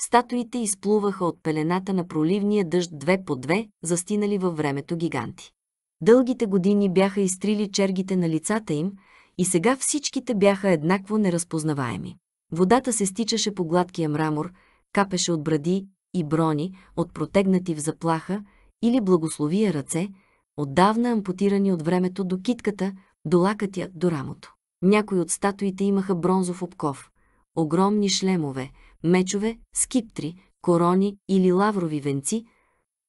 Статуите изплуваха от пелената на проливния дъжд две по две, застинали във времето гиганти. Дългите години бяха изтрили чергите на лицата им и сега всичките бяха еднакво неразпознаваеми. Водата се стичаше по гладкия мрамор, капеше от бради и брони, от протегнати в заплаха или благословия ръце, отдавна ампутирани от времето до китката, до лакътя, до рамото. Някои от статуите имаха бронзов обков, огромни шлемове – мечове, скиптри, корони или лаврови венци,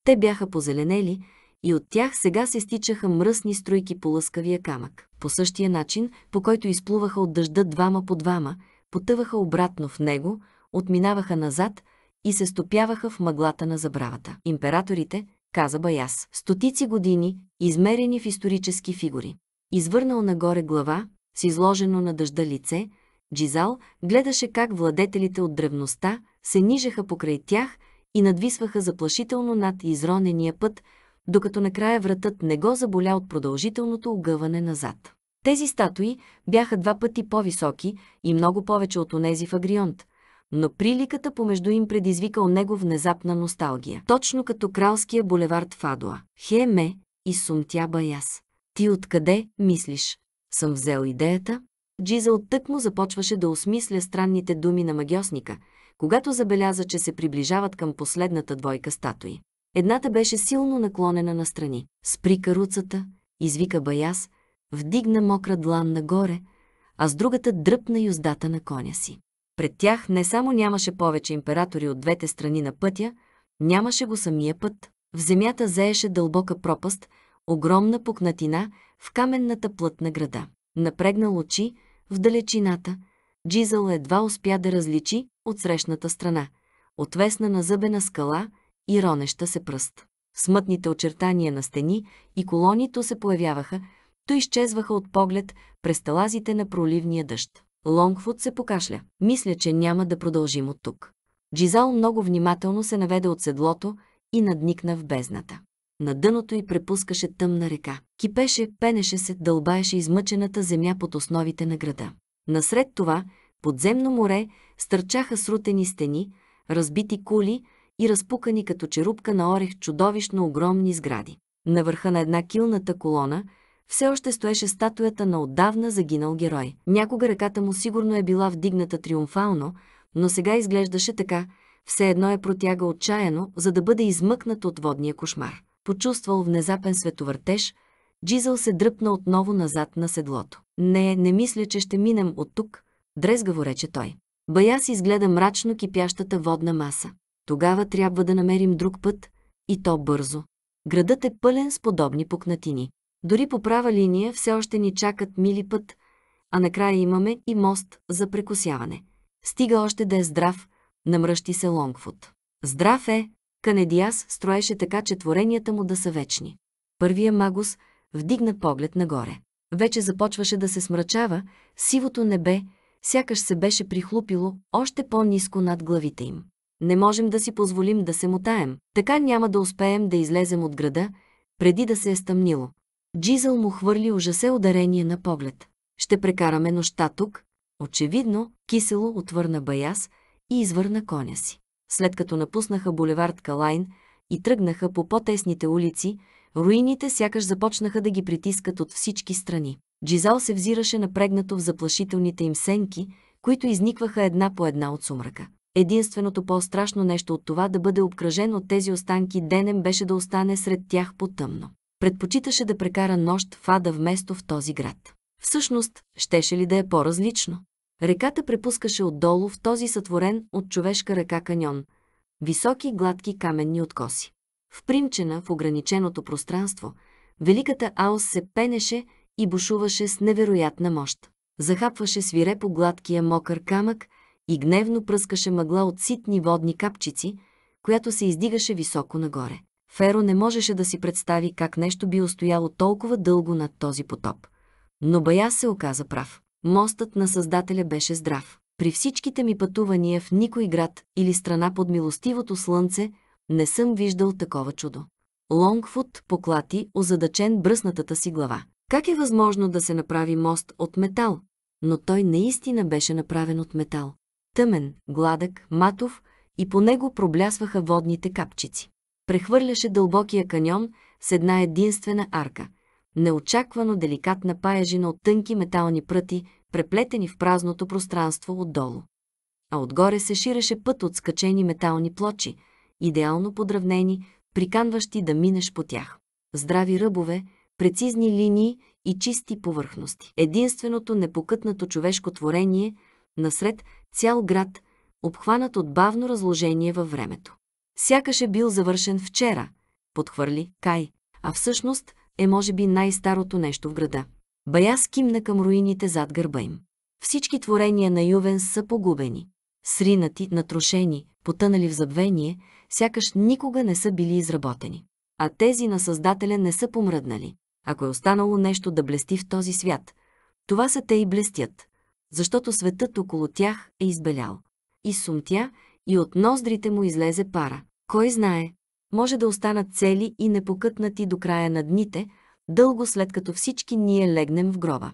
те бяха позеленели и от тях сега се стичаха мръсни струйки по лъскавия камък. По същия начин, по който изплуваха от дъжда двама по двама, потъваха обратно в него, отминаваха назад и се стопяваха в мъглата на забравата. Императорите, каза Баяс, стотици години, измерени в исторически фигури. Извърнал нагоре глава, с изложено на дъжда лице, Джизал гледаше как владетелите от древността се нижеха покрай тях и надвисваха заплашително над изронения път, докато накрая вратът не го заболя от продължителното огъване назад. Тези статуи бяха два пъти по-високи и много повече от онези в Агрионт, но приликата помежду им предизвика у него внезапна носталгия. Точно като кралския булевард Фадуа. Хеме и сумтя Баяс. Ти откъде, мислиш? Съм взел идеята, Джизъл тъкмо започваше да осмисля странните думи на магиосника, когато забеляза, че се приближават към последната двойка статуи. Едната беше силно наклонена настрани. Спри каруцата, извика Баяс, вдигна мокра длан нагоре, а с другата дръпна юздата на коня си. Пред тях не само нямаше повече императори от двете страни на пътя, нямаше го самия път. В земята зееше дълбока пропаст, огромна пукнатина в каменната плът на града. Напрегнал очи, в далечината, Джизъл едва успя да различи от срещната страна, отвесна на зъбена скала и ронеща се пръст. Смътните очертания на стени и колонито се появяваха, то изчезваха от поглед през талазите на проливния дъжд. Лонгфуд се покашля. Мисля, че няма да продължим от тук. Джизал много внимателно се наведе от седлото и надникна в бездната на дъното й препускаше тъмна река. Кипеше, пенеше се, дълбаеше измъчената земя под основите на града. Насред това, подземно море, стърчаха срутени стени, разбити кули и разпукани като черупка на орех чудовищно огромни сгради. На върха на една килната колона все още стоеше статуята на отдавна загинал герой. Някога ръката му сигурно е била вдигната триумфално, но сега изглеждаше така, все едно е протяга отчаяно, за да бъде измъкнат от водния кошмар почувствал внезапен световъртеж, Джизъл се дръпна отново назад на седлото. Не, не мисля, че ще минем от тук, дрезгаво рече той. Баяс изгледа мрачно кипящата водна маса. Тогава трябва да намерим друг път, и то бързо. Градът е пълен с подобни пукнатини. Дори по права линия все още ни чакат мили път, а накрая имаме и мост за прекусяване. Стига още да е здрав, намръщи се Лонгфуд. Здрав е, Канедиас строеше така, че творенията му да са вечни. Първия магус вдигна поглед нагоре. Вече започваше да се смрачава, сивото небе, сякаш се беше прихлупило още по-низко над главите им. Не можем да си позволим да се мутаем, така няма да успеем да излезем от града, преди да се е стъмнило. Джизъл му хвърли ужасе ударение на поглед. Ще прекараме нощта тук. Очевидно, кисело отвърна Баяс и извърна коня си след като напуснаха булевард Калайн и тръгнаха по по-тесните улици, руините сякаш започнаха да ги притискат от всички страни. Джизал се взираше напрегнато в заплашителните им сенки, които изникваха една по една от сумрака. Единственото по-страшно нещо от това да бъде обкръжен от тези останки денем беше да остане сред тях потъмно. Предпочиташе да прекара нощ в Ада вместо в този град. Всъщност, щеше ли да е по-различно? Реката препускаше отдолу в този сътворен от човешка ръка каньон. Високи, гладки каменни откоси. Впримчена в ограниченото пространство, великата Аос се пенеше и бушуваше с невероятна мощ. Захапваше свирепо гладкия мокър камък и гневно пръскаше мъгла от ситни водни капчици, която се издигаше високо нагоре. Феро не можеше да си представи как нещо би устояло толкова дълго над този потоп. Но бая се оказа прав. Мостът на Създателя беше здрав. При всичките ми пътувания в никой град или страна под милостивото слънце не съм виждал такова чудо. Лонгфуд поклати озадачен бръснатата си глава. Как е възможно да се направи мост от метал? Но той наистина беше направен от метал. Тъмен, гладък, матов и по него проблясваха водните капчици. Прехвърляше дълбокия каньон с една единствена арка – неочаквано деликатна паяжина от тънки метални пръти, преплетени в празното пространство отдолу. А отгоре се ширеше път от скачени метални плочи, идеално подравнени, приканващи да минеш по тях. Здрави ръбове, прецизни линии и чисти повърхности. Единственото непокътнато човешко творение насред цял град, обхванат от бавно разложение във времето. Сякаш е бил завършен вчера, подхвърли Кай, а всъщност е може би най-старото нещо в града. Бая скимна към руините зад гърба им. Всички творения на Ювен са погубени. Сринати, натрошени, потънали в забвение, сякаш никога не са били изработени. А тези на Създателя не са помръднали. Ако е останало нещо да блести в този свят, това са те и блестят, защото светът около тях е избелял. И сумтя, и от ноздрите му излезе пара. Кой знае, може да останат цели и непокътнати до края на дните, дълго след като всички ние легнем в гроба.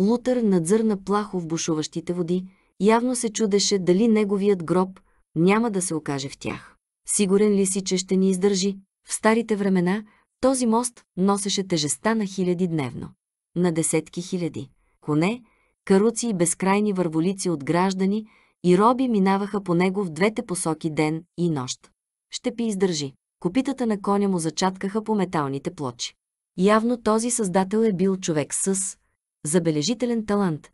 Лутър надзърна плахо в бушуващите води, явно се чудеше дали неговият гроб няма да се окаже в тях. Сигурен ли си, че ще ни издържи? В старите времена този мост носеше тежеста на хиляди дневно. На десетки хиляди. Коне, каруци и безкрайни върволици от граждани и роби минаваха по него в двете посоки ден и нощ. Ще пи издържи. Копитата на коня му зачаткаха по металните плочи. Явно този създател е бил човек с забележителен талант,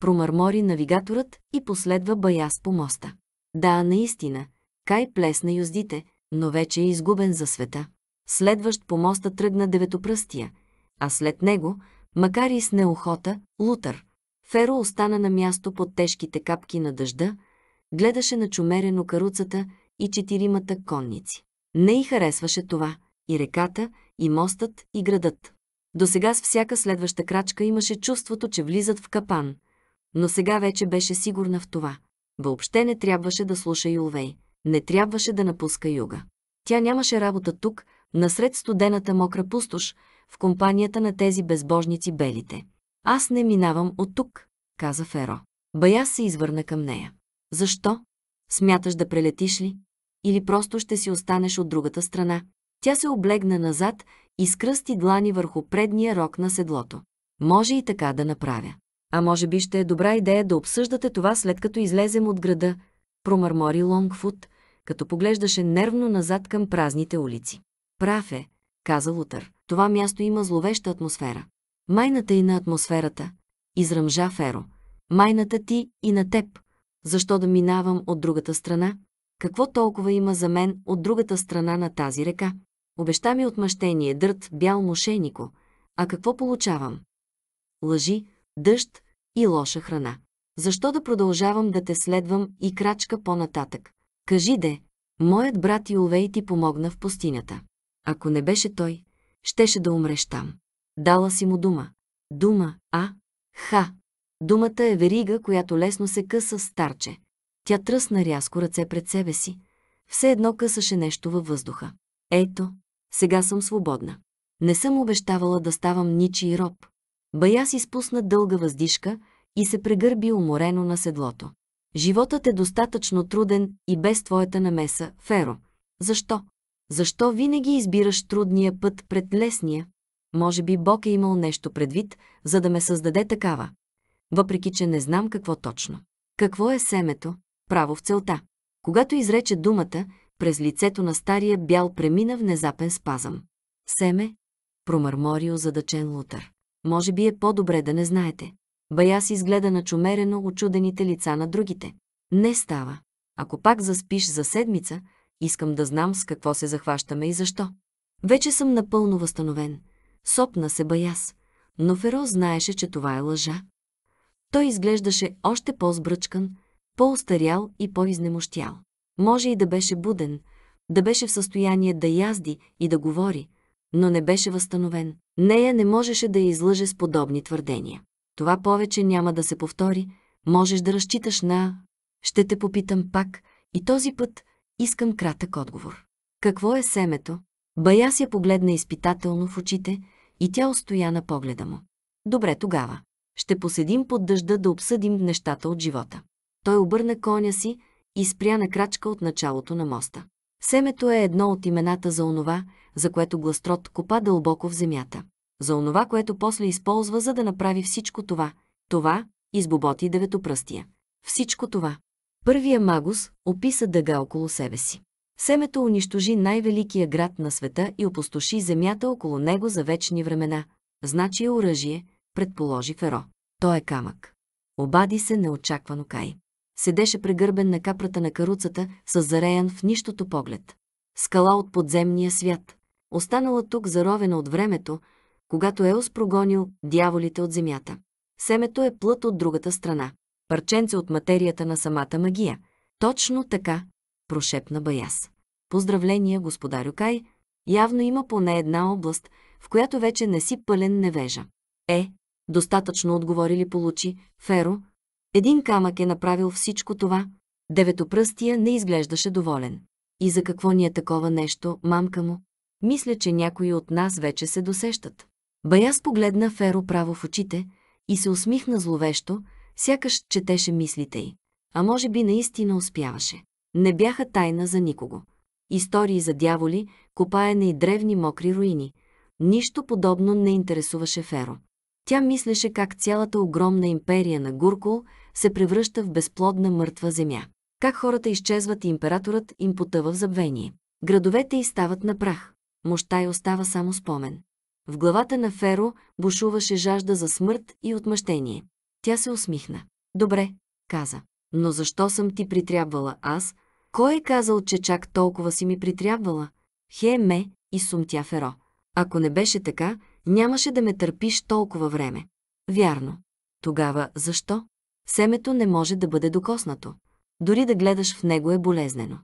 промърмори навигаторът и последва баяс по моста. Да, наистина, Кай плесна юздите, но вече е изгубен за света. Следващ по моста тръгна деветопръстия, а след него, макар и с неохота, Лутър. Феро остана на място под тежките капки на дъжда, гледаше начумерено каруцата и четиримата конници. Не й харесваше това. И реката, и мостът, и градът. До сега с всяка следваща крачка имаше чувството, че влизат в капан. Но сега вече беше сигурна в това. Въобще не трябваше да слуша Юлвей. Не трябваше да напуска юга. Тя нямаше работа тук, насред студената мокра пустош, в компанията на тези безбожници белите. Аз не минавам от тук, каза Феро. Бая се извърна към нея. Защо? Смяташ да прелетиш ли? или просто ще си останеш от другата страна. Тя се облегна назад и скръсти длани върху предния рок на седлото. Може и така да направя. А може би ще е добра идея да обсъждате това след като излезем от града, промърмори Лонгфуд, като поглеждаше нервно назад към празните улици. Прав е, каза Лутър. Това място има зловеща атмосфера. Майната и на атмосферата, изръмжа Феро. Майната ти и на теб. Защо да минавам от другата страна? Какво толкова има за мен от другата страна на тази река? Обеща ми отмъщение дърт бял мошенико. А какво получавам? Лъжи, дъжд и лоша храна. Защо да продължавам да те следвам и крачка по-нататък? Кажи де, моят брат Юлвей ти помогна в пустинята. Ако не беше той, щеше да умреш там. Дала си му дума. Дума, а? Ха. Думата е верига, която лесно се къса старче. Тя тръсна рязко ръце пред себе си. Все едно късаше нещо във въздуха. Ето, сега съм свободна. Не съм обещавала да ставам ничий роб. Бая си спусна дълга въздишка и се прегърби уморено на седлото. Животът е достатъчно труден и без твоята намеса, Феро. Защо? Защо винаги избираш трудния път пред лесния? Може би Бог е имал нещо предвид, за да ме създаде такава. Въпреки, че не знам какво точно. Какво е семето? Право в целта. Когато изрече думата, през лицето на стария бял премина внезапен спазъм. Семе, промърмори задъчен Лутър. Може би е по-добре да не знаете. Баяс изгледа начумерено очудените лица на другите. Не става. Ако пак заспиш за седмица, искам да знам с какво се захващаме и защо. Вече съм напълно възстановен. Сопна се Баяс. Но Феро знаеше, че това е лъжа. Той изглеждаше още по-збръчкан, по-остарял и по-изнемощял. Може и да беше буден, да беше в състояние да язди и да говори, но не беше възстановен. Нея не можеше да я излъже с подобни твърдения. Това повече няма да се повтори. Можеш да разчиташ на... Ще те попитам пак и този път искам кратък отговор. Какво е семето? Баяс я погледна изпитателно в очите и тя устоя на погледа му. Добре тогава. Ще поседим под дъжда да обсъдим нещата от живота. Той обърна коня си и спря на крачка от началото на моста. Семето е едно от имената за онова, за което Гластрот копа дълбоко в земята. За онова, което после използва, за да направи всичко това. Това избоботи деветопръстия. Всичко това. Първия магус описа дъга около себе си. Семето унищожи най-великия град на света и опустоши земята около него за вечни времена. Значи е оръжие, предположи Феро. Той е камък. Обади се неочаквано Кай седеше прегърбен на капрата на каруцата с зареян в нищото поглед. Скала от подземния свят, останала тук заровена от времето, когато Еос прогонил дяволите от земята. Семето е плът от другата страна, парченце от материята на самата магия. Точно така, прошепна Баяс. Поздравления, господарю Кай, явно има поне една област, в която вече не си пълен невежа. Е, достатъчно отговорили получи, Феро, един камък е направил всичко това. Деветопръстия не изглеждаше доволен. И за какво ни е такова нещо, мамка му? Мисля, че някои от нас вече се досещат. Баяс погледна Феро право в очите и се усмихна зловещо, сякаш четеше мислите й. А може би наистина успяваше. Не бяха тайна за никого. Истории за дяволи, копаене и древни мокри руини. Нищо подобно не интересуваше Феро. Тя мислеше как цялата огромна империя на Гуркул – се превръща в безплодна мъртва земя. Как хората изчезват и императорът им потъва в забвение. Градовете и стават на прах. Мощта й остава само спомен. В главата на Феро бушуваше жажда за смърт и отмъщение. Тя се усмихна. Добре, каза. Но защо съм ти притрябвала аз? Кой е казал, че чак толкова си ми притрябвала? Хе ме и сумтя Феро. Ако не беше така, нямаше да ме търпиш толкова време. Вярно. Тогава защо? Семето не може да бъде докоснато. Дори да гледаш в него е болезнено.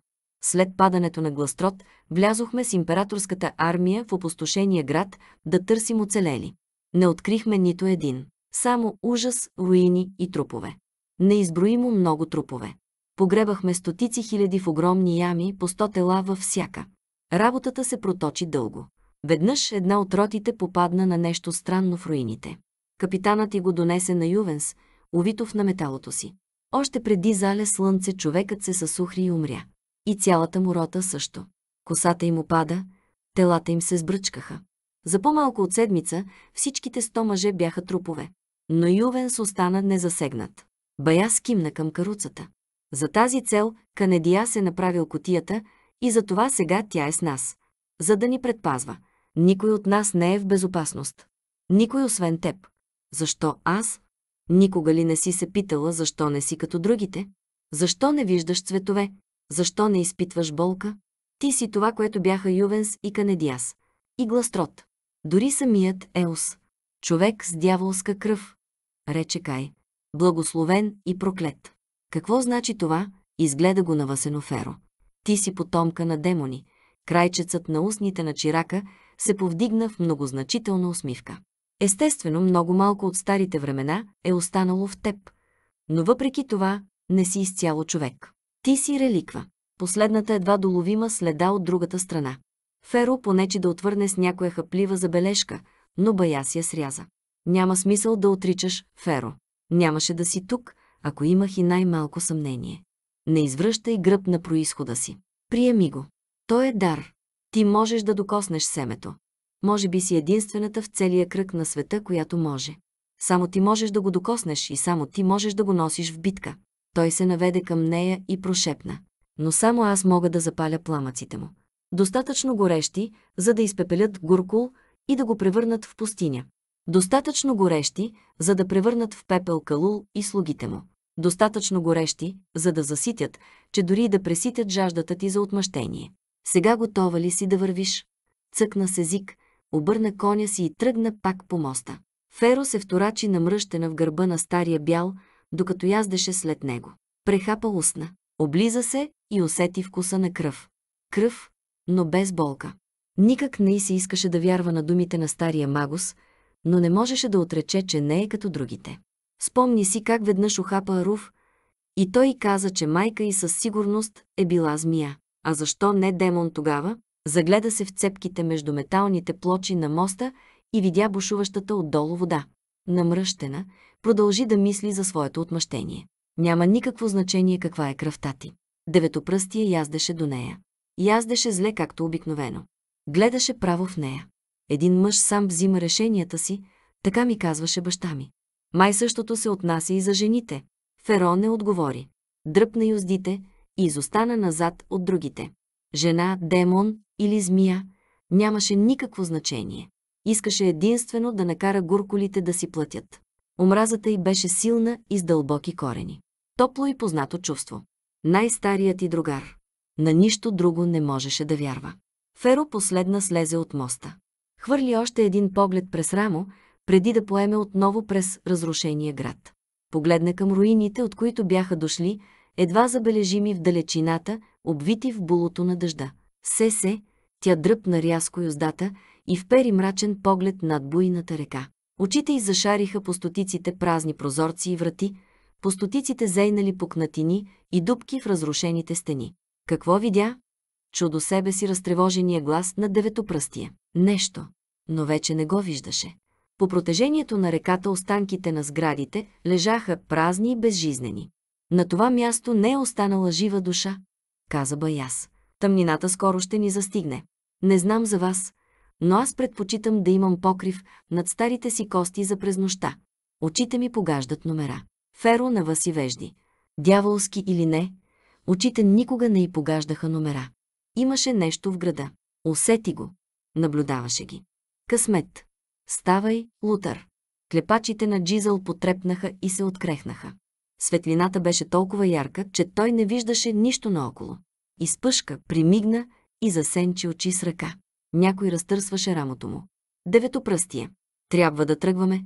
След падането на Гластрот, влязохме с императорската армия в опустошения град да търсим оцелели. Не открихме нито един. Само ужас, руини и трупове. Неизброимо много трупове. Погребахме стотици хиляди в огромни ями, по сто тела във всяка. Работата се проточи дълго. Веднъж една от ротите попадна на нещо странно в руините. Капитанът и го донесе на Ювенс – Увитов на металото си. Още преди зале слънце човекът се съсухри и умря. И цялата му рота също. Косата им опада, телата им се сбръчкаха. За по-малко от седмица всичките сто мъже бяха трупове. Но Ювенс остана незасегнат. Бая скимна към каруцата. За тази цел Канедия се направил котията и за това сега тя е с нас. За да ни предпазва. Никой от нас не е в безопасност. Никой освен теб. Защо аз, Никога ли не си се питала защо не си като другите? Защо не виждаш цветове? Защо не изпитваш болка? Ти си това, което бяха Ювенс и Канедиас. И Гластрот. Дори самият Еос. Човек с дяволска кръв. Рече Кай. Благословен и проклет. Какво значи това? Изгледа го на Васеноферо. Ти си потомка на демони. Крайчецът на устните на Чирака се повдигна в многозначителна усмивка. Естествено, много малко от старите времена е останало в теб, но въпреки това не си изцяло човек. Ти си реликва. Последната едва доловима следа от другата страна. Феро понече да отвърне с някоя хаплива забележка, но бая си я сряза. Няма смисъл да отричаш, Феро. Нямаше да си тук, ако имах и най-малко съмнение. Не извръщай гръб на происхода си. Приеми го. Той е дар. Ти можеш да докоснеш семето може би си единствената в целия кръг на света, която може. Само ти можеш да го докоснеш и само ти можеш да го носиш в битка. Той се наведе към нея и прошепна. Но само аз мога да запаля пламъците му. Достатъчно горещи, за да изпепелят Гуркул и да го превърнат в пустиня. Достатъчно горещи, за да превърнат в пепел Калул и слугите му. Достатъчно горещи, за да заситят, че дори и да преситят жаждата ти за отмъщение. Сега готова ли си да вървиш? Цъкна с език, обърна коня си и тръгна пак по моста. Феро се вторачи намръщена в гърба на стария бял, докато яздеше след него. Прехапа устна, облиза се и усети вкуса на кръв. Кръв, но без болка. Никак не и се искаше да вярва на думите на стария магус, но не можеше да отрече, че не е като другите. Спомни си как веднъж охапа Руф и той каза, че майка й със сигурност е била змия. А защо не демон тогава? Загледа се в цепките между металните плочи на моста и видя бушуващата отдолу вода. Намръщена, продължи да мисли за своето отмъщение. Няма никакво значение каква е кръвта ти. Деветопръстия яздеше до нея. Яздеше зле, както обикновено. Гледаше право в нея. Един мъж сам взима решенията си, така ми казваше баща ми. Май същото се отнася и за жените. Феро не отговори. Дръпна юздите и изостана назад от другите. Жена, демон, или змия, нямаше никакво значение. Искаше единствено да накара гуркулите да си платят. Омразата й беше силна и с дълбоки корени. Топло и познато чувство. Най-старият и другар. На нищо друго не можеше да вярва. Феро последна слезе от моста. Хвърли още един поглед през рамо, преди да поеме отново през разрушения град. Погледна към руините, от които бяха дошли, едва забележими в далечината, обвити в булото на дъжда. Се-се, тя дръпна рязко юздата и впери мрачен поглед над буйната река. Очите й зашариха по стотиците празни прозорци и врати, по стотиците зейнали пукнатини и дубки в разрушените стени. Какво видя? Чу до себе си разтревожения глас на деветопръстие. Нещо, но вече не го виждаше. По протежението на реката останките на сградите лежаха празни и безжизнени. На това място не е останала жива душа, каза Баяс. Тъмнината скоро ще ни застигне. Не знам за вас, но аз предпочитам да имам покрив над старите си кости за през нощта. Очите ми погаждат номера. Феро на и Вежди. Дяволски или не, очите никога не й погаждаха номера. Имаше нещо в града. Усети го. Наблюдаваше ги. Късмет. Ставай, Лутър. Клепачите на Джизъл потрепнаха и се открехнаха. Светлината беше толкова ярка, че той не виждаше нищо наоколо. Изпъшка, примигна и засенчи очи с ръка. Някой разтърсваше рамото му. Девето пръстие. Трябва да тръгваме.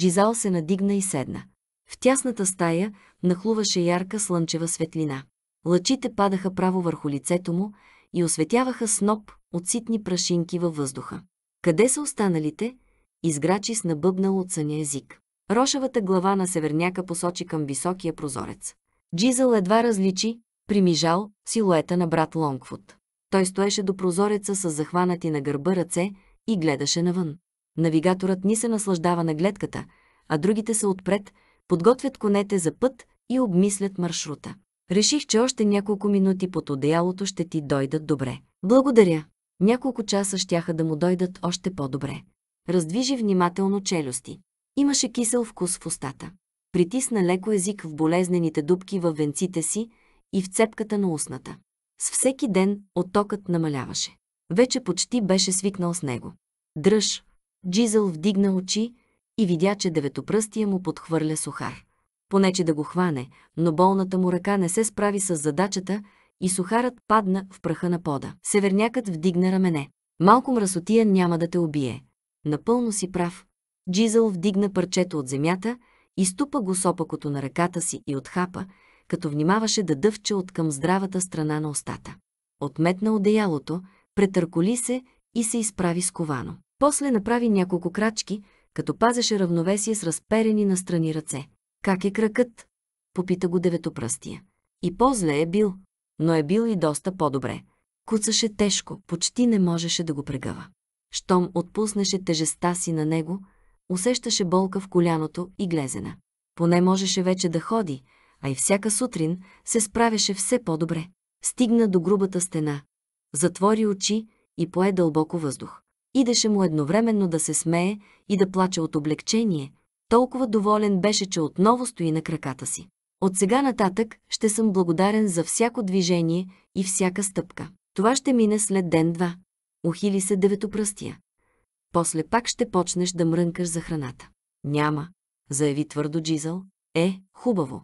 Джизал се надигна и седна. В тясната стая нахлуваше ярка слънчева светлина. Лъчите падаха право върху лицето му и осветяваха сноп от ситни прашинки във въздуха. Къде са останалите? Изграчи с набъбнал от съня език. Рошавата глава на северняка посочи към високия прозорец. Джизал едва различи, примижал, силуета на брат Лонгфуд. Той стоеше до прозореца с захванати на гърба ръце и гледаше навън. Навигаторът ни се наслаждава на гледката, а другите са отпред, подготвят конете за път и обмислят маршрута. Реших, че още няколко минути под одеялото ще ти дойдат добре. Благодаря. Няколко часа щяха да му дойдат още по-добре. Раздвижи внимателно челюсти. Имаше кисел вкус в устата. Притисна леко език в болезнените дубки във венците си и в цепката на устната. С всеки ден оттокът намаляваше. Вече почти беше свикнал с него. Дръж! Джизъл вдигна очи и видя, че деветопръстия му подхвърля сухар. Понече да го хване, но болната му ръка не се справи с задачата и сухарът падна в праха на пода. Севернякът вдигна рамене. Малко мръсотия няма да те убие. Напълно си прав. Джизъл вдигна парчето от земята, изтупа го с опакото на ръката си и отхапа, като внимаваше да дъвче от към здравата страна на устата. Отметна одеялото, претърколи се и се изправи сковано. После направи няколко крачки, като пазеше равновесие с разперени на страни ръце. Как е кракът? Попита го деветопръстия. И по-зле е бил, но е бил и доста по-добре. Куцаше тежко, почти не можеше да го прегъва. Штом отпуснеше тежестта си на него, усещаше болка в коляното и глезена. Поне можеше вече да ходи, а и всяка сутрин се справяше все по-добре. Стигна до грубата стена, затвори очи и пое дълбоко въздух. Идеше му едновременно да се смее и да плаче от облегчение, толкова доволен беше, че отново стои на краката си. От сега нататък ще съм благодарен за всяко движение и всяка стъпка. Това ще мине след ден-два. Ухили се деветопръстия. После пак ще почнеш да мрънкаш за храната. Няма, заяви твърдо Джизъл. Е, хубаво,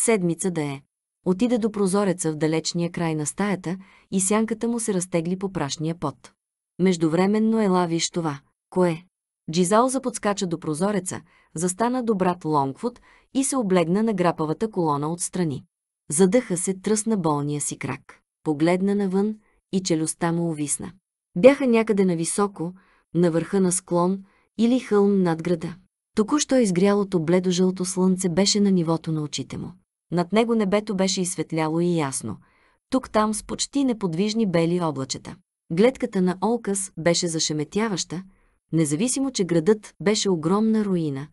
седмица да е. Отида до прозореца в далечния край на стаята и сянката му се разтегли по прашния пот. Междувременно ела виж това. Кое? Джизал заподскача до прозореца, застана до брат Лонгфуд и се облегна на грапавата колона отстрани. Задъха се, тръсна болния си крак. Погледна навън и челюстта му увисна. Бяха някъде нависоко, на върха на склон или хълм над града. Току-що изгрялото бледо-жълто слънце беше на нивото на очите му. Над него небето беше изсветляло и ясно, тук-там с почти неподвижни бели облачета. Гледката на Олкас беше зашеметяваща, независимо, че градът беше огромна руина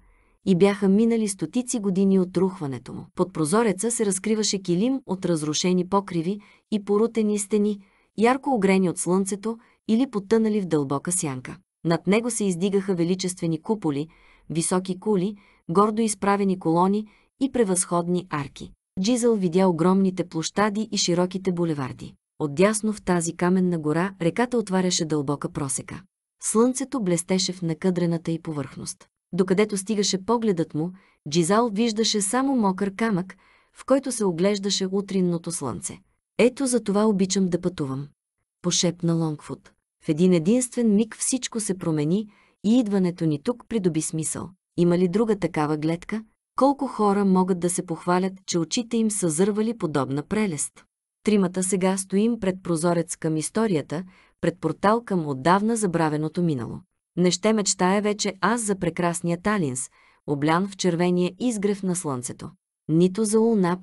и бяха минали стотици години от рухването му. Под прозореца се разкриваше килим от разрушени покриви и порутени стени, ярко огрени от слънцето или потънали в дълбока сянка. Над него се издигаха величествени куполи, високи кули, гордо изправени колони и превъзходни арки. Джизъл видя огромните площади и широките булеварди. Отдясно в тази каменна гора реката отваряше дълбока просека. Слънцето блестеше в накъдрената й повърхност. Докъдето стигаше погледът му, Джизал виждаше само мокър камък, в който се оглеждаше утринното слънце. Ето за това обичам да пътувам. Пошепна Лонгфуд. В един единствен миг всичко се промени и идването ни тук придоби смисъл. Има ли друга такава гледка? Колко хора могат да се похвалят, че очите им са зървали подобна прелест? Тримата сега стоим пред прозорец към историята, пред портал към отдавна забравеното минало. Не ще мечтая вече аз за прекрасния Талинс, облян в червения изгрев на слънцето. Нито за Улнап,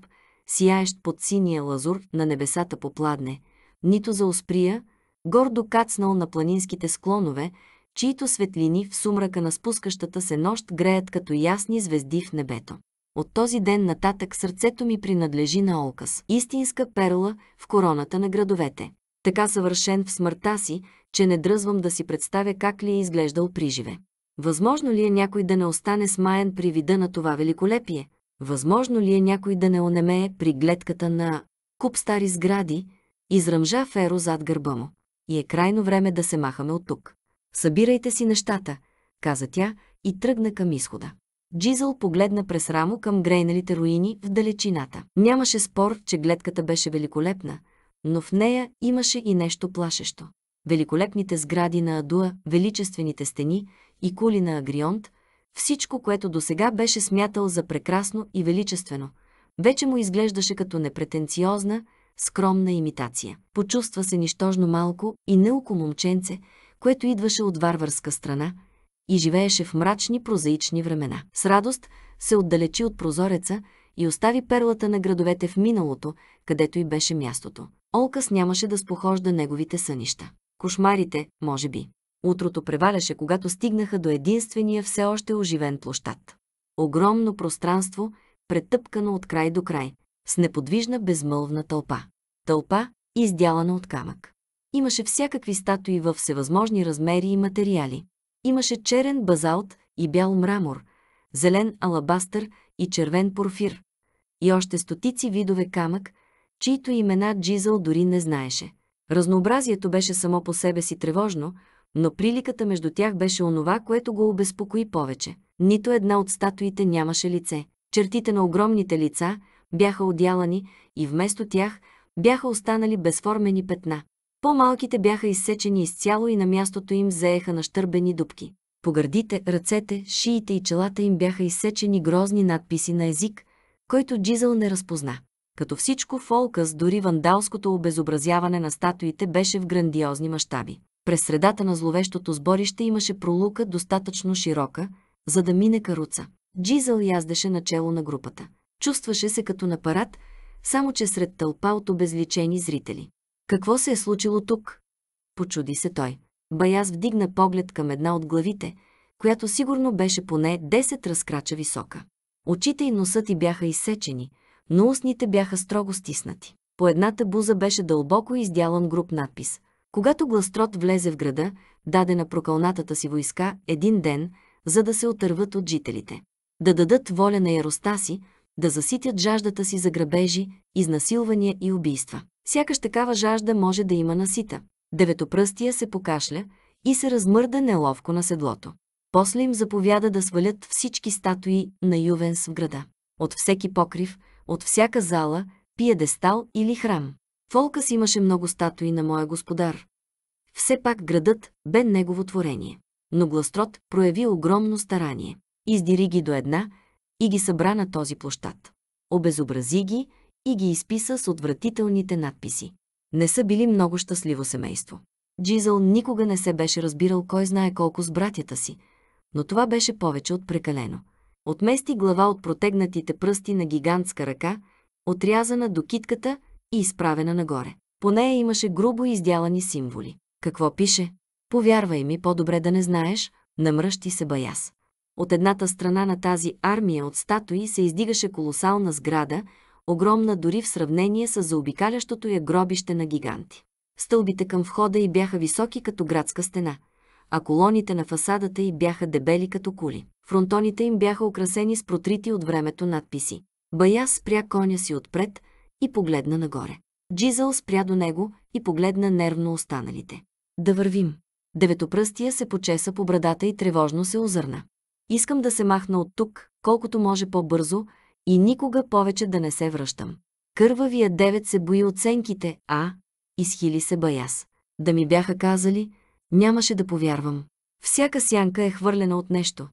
сияещ под синия лазур на небесата попладне, нито за Осприя, гордо кацнал на планинските склонове, чието светлини в сумрака на спускащата се нощ греят като ясни звезди в небето. От този ден нататък сърцето ми принадлежи на Олкас, истинска перла в короната на градовете. Така съвършен в смъртта си, че не дръзвам да си представя как ли е изглеждал приживе. Възможно ли е някой да не остане смаян при вида на това великолепие? Възможно ли е някой да не онемее при гледката на куп стари сгради, изръмжа Феро зад гърба му. И е крайно време да се махаме от тук. Събирайте си нещата, каза тя и тръгна към изхода. Джизъл погледна през рамо към грейналите руини в далечината. Нямаше спор, че гледката беше великолепна, но в нея имаше и нещо плашещо. Великолепните сгради на Адуа, величествените стени и кули на Агрионт, всичко, което досега беше смятал за прекрасно и величествено, вече му изглеждаше като непретенциозна, скромна имитация. Почувства се нищожно малко и нелко момченце, което идваше от варварска страна и живееше в мрачни прозаични времена. С радост се отдалечи от прозореца и остави перлата на градовете в миналото, където и беше мястото. Олкас нямаше да спохожда неговите сънища. Кошмарите, може би. Утрото преваляше, когато стигнаха до единствения все още оживен площад. Огромно пространство, претъпкано от край до край, с неподвижна безмълвна тълпа. Тълпа, издялана от камък. Имаше всякакви статуи във всевъзможни размери и материали. Имаше черен базалт и бял мрамор, зелен алабастър и червен порфир. И още стотици видове камък, чието имена Джизъл дори не знаеше. Разнообразието беше само по себе си тревожно, но приликата между тях беше онова, което го обезпокои повече. Нито една от статуите нямаше лице. Чертите на огромните лица бяха одялани и вместо тях бяха останали безформени петна. По-малките бяха изсечени изцяло и на мястото им заеха нащърбени дубки. По гърдите, ръцете, шиите и челата им бяха изсечени грозни надписи на език, който Джизъл не разпозна. Като всичко в Олкъс, дори вандалското обезобразяване на статуите беше в грандиозни мащаби. През средата на зловещото сборище имаше пролука достатъчно широка, за да мине каруца. Джизъл яздеше начело на групата. Чувстваше се като на парад, само че сред тълпа от обезличени зрители. Какво се е случило тук? Почуди се той. Баяз вдигна поглед към една от главите, която сигурно беше поне 10 разкрача висока. Очите и носът й бяха изсечени, но устните бяха строго стиснати. По едната буза беше дълбоко издялан груп надпис. Когато Гластрот влезе в града, даде на прокълнатата си войска един ден, за да се отърват от жителите. Да дадат воля на яроста си, да заситят жаждата си за грабежи, изнасилвания и убийства. Сякаш такава жажда може да има насита. Деветопръстия се покашля и се размърда неловко на седлото. После им заповяда да свалят всички статуи на Ювенс в града. От всеки покрив, от всяка зала, пиедестал или храм. Фолкас имаше много статуи на моя господар. Все пак градът бе негово творение. Но Гластрот прояви огромно старание. Издири ги до една и ги събра на този площад. Обезобрази ги, и ги изписа с отвратителните надписи. Не са били много щастливо семейство. Джизъл никога не се беше разбирал кой знае колко с братята си, но това беше повече от прекалено. Отмести глава от протегнатите пръсти на гигантска ръка, отрязана до китката и изправена нагоре. По нея имаше грубо издялани символи. Какво пише? Повярвай ми, по-добре да не знаеш, намръщи се Баяс. От едната страна на тази армия от статуи се издигаше колосална сграда, огромна дори в сравнение с заобикалящото я гробище на гиганти. Стълбите към входа й бяха високи като градска стена, а колоните на фасадата й бяха дебели като кули. Фронтоните им бяха украсени с протрити от времето надписи. Бая спря коня си отпред и погледна нагоре. Джизъл спря до него и погледна нервно останалите. Да вървим. Деветопръстия се почеса по брадата и тревожно се озърна. Искам да се махна от тук, колкото може по-бързо, и никога повече да не се връщам. Кървавия девет се бои оценките, а... Изхили се баяс. Да ми бяха казали, нямаше да повярвам. Всяка сянка е хвърлена от нещо.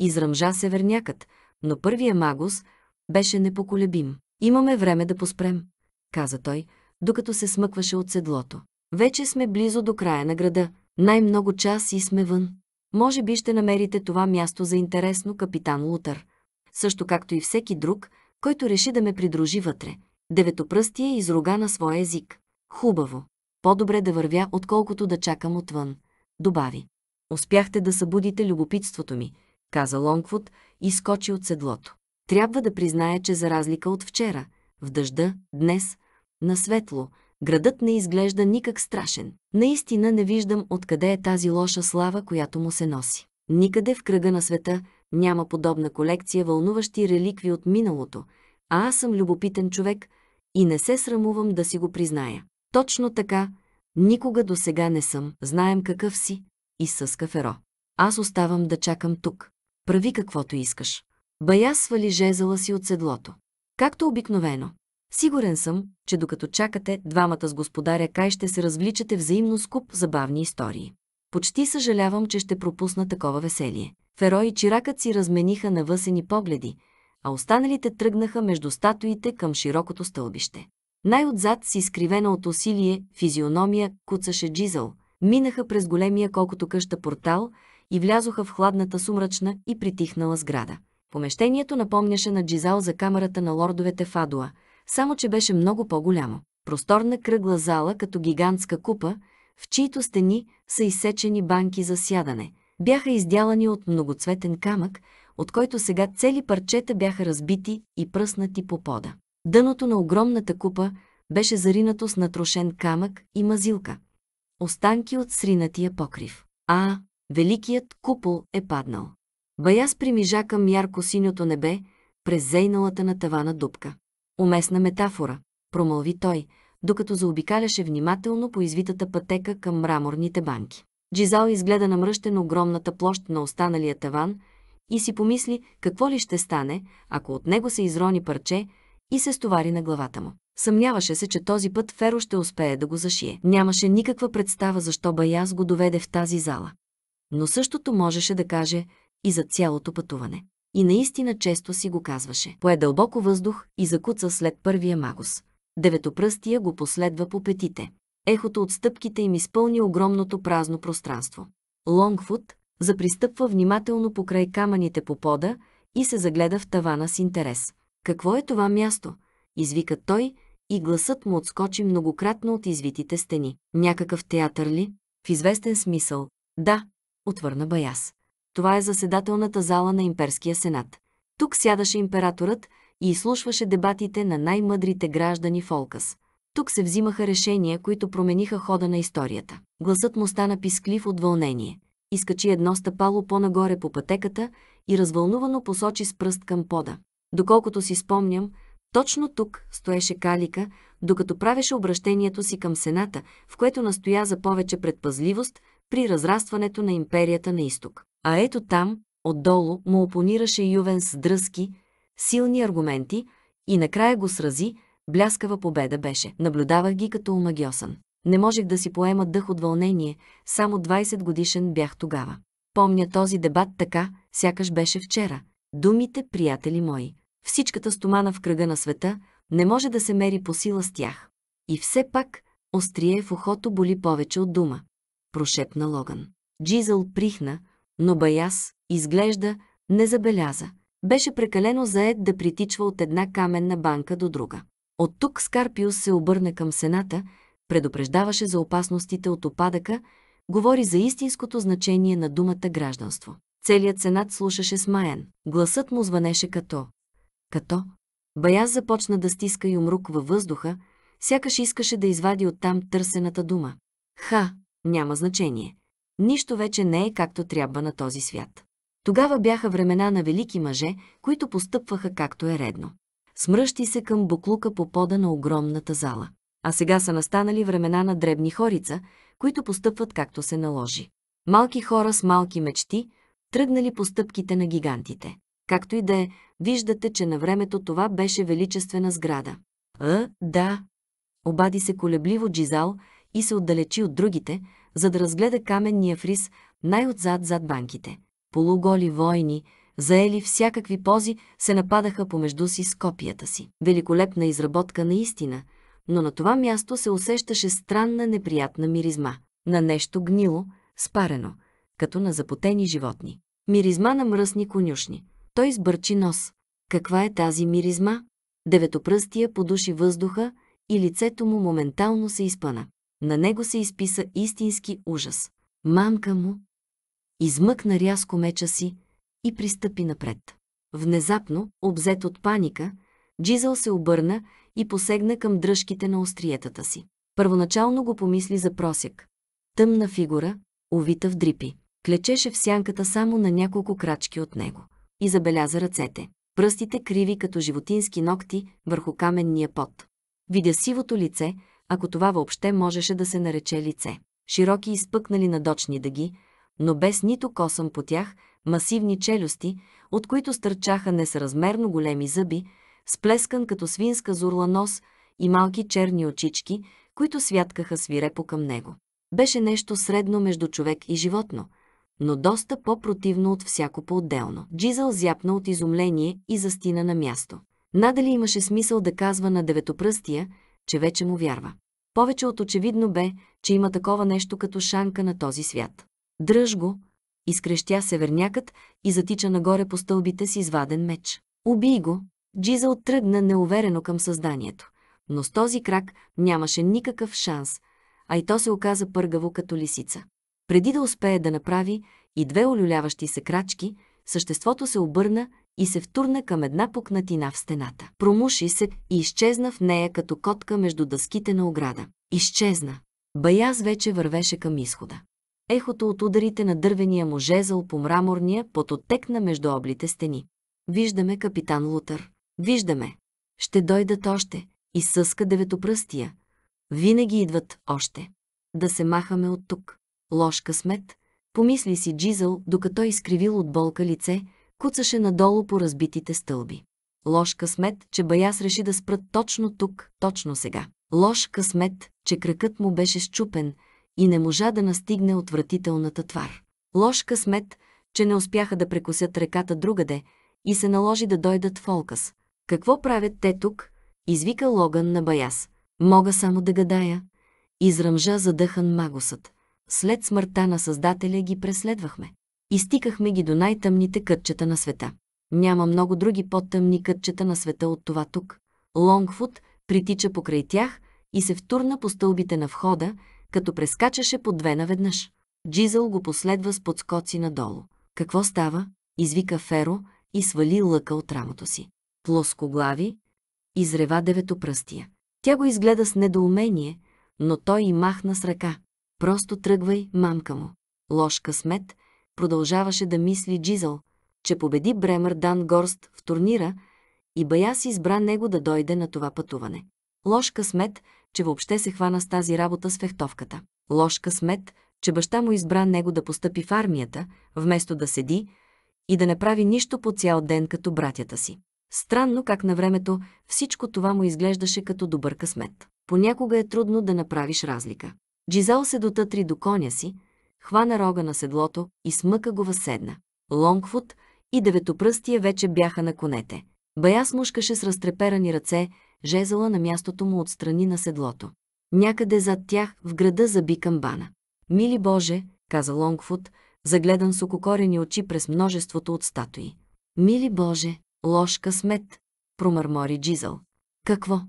Изръмжа севернякът, но първия магус беше непоколебим. Имаме време да поспрем, каза той, докато се смъкваше от седлото. Вече сме близо до края на града. Най-много час и сме вън. Може би ще намерите това място за интересно, капитан Лутър също както и всеки друг, който реши да ме придружи вътре. Деветопръстие изруга на своя език. Хубаво. По-добре да вървя, отколкото да чакам отвън. Добави. Успяхте да събудите любопитството ми, каза Лонгфуд, и скочи от седлото. Трябва да призная, че за разлика от вчера, в дъжда, днес, на светло, градът не изглежда никак страшен. Наистина не виждам откъде е тази лоша слава, която му се носи. Никъде в кръга на света няма подобна колекция вълнуващи реликви от миналото, а аз съм любопитен човек и не се срамувам да си го призная. Точно така, никога до сега не съм, знаем какъв си и с каферо. Аз оставам да чакам тук. Прави каквото искаш. Бая свали жезела си от седлото. Както обикновено. Сигурен съм, че докато чакате, двамата с господаря Кай ще се развличате взаимно скуп забавни истории. Почти съжалявам, че ще пропусна такова веселие. Феро и чиракът си размениха навъсени погледи, а останалите тръгнаха между статуите към широкото стълбище. Най-отзад си изкривена от усилие, физиономия, куцаше Джизъл. Минаха през големия колкото къща портал и влязоха в хладната сумрачна и притихнала сграда. Помещението напомняше на Джизал за камерата на лордовете Фадуа, само че беше много по-голямо. Просторна кръгла зала като гигантска купа, в чието стени са изсечени банки за сядане – бяха издялани от многоцветен камък, от който сега цели парчета бяха разбити и пръснати по пода. Дъното на огромната купа беше заринато с натрошен камък и мазилка. Останки от сринатия покрив. А, великият купол е паднал. Баяс примижа към ярко синьото небе, през зейналата на тавана дупка. Уместна метафора, промълви той, докато заобикаляше внимателно по извитата пътека към мраморните банки. Джизал изгледа намръщен огромната площ на останалия таван и си помисли какво ли ще стане, ако от него се изрони парче и се стовари на главата му. Съмняваше се, че този път Феро ще успее да го зашие. Нямаше никаква представа защо Баяз го доведе в тази зала. Но същото можеше да каже и за цялото пътуване. И наистина често си го казваше. Пое дълбоко въздух и закуца след първия магус. Деветопръстия го последва по петите. Ехото от стъпките им изпълни огромното празно пространство. Лонгфуд запристъпва внимателно покрай камъните по пода и се загледа в тавана с интерес. Какво е това място? извика той и гласът му отскочи многократно от извитите стени. Някакъв театър ли? В известен смисъл. Да, отвърна Баяс. Това е заседателната зала на Имперския сенат. Тук сядаше императорът и изслушваше дебатите на най-мъдрите граждани в Олкас. Тук се взимаха решения, които промениха хода на историята. Гласът му стана писклив от вълнение. Изкачи едно стъпало по-нагоре по пътеката и развълнувано посочи с пръст към пода. Доколкото си спомням, точно тук стоеше Калика, докато правеше обращението си към Сената, в което настоя за повече предпазливост при разрастването на империята на изток. А ето там, отдолу, му опонираше Ювен с дръзки, силни аргументи и накрая го срази, Бляскава победа беше. Наблюдавах ги като омагиосан. Не можех да си поема дъх от вълнение, само 20 годишен бях тогава. Помня този дебат така, сякаш беше вчера. Думите, приятели мои. Всичката стомана в кръга на света не може да се мери по сила с тях. И все пак, острие в ухото боли повече от дума. Прошепна Логан. Джизъл прихна, но Баяс, изглежда, не забеляза. Беше прекалено заед да притичва от една каменна банка до друга. От тук Скарпиус се обърна към Сената, предупреждаваше за опасностите от опадъка, говори за истинското значение на думата гражданство. Целият Сенат слушаше смаян. Гласът му звънеше като... Като... Бая започна да стиска юмрук във въздуха, сякаш искаше да извади оттам търсената дума. Ха, няма значение. Нищо вече не е както трябва на този свят. Тогава бяха времена на велики мъже, които постъпваха както е редно смръщи се към буклука по пода на огромната зала. А сега са настанали времена на дребни хорица, които постъпват както се наложи. Малки хора с малки мечти, тръгнали по стъпките на гигантите. Както и да е, виждате, че на времето това беше величествена сграда. А, да. Обади се колебливо Джизал и се отдалечи от другите, за да разгледа каменния фриз най-отзад зад банките. Полуголи войни, заели всякакви пози, се нападаха помежду си с копията си. Великолепна изработка наистина, но на това място се усещаше странна неприятна миризма. На нещо гнило, спарено, като на запотени животни. Миризма на мръсни конюшни. Той сбърчи нос. Каква е тази миризма? Деветопръстия подуши въздуха и лицето му моментално се изпъна. На него се изписа истински ужас. Мамка му измъкна рязко меча си, и пристъпи напред. Внезапно, обзет от паника, Джизъл се обърна и посегна към дръжките на остриетата си. Първоначално го помисли за просек. Тъмна фигура, увита в дрипи. Клечеше в сянката само на няколко крачки от него. И забеляза ръцете. Пръстите криви като животински ногти върху каменния пот. Видя сивото лице, ако това въобще можеше да се нарече лице. Широки изпъкнали надочни дъги, но без нито косъм по тях – масивни челюсти, от които стърчаха несъразмерно големи зъби, сплескан като свинска зурла нос и малки черни очички, които святкаха свирепо към него. Беше нещо средно между човек и животно, но доста по-противно от всяко по-отделно. Джизъл зяпна от изумление и застина на място. Надали имаше смисъл да казва на деветопръстия, че вече му вярва. Повече от очевидно бе, че има такова нещо като шанка на този свят. Дръж го, изкрещя севернякът и затича нагоре по стълбите с изваден меч. Убий го! Джиза оттръгна неуверено към създанието, но с този крак нямаше никакъв шанс, а и то се оказа пъргаво като лисица. Преди да успее да направи и две олюляващи се крачки, съществото се обърна и се втурна към една пукнатина в стената. Промуши се и изчезна в нея като котка между дъските на ограда. Изчезна. Баяз вече вървеше към изхода. Ехото от ударите на дървения му жезъл по мраморния пототекна между облите стени. Виждаме капитан Лутър. Виждаме. Ще дойдат още. И съска деветопръстия. Винаги идват още. Да се махаме от тук. Лош късмет. Помисли си Джизъл, докато изкривил от болка лице, куцаше надолу по разбитите стълби. Лош късмет, че Баяс реши да спрат точно тук, точно сега. Лош късмет, че кракът му беше щупен, и не можа да настигне отвратителната твар. Лош късмет, че не успяха да прекусят реката другаде и се наложи да дойдат в Олкас. Какво правят те тук? Извика Логан на Баяс. Мога само да гадая. Изръмжа задъхан магусът. След смъртта на Създателя ги преследвахме. Изтикахме ги до най-тъмните кътчета на света. Няма много други по-тъмни кътчета на света от това тук. Лонгфуд притича покрай тях и се втурна по стълбите на входа, като прескачаше по две наведнъж. Джизъл го последва с подскоци надолу. Какво става? извика Феро и свали лъка от рамото си. Плоскоглави, изрева девето пръстия. Тя го изгледа с недоумение, но той и махна с ръка. Просто тръгвай, мамка му. Лош късмет, продължаваше да мисли Джизъл, че победи Бремър Дан Горст в турнира и бая си избра него да дойде на това пътуване. Лош късмет че въобще се хвана с тази работа с фехтовката. Лош късмет, че баща му избра него да постъпи в армията, вместо да седи и да не прави нищо по цял ден като братята си. Странно как на времето всичко това му изглеждаше като добър късмет. Понякога е трудно да направиш разлика. Джизал се дотътри до коня си, хвана рога на седлото и смъка го възседна. Лонгфуд и деветопръстия вече бяха на конете. Бая смушкаше с разтреперани ръце, жезъла на мястото му отстрани на седлото. Някъде зад тях, в града заби камбана. Мили Боже, каза Лонгфуд, загледан с ококорени очи през множеството от статуи. Мили Боже, лош късмет, промърмори Джизъл. Какво?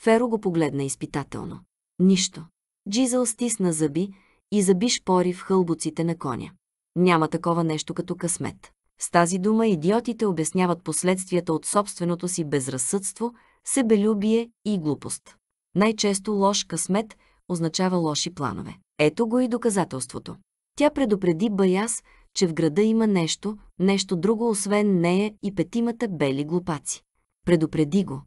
Феро го погледна изпитателно. Нищо. Джизъл стисна зъби и заби шпори в хълбоците на коня. Няма такова нещо като късмет. С тази дума идиотите обясняват последствията от собственото си безразсъдство, себелюбие и глупост. Най-често лош късмет означава лоши планове. Ето го и доказателството. Тя предупреди Баяс, че в града има нещо, нещо друго освен нея и петимата бели глупаци. Предупреди го.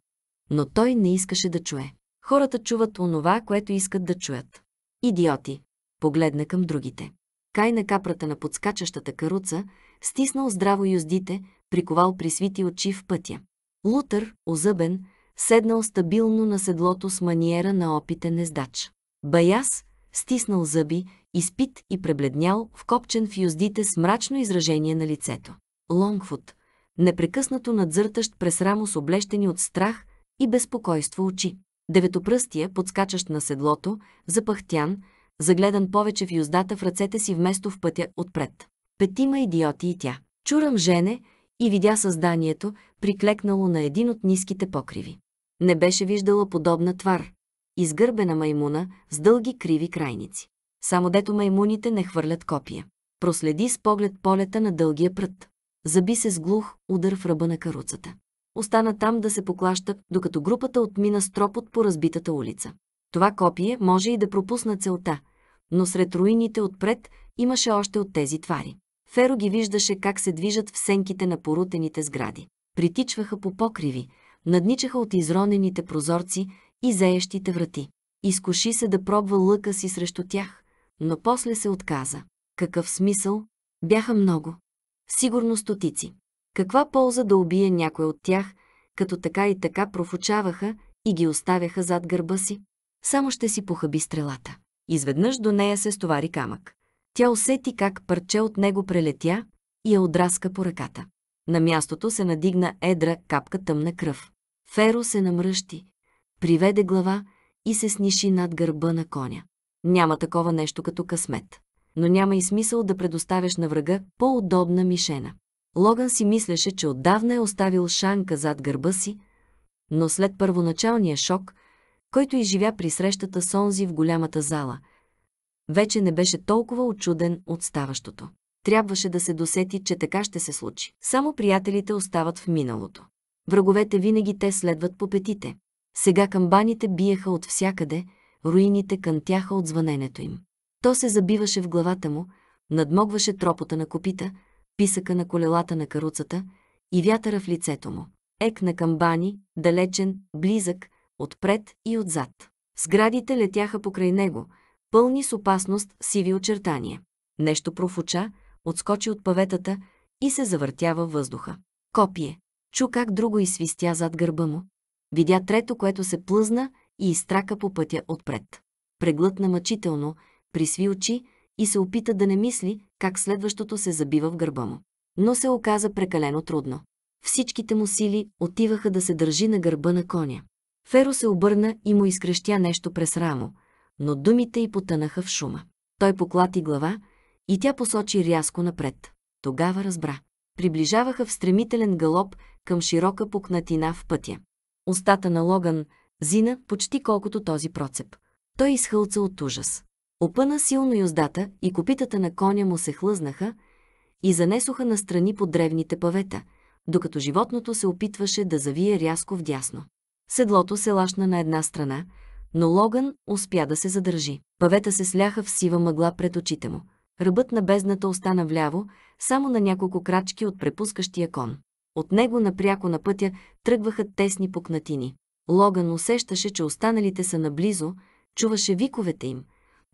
Но той не искаше да чуе. Хората чуват онова, което искат да чуят. Идиоти! Погледна към другите. Кай на капрата на подскачащата каруца, стиснал здраво юздите, приковал при свити очи в пътя. Лутър, озъбен, седнал стабилно на седлото с маниера на опитен ездач. Баяс, стиснал зъби, изпит и пребледнял, вкопчен в юздите с мрачно изражение на лицето. Лонгфуд, непрекъснато надзъртащ през рамо с облещени от страх и безпокойство очи. Деветопръстия, подскачащ на седлото, запахтян, загледан повече в юздата в ръцете си вместо в пътя отпред. Петима идиоти и тя. Чурам жене и видя създанието, приклекнало на един от ниските покриви. Не беше виждала подобна твар. Изгърбена маймуна с дълги криви крайници. Само дето маймуните не хвърлят копия. Проследи с поглед полета на дългия прът. Заби се с глух удар в ръба на каруцата. Остана там да се поклаща, докато групата отмина стропот по разбитата улица. Това копие може и да пропусна целта, но сред руините отпред имаше още от тези твари. Феро ги виждаше как се движат в сенките на порутените сгради. Притичваха по покриви, надничаха от изронените прозорци и заещите врати. Изкоши се да пробва лъка си срещу тях, но после се отказа. Какъв смисъл? Бяха много. Сигурно стотици. Каква полза да убие някой от тях, като така и така профучаваха и ги оставяха зад гърба си? Само ще си похъби стрелата. Изведнъж до нея се стовари камък. Тя усети как парче от него прелетя и я отраска по ръката. На мястото се надигна едра капка тъмна кръв. Феро се намръщи, приведе глава и се сниши над гърба на коня. Няма такова нещо като късмет. Но няма и смисъл да предоставяш на врага по-удобна мишена. Логан си мислеше, че отдавна е оставил шанка зад гърба си, но след първоначалния шок, който изживя при срещата с онзи в голямата зала, вече не беше толкова очуден от ставащото. Трябваше да се досети, че така ще се случи. Само приятелите остават в миналото. Враговете винаги те следват по петите. Сега камбаните биеха от всякъде, руините кънтяха от звъненето им. То се забиваше в главата му, надмогваше тропота на копита, писъка на колелата на каруцата и вятъра в лицето му. Ек на камбани, далечен, близък, отпред и отзад. Сградите летяха покрай него, пълни с опасност сиви очертания. Нещо профуча, отскочи от паветата и се завъртява въздуха. Копие. Чу как друго свистя зад гърба му. Видя трето, което се плъзна и изтрака по пътя отпред. Преглътна мъчително, присви очи и се опита да не мисли как следващото се забива в гърба му. Но се оказа прекалено трудно. Всичките му сили отиваха да се държи на гърба на коня. Феро се обърна и му изкрещя нещо през рамо, но думите й потънаха в шума. Той поклати глава и тя посочи рязко напред. Тогава разбра приближаваха в стремителен галоп към широка пукнатина в пътя. Остата на Логан, Зина, почти колкото този процеп. Той изхълца от ужас. Опъна силно юздата и копитата на коня му се хлъзнаха и занесоха настрани под древните павета, докато животното се опитваше да завие рязко вдясно. Седлото се лашна на една страна, но Логан успя да се задържи. Павета се сляха в сива мъгла пред очите му. Ръбът на бездната остана вляво, само на няколко крачки от препускащия кон. От него напряко на пътя тръгваха тесни пукнатини. Логан усещаше, че останалите са наблизо, чуваше виковете им,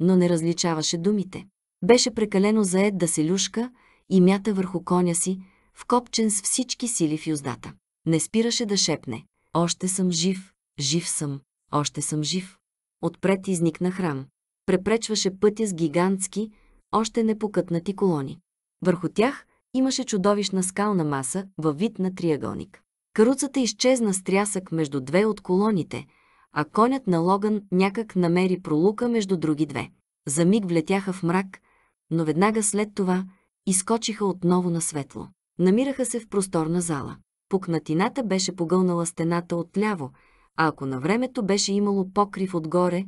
но не различаваше думите. Беше прекалено заед да се люшка и мята върху коня си, вкопчен с всички сили в юздата. Не спираше да шепне. Още съм жив, жив съм, още съм жив. Отпред изникна храм. Препречваше пътя с гигантски, още непокътнати колони. Върху тях имаше чудовищна скална маса във вид на триъгълник. Каруцата изчезна с трясък между две от колоните, а конят на Логан някак намери пролука между други две. За миг влетяха в мрак, но веднага след това изкочиха отново на светло. Намираха се в просторна зала. Пукнатината беше погълнала стената отляво, а ако на времето беше имало покрив отгоре,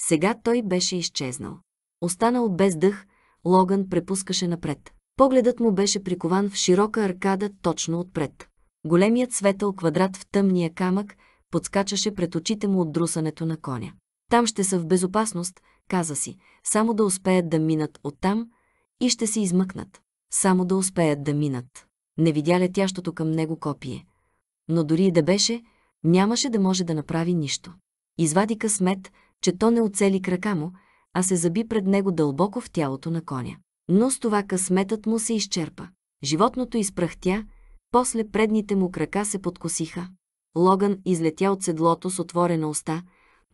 сега той беше изчезнал. Останал без дъх, Логан препускаше напред. Погледът му беше прикован в широка аркада точно отпред. Големият светъл квадрат в тъмния камък подскачаше пред очите му от друсането на коня. Там ще са в безопасност, каза си, само да успеят да минат оттам и ще се измъкнат. Само да успеят да минат. Не видя летящото към него копие. Но дори и да беше, нямаше да може да направи нищо. Извади късмет, че то не оцели крака му, а се заби пред него дълбоко в тялото на коня но с това късметът му се изчерпа. Животното изпръхтя, после предните му крака се подкосиха. Логан излетя от седлото с отворена уста,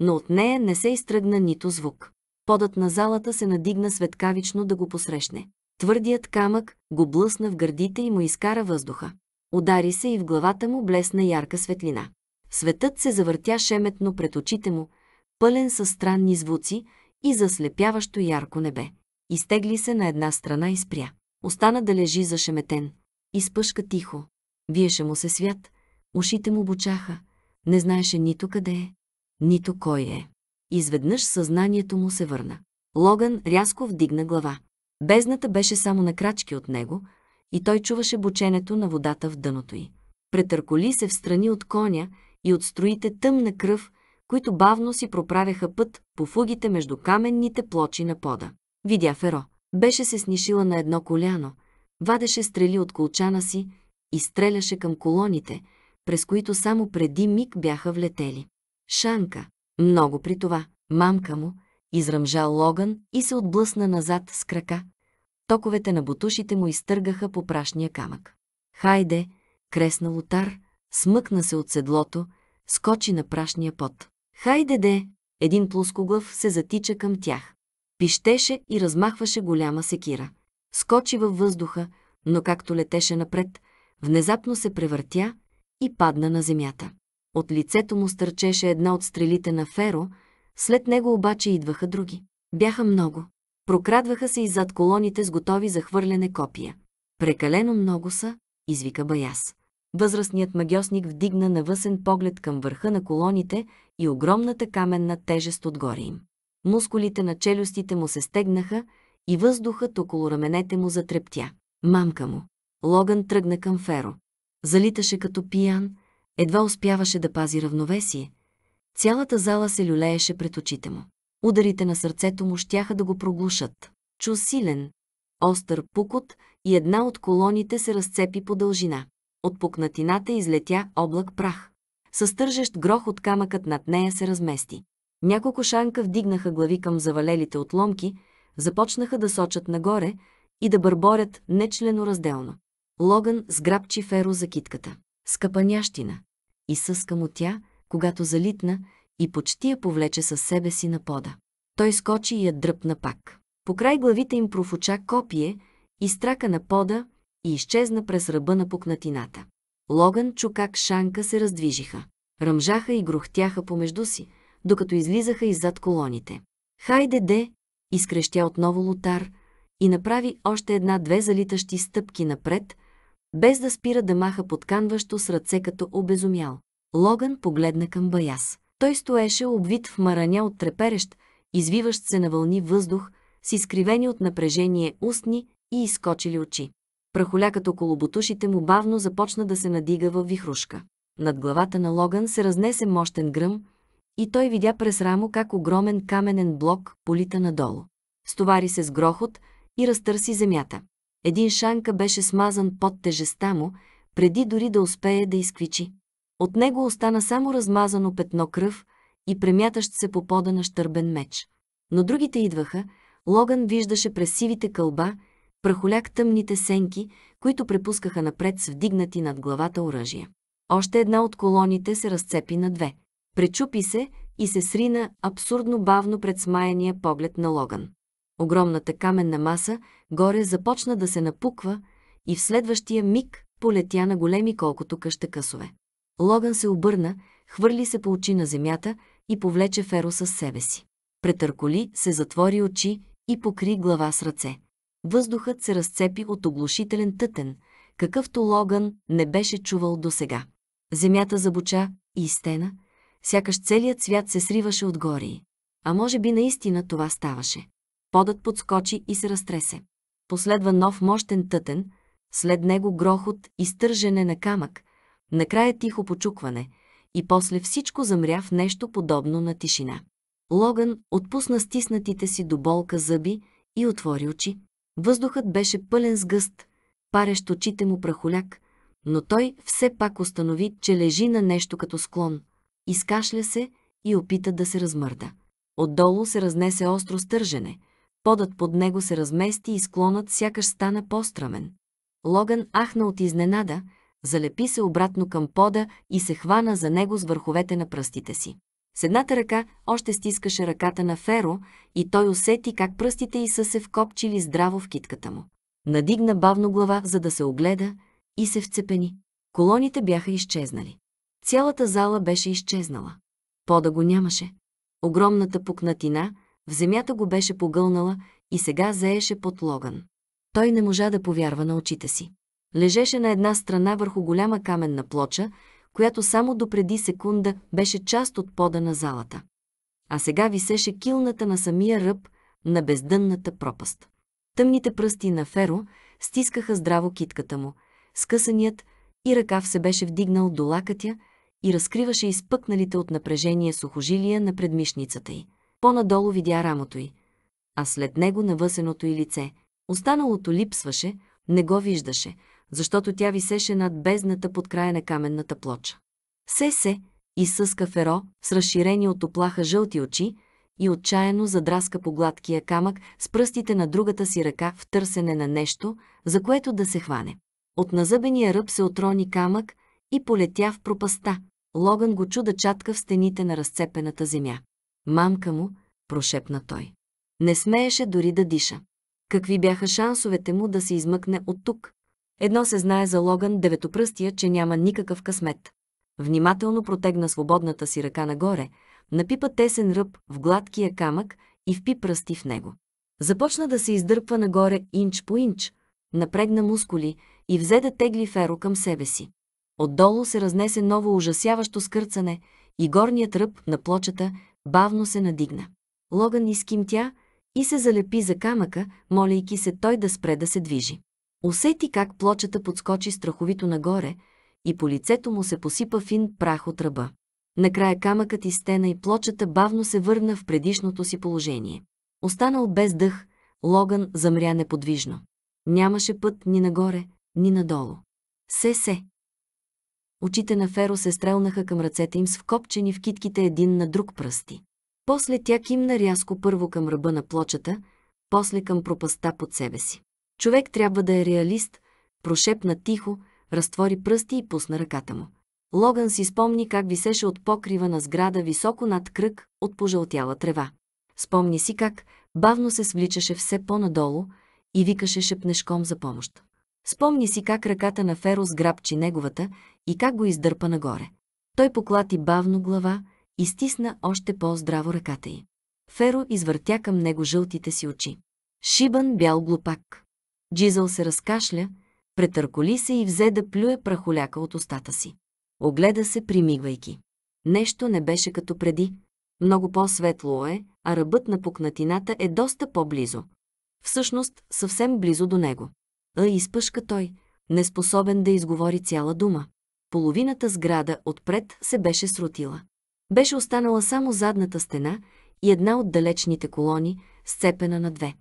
но от нея не се изтръгна нито звук. Подът на залата се надигна светкавично да го посрещне. Твърдият камък го блъсна в гърдите и му изкара въздуха. Удари се и в главата му блесна ярка светлина. Светът се завъртя шеметно пред очите му, пълен със странни звуци и заслепяващо ярко небе. Изтегли се на една страна и спря. Остана да лежи зашеметен. Изпъшка тихо. Виеше му се свят. Ушите му бучаха. Не знаеше нито къде е, нито кой е. Изведнъж съзнанието му се върна. Логан рязко вдигна глава. Бездната беше само на крачки от него и той чуваше бученето на водата в дъното й. Претърколи се в страни от коня и от строите тъмна кръв, които бавно си проправяха път по фугите между каменните плочи на пода. Видя Феро. Беше се снишила на едно коляно, вадеше стрели от колчана си и стреляше към колоните, през които само преди миг бяха влетели. Шанка, много при това, мамка му, изръмжа Логан и се отблъсна назад с крака. Токовете на бутушите му изтъргаха по прашния камък. Хайде, кресна лутар, смъкна се от седлото, скочи на прашния пот. Хайде де, един плоскоглъв се затича към тях пищеше и размахваше голяма секира. Скочи във въздуха, но както летеше напред, внезапно се превъртя и падна на земята. От лицето му стърчеше една от стрелите на Феро, след него обаче идваха други. Бяха много. Прокрадваха се и зад колоните с готови за хвърляне копия. Прекалено много са, извика Баяс. Възрастният магиосник вдигна навъсен поглед към върха на колоните и огромната каменна тежест отгоре им. Мускулите на челюстите му се стегнаха и въздухът около раменете му затрептя. Мамка му. Логан тръгна към Феро. Залиташе като пиян, едва успяваше да пази равновесие. Цялата зала се люлееше пред очите му. Ударите на сърцето му щяха да го проглушат. Чу силен, остър пукот и една от колоните се разцепи по дължина. От пукнатината излетя облак прах. Състържещ грох от камъкът над нея се размести. Няколко шанка вдигнаха глави към завалелите отломки, започнаха да сочат нагоре и да бърборят нечленоразделно. Логан сграбчи Феро за китката. Скъпанящина. И съска му тя, когато залитна, и почти я повлече със себе си на пода. Той скочи и я дръпна пак. По край главите им профуча копие, изтрака на пода и изчезна през ръба на пукнатината. Логан чу как шанка се раздвижиха. Ръмжаха и грохтяха помежду си – докато излизаха иззад колоните. Хайде де, изкрещя отново Лотар и направи още една-две залитащи стъпки напред, без да спира да маха подканващо с ръце като обезумял. Логан погледна към Баяс. Той стоеше обвит в мараня от треперещ, извиващ се на вълни въздух, с изкривени от напрежение устни и изкочили очи. Прахолякът около бутушите му бавно започна да се надига във вихрушка. Над главата на Логан се разнесе мощен гръм, и той видя през рамо как огромен каменен блок полита надолу. Стовари се с грохот и разтърси земята. Един шанка беше смазан под тежеста му, преди дори да успее да изквичи. От него остана само размазано петно кръв и премятащ се по пода на щърбен меч. Но другите идваха, Логан виждаше през сивите кълба, прахоляк тъмните сенки, които препускаха напред с вдигнати над главата оръжия. Още една от колоните се разцепи на две. Пречупи се и се срина абсурдно бавно пред смаяния поглед на Логан. Огромната каменна маса горе започна да се напуква и в следващия миг полетя на големи колкото къща късове. Логан се обърна, хвърли се по очи на земята и повлече Феро със себе си. Претърколи, се затвори очи и покри глава с ръце. Въздухът се разцепи от оглушителен тътен, какъвто Логан не беше чувал досега. Земята забуча и стена – сякаш целият свят се сриваше отгоре А може би наистина това ставаше. Подът подскочи и се разтресе. Последва нов мощен тътен, след него грохот и стържене на камък, накрая тихо почукване и после всичко замря в нещо подобно на тишина. Логан отпусна стиснатите си до болка зъби и отвори очи. Въздухът беше пълен с гъст, парещ очите му прахоляк, но той все пак установи, че лежи на нещо като склон, изкашля се и опита да се размърда. Отдолу се разнесе остро стържене, подът под него се размести и склонът сякаш стана по-страмен. Логан ахна от изненада, залепи се обратно към пода и се хвана за него с върховете на пръстите си. С едната ръка още стискаше ръката на Феро и той усети как пръстите й са се вкопчили здраво в китката му. Надигна бавно глава, за да се огледа и се вцепени. Колоните бяха изчезнали. Цялата зала беше изчезнала. Пода го нямаше. Огромната пукнатина в земята го беше погълнала и сега заеше под логан. Той не можа да повярва на очите си. Лежеше на една страна върху голяма каменна плоча, която само допреди секунда беше част от пода на залата. А сега висеше килната на самия ръб на бездънната пропаст. Тъмните пръсти на Феро стискаха здраво китката му, скъсаният и ръкав се беше вдигнал до лакътя, и разкриваше изпъкналите от напрежение сухожилия на предмишницата й. По-надолу видя рамото й, а след него навъсеното й лице. Останалото липсваше, не го виждаше, защото тя висеше над бездната под края на каменната плоча. Се-се, изсъска Феро с разширени от оплаха жълти очи и отчаяно задраска по гладкия камък с пръстите на другата си ръка в търсене на нещо, за което да се хване. От назъбения ръб се отрони камък и полетя в пропаста, Логан го чуда чатка в стените на разцепената земя. Мамка му, прошепна той. Не смееше дори да диша. Какви бяха шансовете му да се измъкне от тук? Едно се знае за Логан деветопръстия, че няма никакъв късмет. Внимателно протегна свободната си ръка нагоре, напипа тесен ръб в гладкия камък и впи пръсти в него. Започна да се издърпва нагоре инч по инч, напрегна мускули и взе да тегли феро към себе си. Отдолу се разнесе ново ужасяващо скърцане и горният ръб на плочата бавно се надигна. Логан изкимтя и се залепи за камъка, молейки се той да спре да се движи. Усети как плочата подскочи страховито нагоре и по лицето му се посипа фин прах от ръба. Накрая камъкът стена и плочата бавно се върна в предишното си положение. Останал без дъх, Логан замря неподвижно. Нямаше път ни нагоре, ни надолу. Се-се! очите на Феро се стрелнаха към ръцете им с вкопчени в китките един на друг пръсти. После тя кимна рязко първо към ръба на плочата, после към пропаста под себе си. Човек трябва да е реалист, прошепна тихо, разтвори пръсти и пусна ръката му. Логан си спомни как висеше от покрива на сграда високо над кръг от пожълтяла трева. Спомни си как бавно се свличаше все по-надолу и викаше шепнешком за помощ. Спомни си как ръката на Феро сграбчи неговата и как го издърпа нагоре. Той поклати бавно глава и стисна още по-здраво ръката й. Феро извъртя към него жълтите си очи. Шибан бял глупак. Джизъл се разкашля, претърколи се и взе да плюе прахоляка от устата си. Огледа се, примигвайки. Нещо не беше като преди. Много по-светло е, а ръбът на пукнатината е доста по-близо. Всъщност, съвсем близо до него. А изпъшка той, неспособен да изговори цяла дума. Половината сграда отпред се беше срутила. Беше останала само задната стена и една от далечните колони, сцепена на две.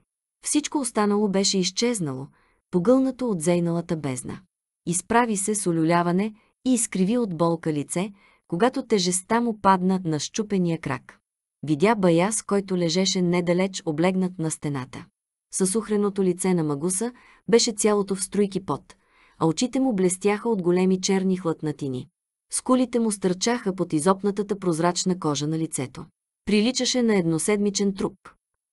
Всичко останало беше изчезнало, погълнато от зейналата бездна. Изправи се с олюляване и изкриви от болка лице, когато тежестта му падна на щупения крак. Видя баяс, който лежеше недалеч облегнат на стената. Съсухреното лице на Магуса беше цялото в струйки пот, а очите му блестяха от големи черни хладнатини. Скулите му стърчаха под изопнатата прозрачна кожа на лицето. Приличаше на едноседмичен труп.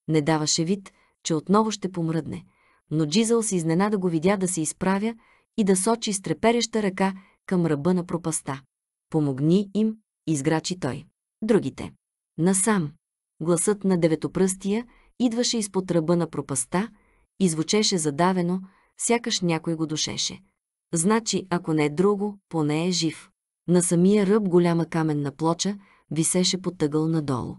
Не даваше вид, че отново ще помръдне, но Джизъл с изненада го видя да се изправя и да сочи с трепереща ръка към ръба на пропаста. Помогни им, изграчи той. Другите. Насам. Гласът на деветопръстия идваше изпод ръба на пропаста и звучеше задавено, сякаш някой го душеше. Значи, ако не е друго, поне е жив. На самия ръб голяма каменна плоча висеше под тъгъл надолу.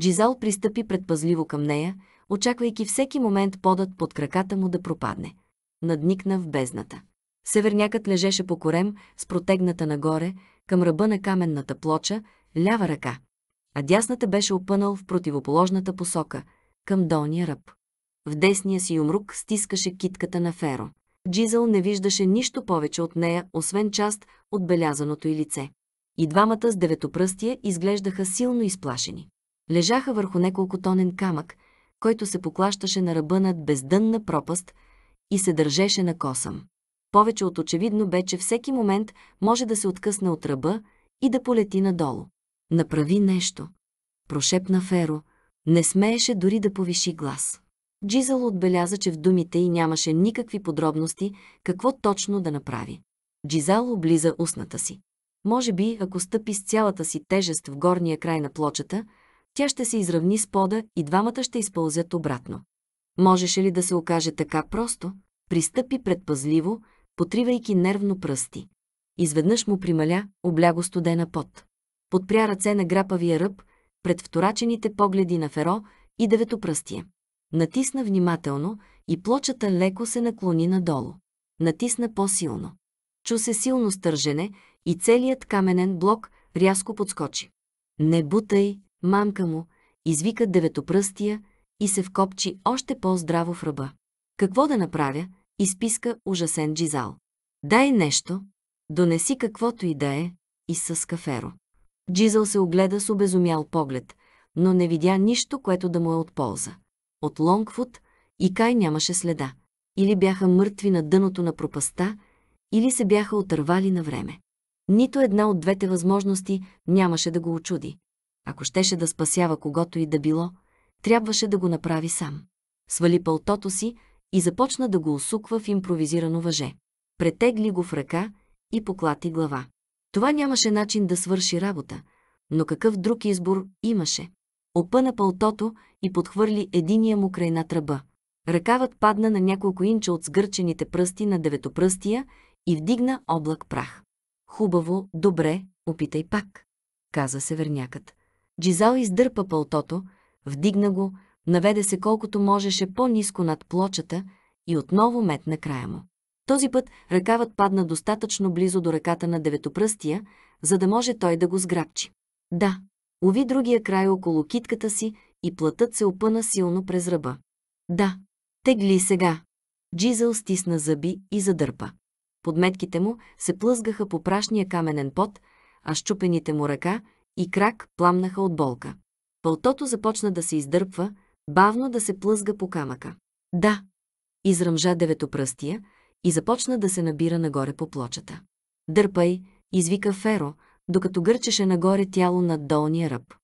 Джизал пристъпи предпазливо към нея, очаквайки всеки момент подът под краката му да пропадне. Надникна в бездната. Севернякът лежеше по корем с протегната нагоре към ръба на каменната плоча, лява ръка, а дясната беше опънал в противоположната посока – към долния ръб. В десния си умрук стискаше китката на Феро. Джизъл не виждаше нищо повече от нея, освен част от белязаното й лице. И двамата с деветопръстия изглеждаха силно изплашени. Лежаха върху няколко тонен камък, който се поклащаше на ръба над бездънна пропаст и се държеше на косъм. Повече от очевидно бе, че всеки момент може да се откъсне от ръба и да полети надолу. Направи нещо. Прошепна Феро, не смееше дори да повиши глас. Джизел отбеляза, че в думите й нямаше никакви подробности какво точно да направи. Джизал облиза устната си. Може би, ако стъпи с цялата си тежест в горния край на плочата, тя ще се изравни с пода и двамата ще използят обратно. Можеше ли да се окаже така просто? Пристъпи предпазливо, потривайки нервно пръсти. Изведнъж му прималя, обляго студена пот. Подпря ръце на грапавия ръб пред вторачените погледи на Феро и деветопръстие. Натисна внимателно и плочата леко се наклони надолу. Натисна по-силно. Чу се силно стържене и целият каменен блок рязко подскочи. Не бутай, мамка му, извика деветопръстия и се вкопчи още по-здраво в ръба. Какво да направя? изписка ужасен Джизал. Дай нещо, донеси каквото и да е, и с каферо. Джизъл се огледа с обезумял поглед, но не видя нищо, което да му е от полза. От Лонгфуд и Кай нямаше следа. Или бяха мъртви на дъното на пропаста, или се бяха отървали на време. Нито една от двете възможности нямаше да го очуди. Ако щеше да спасява когото и да било, трябваше да го направи сам. Свали пълтото си и започна да го усуква в импровизирано въже. Претегли го в ръка и поклати глава. Това нямаше начин да свърши работа, но какъв друг избор имаше? Опъна пълтото и подхвърли единия му край на тръба. Ръкавът падна на няколко инча от сгърчените пръсти на деветопръстия и вдигна облак прах. Хубаво, добре, опитай пак, каза севернякът. Джизал издърпа пълтото, вдигна го, наведе се колкото можеше по-низко над плочата и отново метна края му. Този път ръкавът падна достатъчно близо до ръката на деветопръстия, за да може той да го сграбчи. Да, уви другия край около китката си и плътът се опъна силно през ръба. Да, тегли сега. Джизъл стисна зъби и задърпа. Подметките му се плъзгаха по прашния каменен пот, а щупените му ръка и крак пламнаха от болка. Пълтото започна да се издърпва, бавно да се плъзга по камъка. Да, изръмжа деветопръстия, и започна да се набира нагоре по плочата. Дърпай, извика Феро, докато гърчеше нагоре тяло над долния ръб.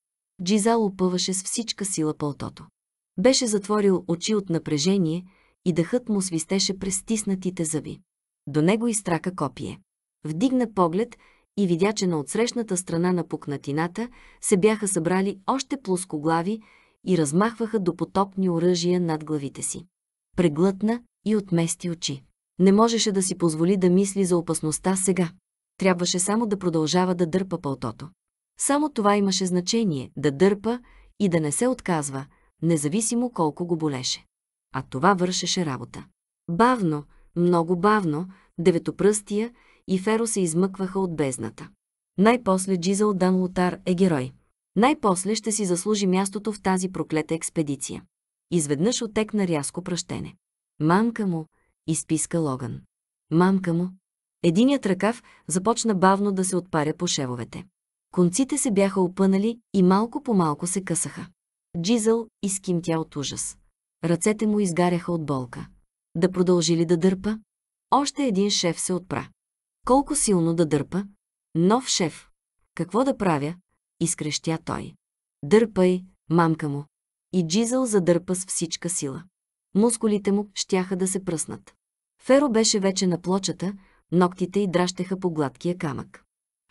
Джизал опъваше с всичка сила пълтото. Беше затворил очи от напрежение и дъхът му свистеше през стиснатите зъби. До него изтрака копие. Вдигна поглед и видя, че на отсрещната страна на пукнатината се бяха събрали още плоскоглави и размахваха до потопни оръжия над главите си. Преглътна и отмести очи. Не можеше да си позволи да мисли за опасността сега. Трябваше само да продължава да дърпа пълтото. Само това имаше значение – да дърпа и да не се отказва, независимо колко го болеше. А това вършеше работа. Бавно, много бавно, деветопръстия и Феро се измъкваха от бездната. Най-после Джизъл Дан лутар е герой. Най-после ще си заслужи мястото в тази проклета експедиция. Изведнъж отекна рязко пръщене. Мамка му, изписка Логан. Мамка му. Единият ръкав започна бавно да се отпаря по шевовете. Конците се бяха опънали и малко по малко се късаха. Джизъл изкимтя от ужас. Ръцете му изгаряха от болка. Да продължи ли да дърпа? Още един шеф се отпра. Колко силно да дърпа? Нов шеф. Какво да правя? Изкрещя той. Дърпай, мамка му. И Джизъл задърпа с всичка сила. Мускулите му щяха да се пръснат. Феро беше вече на плочата, ногтите й дращаха по гладкия камък.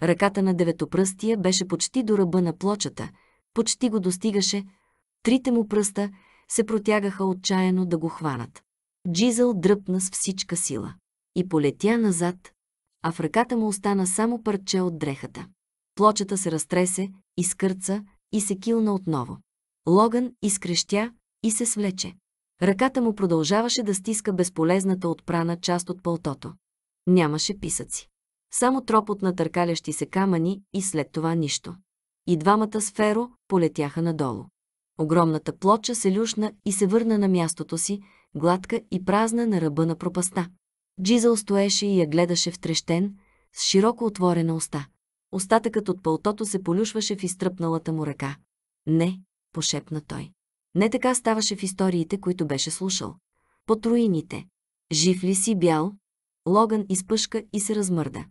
Ръката на деветопръстия беше почти до ръба на плочата, почти го достигаше, трите му пръста се протягаха отчаяно да го хванат. Джизъл дръпна с всичка сила и полетя назад, а в ръката му остана само парче от дрехата. Плочата се разтресе, изкърца и се килна отново. Логан изкрещя и се свлече. Ръката му продължаваше да стиска безполезната отпрана част от пълтото. Нямаше писъци. Само тропот на търкалящи се камъни и след това нищо. И двамата сферо полетяха надолу. Огромната плоча се люшна и се върна на мястото си, гладка и празна на ръба на пропаста. Джизъл стоеше и я гледаше втрещен, с широко отворена уста. Остатъкът от пълтото се полюшваше в изтръпналата му ръка. Не, пошепна той. Не така ставаше в историите, които беше слушал. Под руините. Жив ли си бял? Логан изпъшка и се размърда.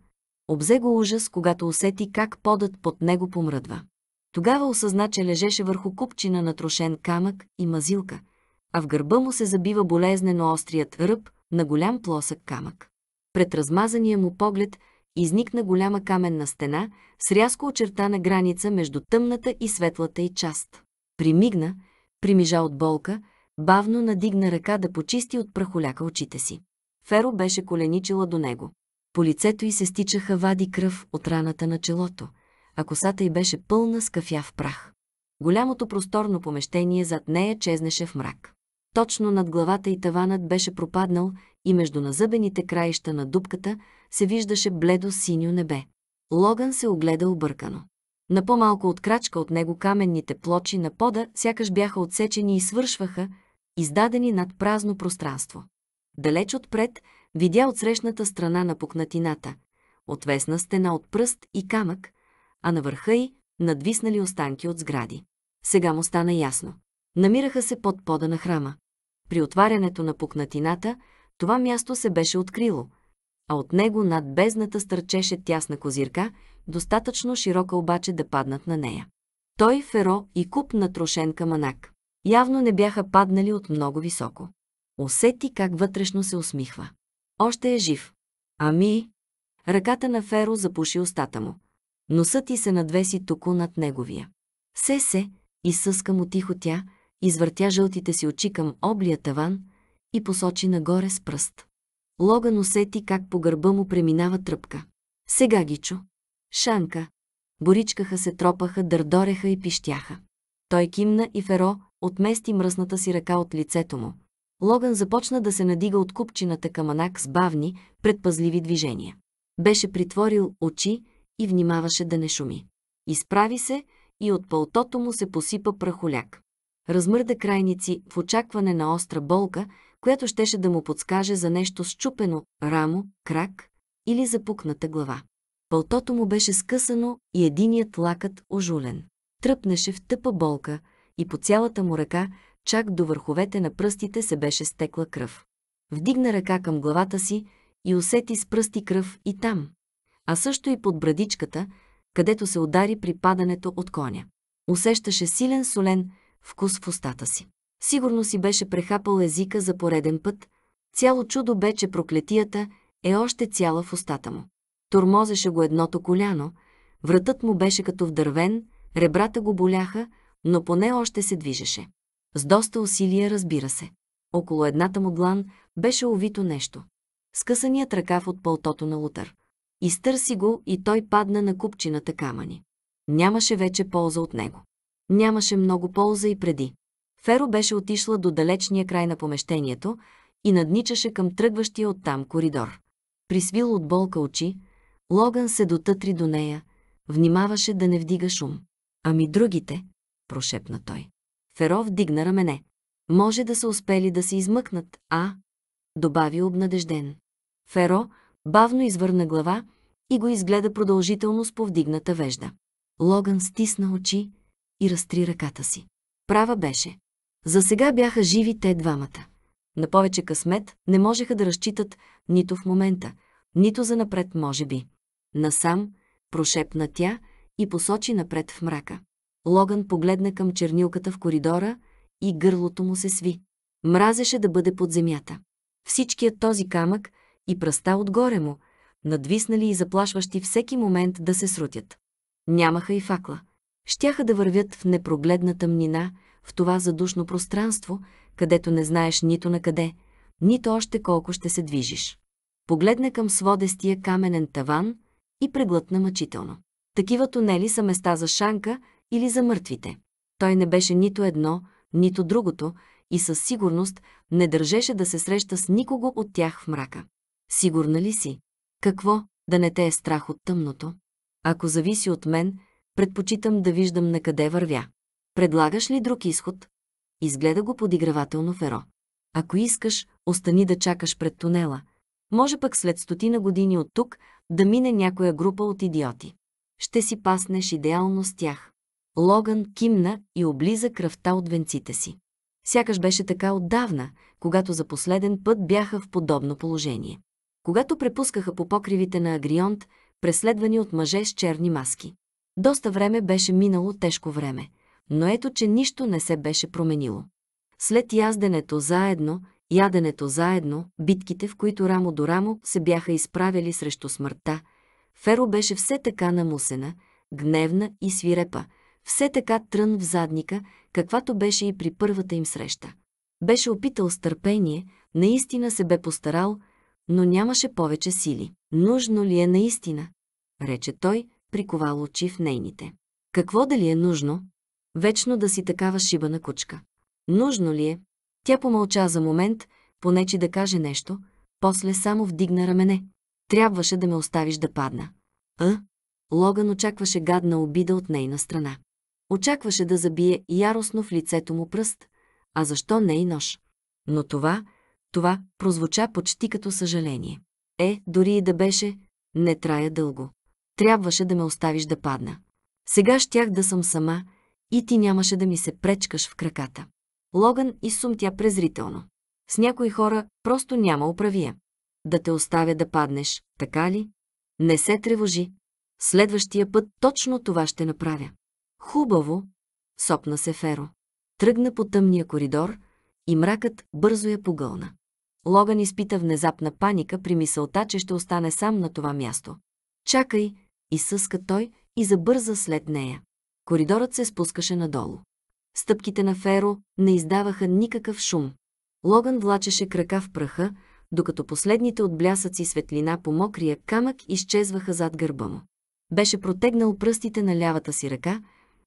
Обзе го ужас, когато усети как подът под него помръдва. Тогава осъзна, че лежеше върху купчина на трошен камък и мазилка, а в гърба му се забива болезнено острият ръб на голям плосък камък. Пред размазания му поглед изникна голяма каменна стена с рязко очертана граница между тъмната и светлата й част. Примигна, примижа от болка, бавно надигна ръка да почисти от прахоляка очите си. Феро беше коленичила до него. По лицето й се стичаха вади кръв от раната на челото, а косата й беше пълна с кафяв прах. Голямото просторно помещение зад нея чезнеше в мрак. Точно над главата й таванът беше пропаднал и между назъбените краища на дупката се виждаше бледо синьо небе. Логан се огледа объркано. На по-малко от крачка от него каменните плочи на пода сякаш бяха отсечени и свършваха, издадени над празно пространство. Далеч отпред видя от срещната страна на пукнатината, отвесна стена от пръст и камък, а на върха й надвиснали останки от сгради. Сега му стана ясно. Намираха се под пода на храма. При отварянето на пукнатината това място се беше открило, а от него над бездната стърчеше тясна козирка, достатъчно широка обаче да паднат на нея. Той, Феро и куп на трошен каманак. Явно не бяха паднали от много високо. Усети как вътрешно се усмихва. Още е жив. Ами? Ръката на Феро запуши устата му. Носът ти се надвеси току над неговия. Се се, изсъска му тихо тя, извъртя жълтите си очи към облия таван и посочи нагоре с пръст. Логан усети как по гърба му преминава тръпка. Сега ги чу. Шанка. Боричкаха се, тропаха, дърдореха и пищяха. Той кимна и Феро отмести мръсната си ръка от лицето му. Логан започна да се надига от купчината каманак с бавни, предпазливи движения. Беше притворил очи и внимаваше да не шуми. Изправи се и от пълтото му се посипа прахоляк. Размърда крайници в очакване на остра болка, която щеше да му подскаже за нещо счупено рамо, крак или запукната глава. Пълтото му беше скъсано и единият лакът ожулен. Тръпнеше в тъпа болка и по цялата му ръка, чак до върховете на пръстите се беше стекла кръв. Вдигна ръка към главата си и усети с пръсти кръв и там, а също и под брадичката, където се удари при падането от коня. Усещаше силен солен вкус в устата си. Сигурно си беше прехапал езика за пореден път, цяло чудо бе, че проклетията е още цяла в устата му. Тормозеше го едното коляно, вратът му беше като вдървен, ребрата го боляха, но поне още се движеше. С доста усилия, разбира се. Около едната му длан беше увито нещо. Скъсаният ръкав от пълтото на Лутър. Изтърси го и той падна на купчината камъни. Нямаше вече полза от него. Нямаше много полза и преди. Феро беше отишла до далечния край на помещението и надничаше към тръгващия оттам коридор. Присвил от болка очи, Логан се дотътри до нея, внимаваше да не вдига шум. Ами другите, прошепна той. Феров дигна рамене. Може да са успели да се измъкнат, а? Добави обнадежден. Феро бавно извърна глава и го изгледа продължително с повдигната вежда. Логан стисна очи и разтри ръката си. Права беше. За сега бяха живи те двамата. На повече късмет не можеха да разчитат нито в момента, нито за напред, може би. Насам, прошепна тя и посочи напред в мрака. Логан погледна към чернилката в коридора и гърлото му се сви. Мразеше да бъде под земята. Всичкият този камък и пръста отгоре му, надвиснали и заплашващи всеки момент да се срутят. Нямаха и факла. Щяха да вървят в непрогледна тъмнина, в това задушно пространство, където не знаеш нито на къде, нито още колко ще се движиш. Погледна към сводестия каменен таван, и преглътна мъчително. Такива тунели са места за Шанка или за мъртвите. Той не беше нито едно, нито другото и със сигурност не държеше да се среща с никого от тях в мрака. Сигурна ли си? Какво, да не те е страх от тъмното? Ако зависи от мен, предпочитам да виждам на къде вървя. Предлагаш ли друг изход? Изгледа го подигравателно Феро. Ако искаш, остани да чакаш пред тунела – може пък след стотина години от тук да мине някоя група от идиоти. Ще си паснеш идеално с тях. Логан кимна и облиза кръвта от венците си. Сякаш беше така отдавна, когато за последен път бяха в подобно положение. Когато препускаха по покривите на Агрионт, преследвани от мъже с черни маски. Доста време беше минало тежко време, но ето, че нищо не се беше променило. След язденето заедно, яденето заедно, битките, в които рамо до рамо се бяха изправили срещу смъртта. Феро беше все така намусена, гневна и свирепа, все така трън в задника, каквато беше и при първата им среща. Беше опитал с търпение, наистина се бе постарал, но нямаше повече сили. Нужно ли е наистина? Рече той, приковал очи в нейните. Какво да ли е нужно? Вечно да си такава шибана кучка. Нужно ли е, тя помълча за момент, понечи да каже нещо, после само вдигна рамене. Трябваше да ме оставиш да падна. А? Логан очакваше гадна обида от нейна страна. Очакваше да забие яростно в лицето му пръст, а защо не и нож. Но това, това прозвуча почти като съжаление. Е, дори и да беше, не трая дълго. Трябваше да ме оставиш да падна. Сега щях да съм сама и ти нямаше да ми се пречкаш в краката. Логан изсумтя презрително. С някои хора просто няма управия. Да те оставя да паднеш, така ли? Не се тревожи. Следващия път точно това ще направя. Хубаво, сопна се Феро. Тръгна по тъмния коридор и мракът бързо я погълна. Логан изпита внезапна паника при мисълта, че ще остане сам на това място. Чакай, изсъска той и забърза след нея. Коридорът се спускаше надолу. Стъпките на Феро не издаваха никакъв шум. Логан влачеше крака в пръха, докато последните отблясъци светлина по мокрия камък изчезваха зад гърба му. Беше протегнал пръстите на лявата си ръка,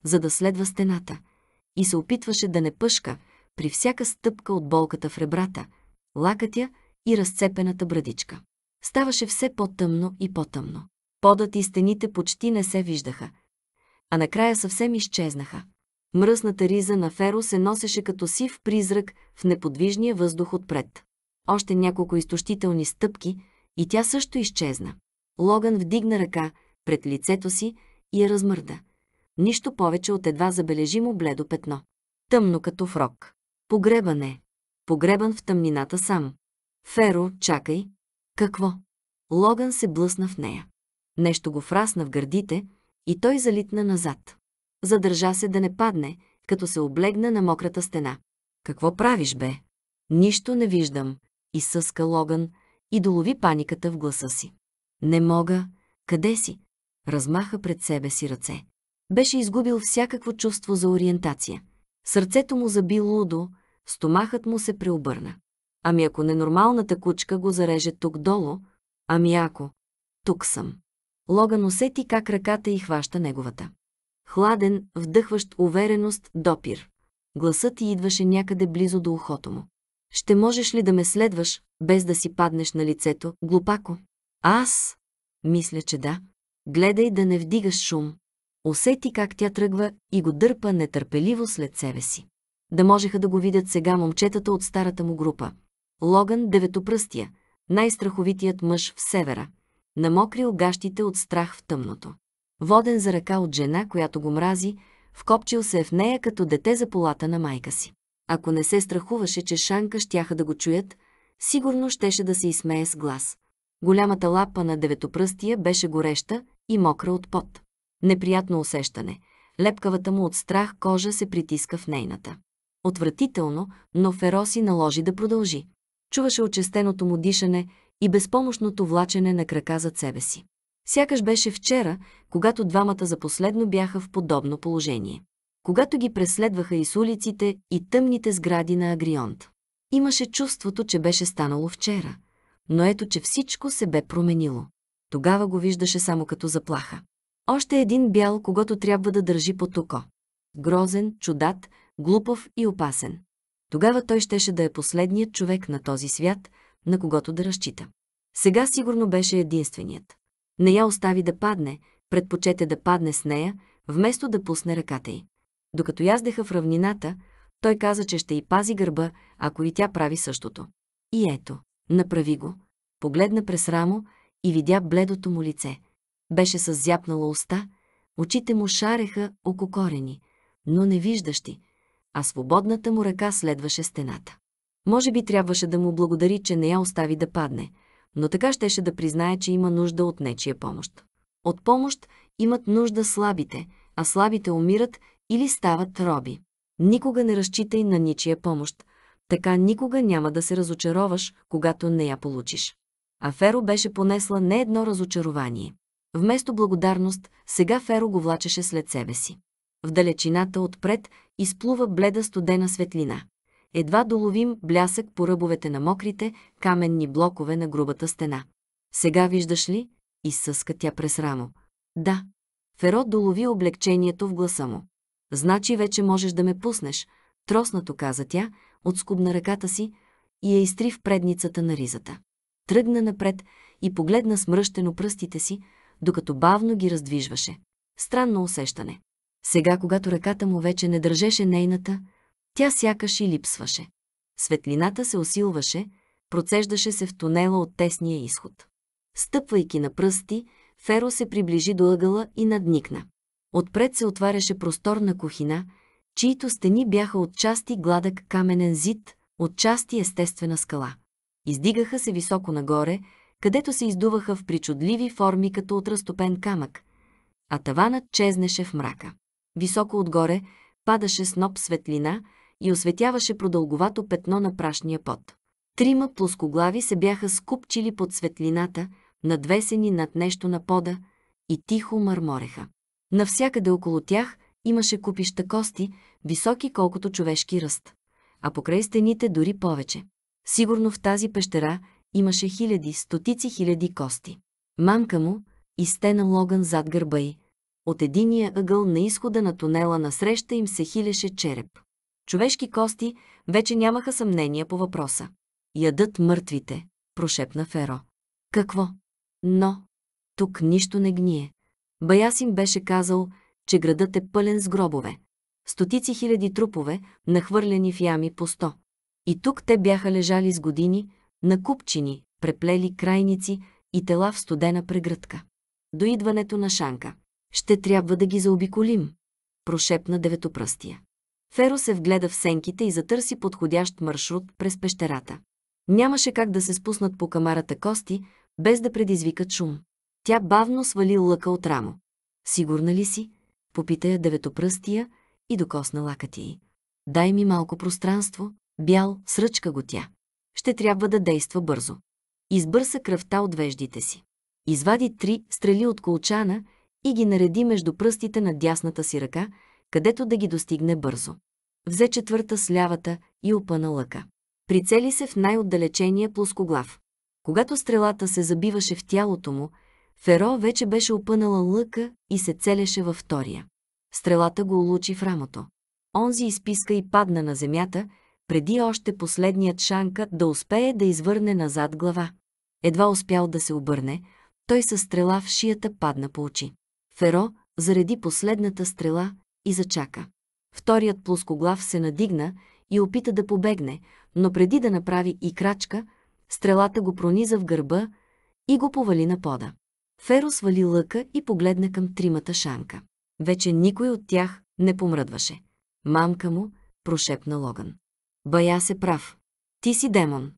за да следва стената, и се опитваше да не пъшка при всяка стъпка от болката в ребрата, лакътя и разцепената брадичка. Ставаше все по-тъмно и по-тъмно. Подът и стените почти не се виждаха, а накрая съвсем изчезнаха. Мръсната риза на Феро се носеше като сив призрак в неподвижния въздух отпред. Още няколко изтощителни стъпки и тя също изчезна. Логан вдигна ръка пред лицето си и я размърда. Нищо повече от едва забележимо бледо петно. Тъмно като фрок. Погребан е. Погребан в тъмнината сам. Феро, чакай. Какво? Логан се блъсна в нея. Нещо го фрасна в гърдите и той залитна назад задържа се да не падне, като се облегна на мократа стена. Какво правиш, бе? Нищо не виждам, изсъска Логан и долови паниката в гласа си. Не мога, къде си? Размаха пред себе си ръце. Беше изгубил всякакво чувство за ориентация. Сърцето му заби лудо, стомахът му се преобърна. Ами ако ненормалната кучка го зареже тук долу, ами ако... Тук съм. Логан усети как ръката и хваща неговата. Хладен, вдъхващ увереност, допир. Гласът ти идваше някъде близо до ухото му. Ще можеш ли да ме следваш, без да си паднеш на лицето, глупако? Аз? Мисля, че да. Гледай да не вдигаш шум. Усети как тя тръгва и го дърпа нетърпеливо след себе си. Да можеха да го видят сега момчетата от старата му група. Логан Деветопръстия, най-страховитият мъж в севера, намокрил гащите от страх в тъмното воден за ръка от жена, която го мрази, вкопчил се в нея като дете за полата на майка си. Ако не се страхуваше, че Шанка щяха да го чуят, сигурно щеше да се изсмее с глас. Голямата лапа на деветопръстия беше гореща и мокра от пот. Неприятно усещане. Лепкавата му от страх кожа се притиска в нейната. Отвратително, но Фероси наложи да продължи. Чуваше очестеното му дишане и безпомощното влачене на крака зад себе си. Сякаш беше вчера, когато двамата за последно бяха в подобно положение. Когато ги преследваха и с улиците, и тъмните сгради на Агрионт. Имаше чувството, че беше станало вчера. Но ето, че всичко се бе променило. Тогава го виждаше само като заплаха. Още един бял, когато трябва да държи по око. Грозен, чудат, глупав и опасен. Тогава той щеше да е последният човек на този свят, на когото да разчита. Сега сигурно беше единственият. Не я остави да падне, предпочете да падне с нея, вместо да пусне ръката й. Докато яздеха в равнината, той каза, че ще й пази гърба, ако и тя прави същото. И ето, направи го. Погледна през рамо и видя бледото му лице. Беше с зяпнала уста, очите му шареха око корени, но не виждащи, а свободната му ръка следваше стената. Може би трябваше да му благодари, че не я остави да падне – но така щеше да признае, че има нужда от нечия помощ. От помощ имат нужда слабите, а слабите умират или стават роби. Никога не разчитай на ничия помощ. Така никога няма да се разочароваш, когато не я получиш. А Феро беше понесла не едно разочарование. Вместо благодарност, сега Феро го влачеше след себе си. В далечината отпред изплува бледа студена светлина едва доловим блясък по ръбовете на мокрите каменни блокове на грубата стена. Сега виждаш ли? Изсъска тя през рамо. Да. Ферот долови облегчението в гласа му. Значи вече можеш да ме пуснеш, троснато каза тя, отскубна ръката си и я изтри в предницата на ризата. Тръгна напред и погледна смръщено пръстите си, докато бавно ги раздвижваше. Странно усещане. Сега, когато ръката му вече не държеше нейната, тя сякаш и липсваше. Светлината се усилваше, процеждаше се в тунела от тесния изход. Стъпвайки на пръсти, Феро се приближи до ъгъла и надникна. Отпред се отваряше просторна кухина, чието стени бяха отчасти гладък каменен зид, отчасти естествена скала. Издигаха се високо нагоре, където се издуваха в причудливи форми като от разтопен камък, а таванът чезнеше в мрака. Високо отгоре падаше сноп светлина, и осветяваше продълговато петно на прашния пот. Трима плоскоглави се бяха скупчили под светлината, надвесени над нещо на пода, и тихо мърмореха. Навсякъде около тях имаше купища кости, високи колкото човешки ръст, а покрай стените дори повече. Сигурно в тази пещера имаше хиляди, стотици хиляди кости. Мамка му и стена Логан зад гърба й. От единия ъгъл на изхода на тунела насреща им се хилеше череп човешки кости, вече нямаха съмнение по въпроса. Ядат мъртвите, прошепна Феро. Какво? Но, тук нищо не гние. Баясин беше казал, че градът е пълен с гробове. Стотици хиляди трупове, нахвърлени в ями по сто. И тук те бяха лежали с години, на купчини, преплели крайници и тела в студена прегръдка. До идването на Шанка. Ще трябва да ги заобиколим, прошепна деветопръстия. Феро се вгледа в сенките и затърси подходящ маршрут през пещерата. Нямаше как да се спуснат по камарата кости, без да предизвикат шум. Тя бавно свали лъка от рамо. Сигурна ли си? Попита я деветопръстия и докосна лакати. й. Дай ми малко пространство, бял, сръчка го тя. Ще трябва да действа бързо. Избърса кръвта от веждите си. Извади три стрели от колчана и ги нареди между пръстите на дясната си ръка, където да ги достигне бързо. Взе четвърта с лявата и опъна лъка. Прицели се в най-отдалечения плоскоглав. Когато стрелата се забиваше в тялото му, Феро вече беше опънала лъка и се целеше във втория. Стрелата го улучи в рамото. Онзи изписка и падна на земята, преди още последният шанка да успее да извърне назад глава. Едва успял да се обърне, той със стрела в шията падна по очи. Феро зареди последната стрела и зачака. Вторият плоскоглав се надигна и опита да побегне, но преди да направи и крачка, стрелата го прониза в гърба и го повали на пода. Феро свали лъка и погледна към тримата шанка. Вече никой от тях не помръдваше. Мамка му прошепна Логан. Бая се прав. Ти си демон.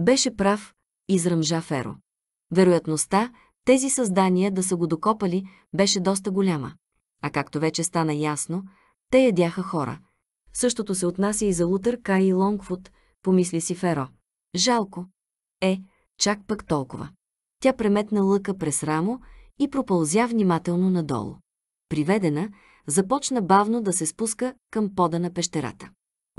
Беше прав, изръмжа Феро. Вероятността тези създания да са го докопали беше доста голяма. А както вече стана ясно, те ядяха хора. Същото се отнася и за Лутър Кай и Лонгфуд, помисли си Феро. Жалко. Е, чак пък толкова. Тя преметна лъка през рамо и пропълзя внимателно надолу. Приведена, започна бавно да се спуска към пода на пещерата.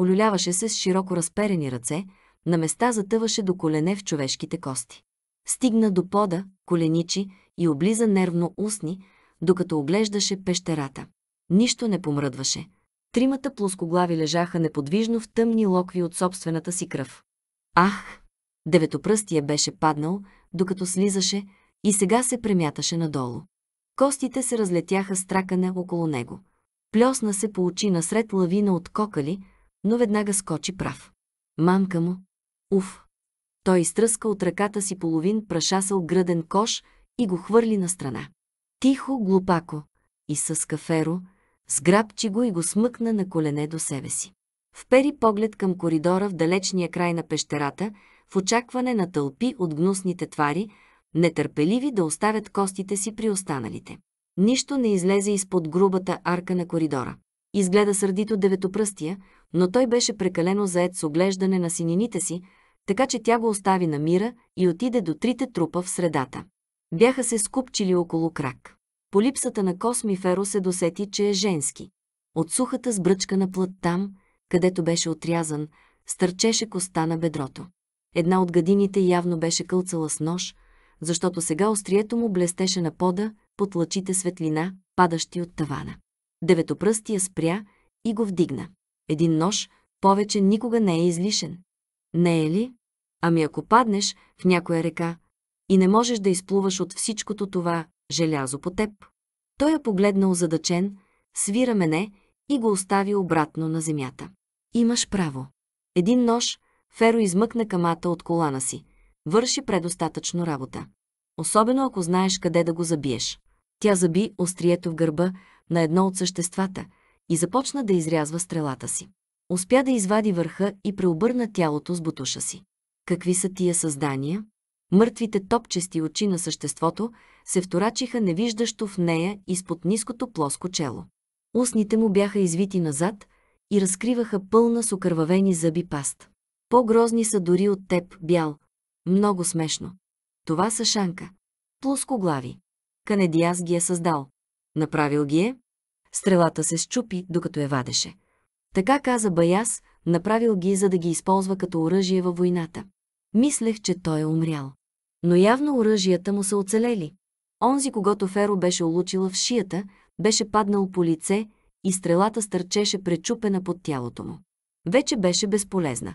Олюляваше се с широко разперени ръце, на места затъваше до колене в човешките кости. Стигна до пода, коленичи и облиза нервно устни, докато оглеждаше пещерата. Нищо не помръдваше. Тримата плоскоглави лежаха неподвижно в тъмни локви от собствената си кръв. Ах! Деветопръстия беше паднал, докато слизаше и сега се премяташе надолу. Костите се разлетяха стракане около него. Плесна се получи насред лавина от кокали, но веднага скочи прав. Мамка му! Уф! Той изтръска от ръката си половин прашасал гръден кош и го хвърли на страна. Тихо, глупако, и с каферо, сграбчи го и го смъкна на колене до себе си. Впери поглед към коридора в далечния край на пещерата, в очакване на тълпи от гнусните твари, нетърпеливи да оставят костите си при останалите. Нищо не излезе изпод грубата арка на коридора. Изгледа сърдито деветопръстия, но той беше прекалено заед с оглеждане на синините си, така че тя го остави на мира и отиде до трите трупа в средата. Бяха се скупчили около крак. По липсата на косми Феро се досети, че е женски. От сухата сбръчка на плът там, където беше отрязан, стърчеше коста на бедрото. Една от гадините явно беше кълцала с нож, защото сега острието му блестеше на пода под лъчите светлина, падащи от тавана. Деветопръстия спря и го вдигна. Един нож повече никога не е излишен. Не е ли? Ами ако паднеш в някоя река, и не можеш да изплуваш от всичкото това желязо по теб. Той я е погледнал задачен, свира мене и го остави обратно на земята. Имаш право. Един нож, Феро измъкна камата от колана си. Върши предостатъчно работа. Особено ако знаеш къде да го забиеш. Тя заби острието в гърба на едно от съществата и започна да изрязва стрелата си. Успя да извади върха и преобърна тялото с бутуша си. Какви са тия създания? Мъртвите топчести очи на съществото се вторачиха невиждащо в нея изпод ниското плоско чело. Устните му бяха извити назад и разкриваха пълна с окървавени зъби паст. По-грозни са дори от теб, бял. Много смешно. Това са шанка. Плоскоглави. Канедиас ги е създал. Направил ги е. Стрелата се счупи, докато я вадеше. Така каза Баяс, направил ги, за да ги използва като оръжие във войната. Мислех, че той е умрял но явно оръжията му са оцелели. Онзи, когато Феро беше улучила в шията, беше паднал по лице и стрелата стърчеше пречупена под тялото му. Вече беше безполезна.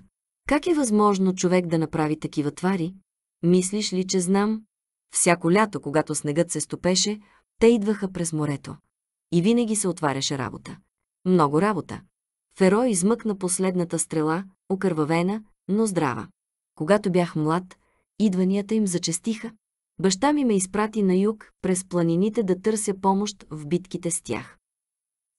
Как е възможно човек да направи такива твари? Мислиш ли, че знам? Всяко лято, когато снегът се стопеше, те идваха през морето. И винаги се отваряше работа. Много работа. Феро измъкна последната стрела, окървавена, но здрава. Когато бях млад, Идванията им зачестиха. Баща ми ме изпрати на юг, през планините да търся помощ в битките с тях.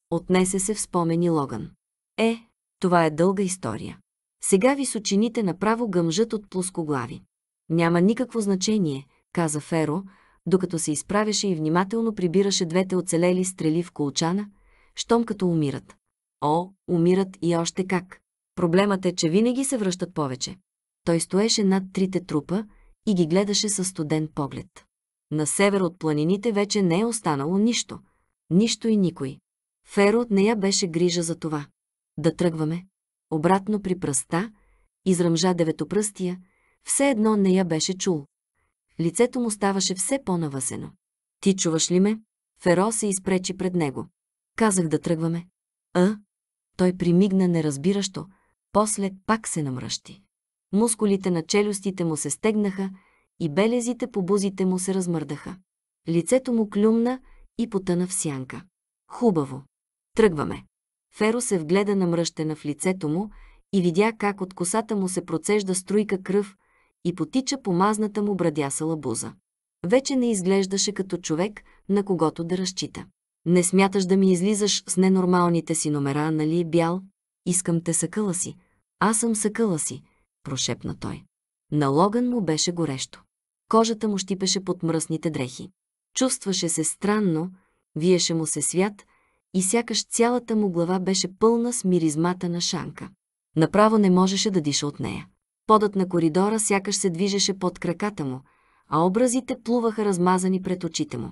Отнесе се в спомени Логан. Е, това е дълга история. Сега височините направо гъмжат от плоскоглави. Няма никакво значение, каза Феро, докато се изправяше и внимателно прибираше двете оцелели стрели в колчана, щом като умират. О, умират и още как. Проблемът е, че винаги се връщат повече. Той стоеше над трите трупа и ги гледаше със студен поглед. На север от планините вече не е останало нищо. Нищо и никой. Феро от нея беше грижа за това. Да тръгваме. Обратно при пръста, изръмжа деветопръстия, все едно не я беше чул. Лицето му ставаше все по-навъсено. Ти чуваш ли ме? Феро се изпречи пред него. Казах да тръгваме. А? Той примигна неразбиращо, после пак се намръщи. Мускулите на челюстите му се стегнаха и белезите по бузите му се размърдаха. Лицето му клюмна и потъна в сянка. Хубаво. Тръгваме. Феро се вгледа намръщена в лицето му и видя как от косата му се процежда струйка кръв и потича по мазната му брадясала буза. Вече не изглеждаше като човек, на когото да разчита. Не смяташ да ми излизаш с ненормалните си номера, нали, бял? Искам те съкъла си. Аз съм съкъла си прошепна той. На Логан му беше горещо. Кожата му щипеше под мръсните дрехи. Чувстваше се странно, виеше му се свят и сякаш цялата му глава беше пълна с миризмата на шанка. Направо не можеше да диша от нея. Подът на коридора сякаш се движеше под краката му, а образите плуваха размазани пред очите му.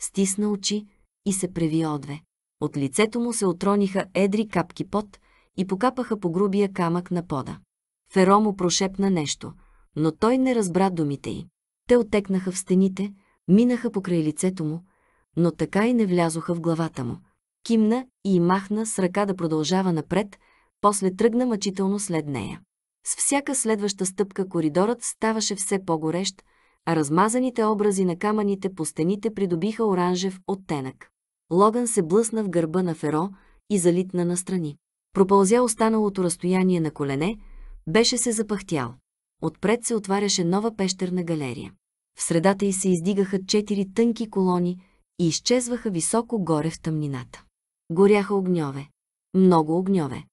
Стисна очи и се преви одве. От лицето му се отрониха едри капки пот и покапаха по грубия камък на пода. Феро му прошепна нещо, но той не разбра думите й. Те отекнаха в стените, минаха покрай лицето му, но така и не влязоха в главата му. Кимна и махна с ръка да продължава напред, после тръгна мъчително след нея. С всяка следваща стъпка коридорът ставаше все по-горещ, а размазаните образи на камъните по стените придобиха оранжев оттенък. Логан се блъсна в гърба на Феро и залитна настрани. Пропълзя останалото разстояние на колене, беше се запахтял. Отпред се отваряше нова пещерна галерия. В средата й се издигаха четири тънки колони и изчезваха високо горе в тъмнината. Горяха огньове. Много огньове.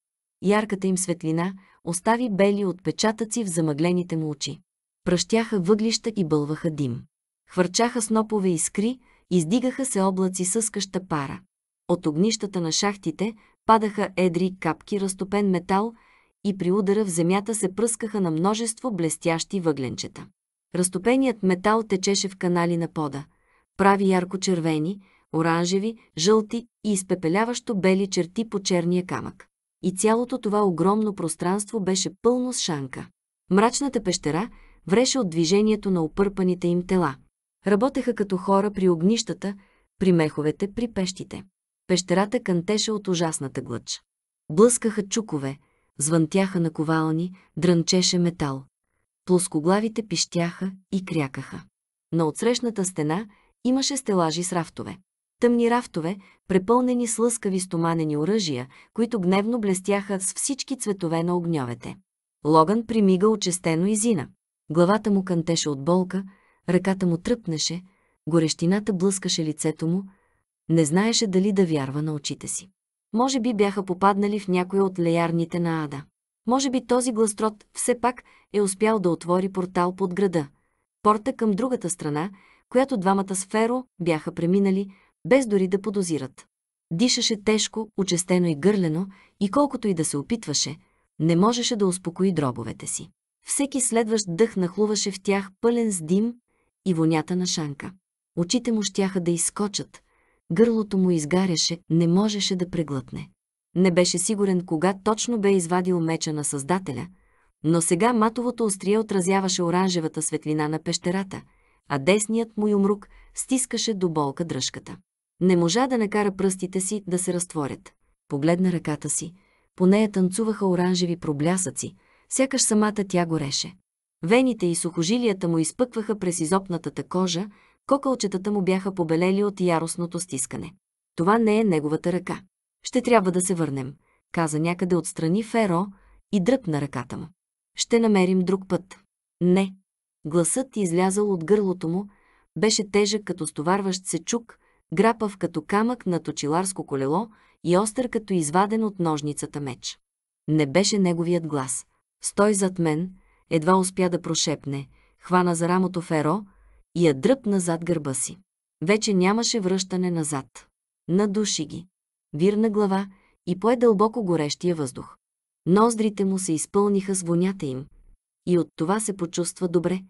Ярката им светлина остави бели отпечатъци в замъглените му очи. Пръщяха въглища и бълваха дим. Хвърчаха снопове искри, издигаха се облаци съскаща пара. От огнищата на шахтите падаха едри капки разтопен метал и при удара в земята се пръскаха на множество блестящи въгленчета. Разтопеният метал течеше в канали на пода, прави ярко-червени, оранжеви, жълти и изпепеляващо бели черти по черния камък. И цялото това огромно пространство беше пълно с шанка. Мрачната пещера вреше от движението на опърпаните им тела. Работеха като хора при огнищата, при меховете, при пещите. Пещерата кантеше от ужасната глъч. Блъскаха чукове, звънтяха на ковални, дрънчеше метал. Плоскоглавите пищяха и крякаха. На отсрещната стена имаше стелажи с рафтове. Тъмни рафтове, препълнени с лъскави стоманени оръжия, които гневно блестяха с всички цветове на огньовете. Логан примига очестено изина. Главата му кънтеше от болка, ръката му тръпнеше, горещината блъскаше лицето му, не знаеше дали да вярва на очите си. Може би бяха попаднали в някоя от леярните на Ада. Може би този гластрот все пак е успял да отвори портал под града. Порта към другата страна, която двамата с Феро бяха преминали, без дори да подозират. Дишаше тежко, очестено и гърлено, и колкото и да се опитваше, не можеше да успокои дробовете си. Всеки следващ дъх нахлуваше в тях пълен с дим и вонята на шанка. Очите му щяха да изскочат, Гърлото му изгаряше, не можеше да преглътне. Не беше сигурен кога точно бе извадил меча на Създателя, но сега матовото острие отразяваше оранжевата светлина на пещерата, а десният му юмрук стискаше до болка дръжката. Не можа да накара пръстите си да се разтворят. Погледна ръката си. По нея танцуваха оранжеви проблясъци, сякаш самата тя гореше. Вените и сухожилията му изпъкваха през изопнатата кожа, Кокълчетата му бяха побелели от яростното стискане. Това не е неговата ръка. Ще трябва да се върнем, каза някъде отстрани Феро и дръпна ръката му. Ще намерим друг път. Не. Гласът излязъл от гърлото му, беше тежък като стоварващ се чук, грапав като камък на точиларско колело и остър като изваден от ножницата меч. Не беше неговият глас. Стой зад мен, едва успя да прошепне, хвана за рамото Феро, и я дръпна зад гърба си. Вече нямаше връщане назад. Надуши ги. Вирна глава и пое дълбоко горещия въздух. Ноздрите му се изпълниха с вонята им и от това се почувства добре.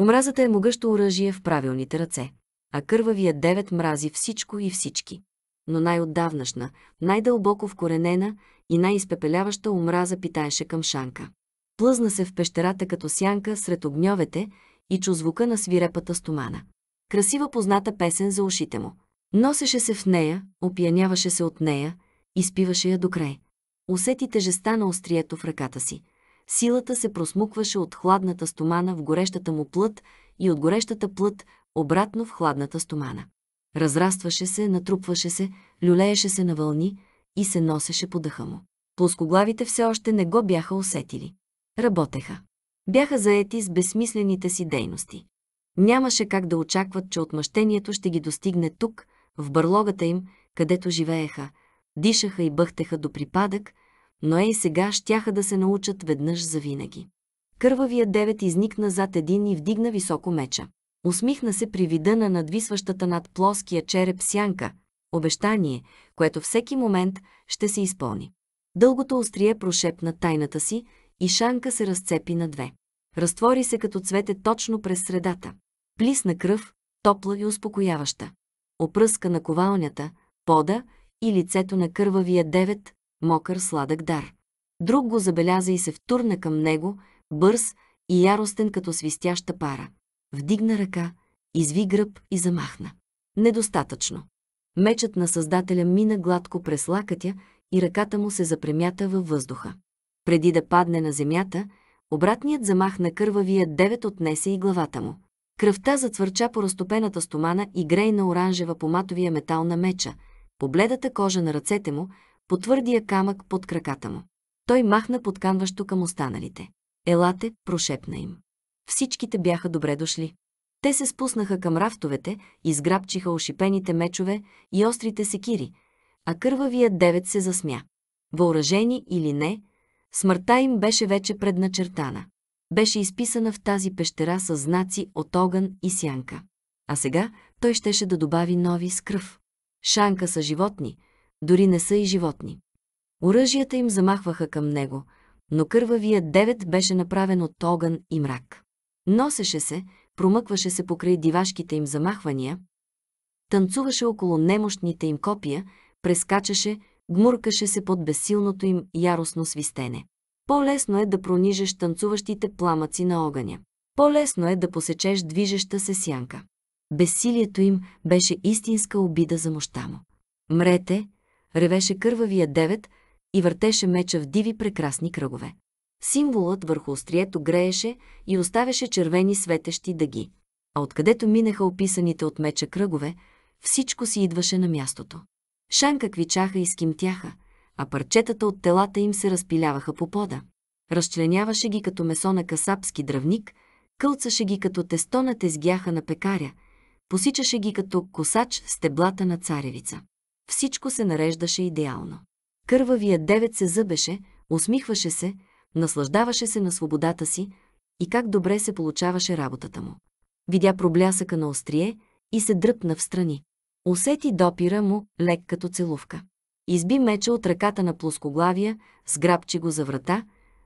Омразата е могъщо оръжие в правилните ръце, а кървавия девет мрази всичко и всички. Но най-отдавнашна, най-дълбоко вкоренена и най-изпепеляваща омраза питаеше към Шанка. Плъзна се в пещерата като сянка сред огньовете и чу звука на свирепата стомана. Красива позната песен за ушите му. Носеше се в нея, опияняваше се от нея, изпиваше я до край. Усети тежеста на острието в ръката си. Силата се просмукваше от хладната стомана в горещата му плът и от горещата плът обратно в хладната стомана. Разрастваше се, натрупваше се, люлееше се на вълни и се носеше по дъха му. Плоскоглавите все още не го бяха усетили. Работеха бяха заети с безсмислените си дейности. Нямаше как да очакват, че отмъщението ще ги достигне тук, в бърлогата им, където живееха, дишаха и бъхтеха до припадък, но е и сега щяха да се научат веднъж завинаги. Кървавия девет изникна зад един и вдигна високо меча. Усмихна се при вида на надвисващата над плоския череп сянка, обещание, което всеки момент ще се изпълни. Дългото острие прошепна тайната си, и шанка се разцепи на две. Разтвори се като цвете точно през средата. Плисна кръв, топла и успокояваща. Опръска на ковалнята, пода и лицето на кървавия девет, мокър сладък дар. Друг го забеляза и се втурна към него, бърз и яростен като свистяща пара. Вдигна ръка, изви гръб и замахна. Недостатъчно. Мечът на Създателя мина гладко през лакътя и ръката му се запремята във въздуха. Преди да падне на земята, обратният замах на кървавия девет отнесе и главата му. Кръвта затвърча по разтопената стомана и грейна оранжева по матовия метал на меча, по бледата кожа на ръцете му, по твърдия камък под краката му. Той махна подканващо към останалите. Елате, прошепна им. Всичките бяха добре дошли. Те се спуснаха към рафтовете, изграбчиха ошипените мечове и острите секири, а кървавия девет се засмя. Въоръжени или не, Смъртта им беше вече предначертана. Беше изписана в тази пещера с знаци от огън и сянка. А сега той щеше да добави нови с кръв. Шанка са животни, дори не са и животни. Оръжията им замахваха към него, но кървавият девет беше направен от огън и мрак. Носеше се, промъкваше се покрай дивашките им замахвания, танцуваше около немощните им копия, прескачаше, гмуркаше се под безсилното им яростно свистене. По-лесно е да пронижеш танцуващите пламъци на огъня. По-лесно е да посечеш движеща се сянка. Безсилието им беше истинска обида за мощта му. Мрете, ревеше кървавия девет и въртеше меча в диви прекрасни кръгове. Символът върху острието грееше и оставяше червени светещи дъги. А откъдето минаха описаните от меча кръгове, всичко си идваше на мястото. Шанка квичаха и скимтяха, а парчетата от телата им се разпиляваха по пода. Разчленяваше ги като месо на касапски дравник, кълцаше ги като тесто на тезгяха на пекаря, посичаше ги като косач стеблата на царевица. Всичко се нареждаше идеално. Кървавия девет се зъбеше, усмихваше се, наслаждаваше се на свободата си и как добре се получаваше работата му. Видя проблясъка на острие и се дръпна в страни. Усети допира му, лек като целувка. Изби меча от ръката на плоскоглавия, сграбчи го за врата,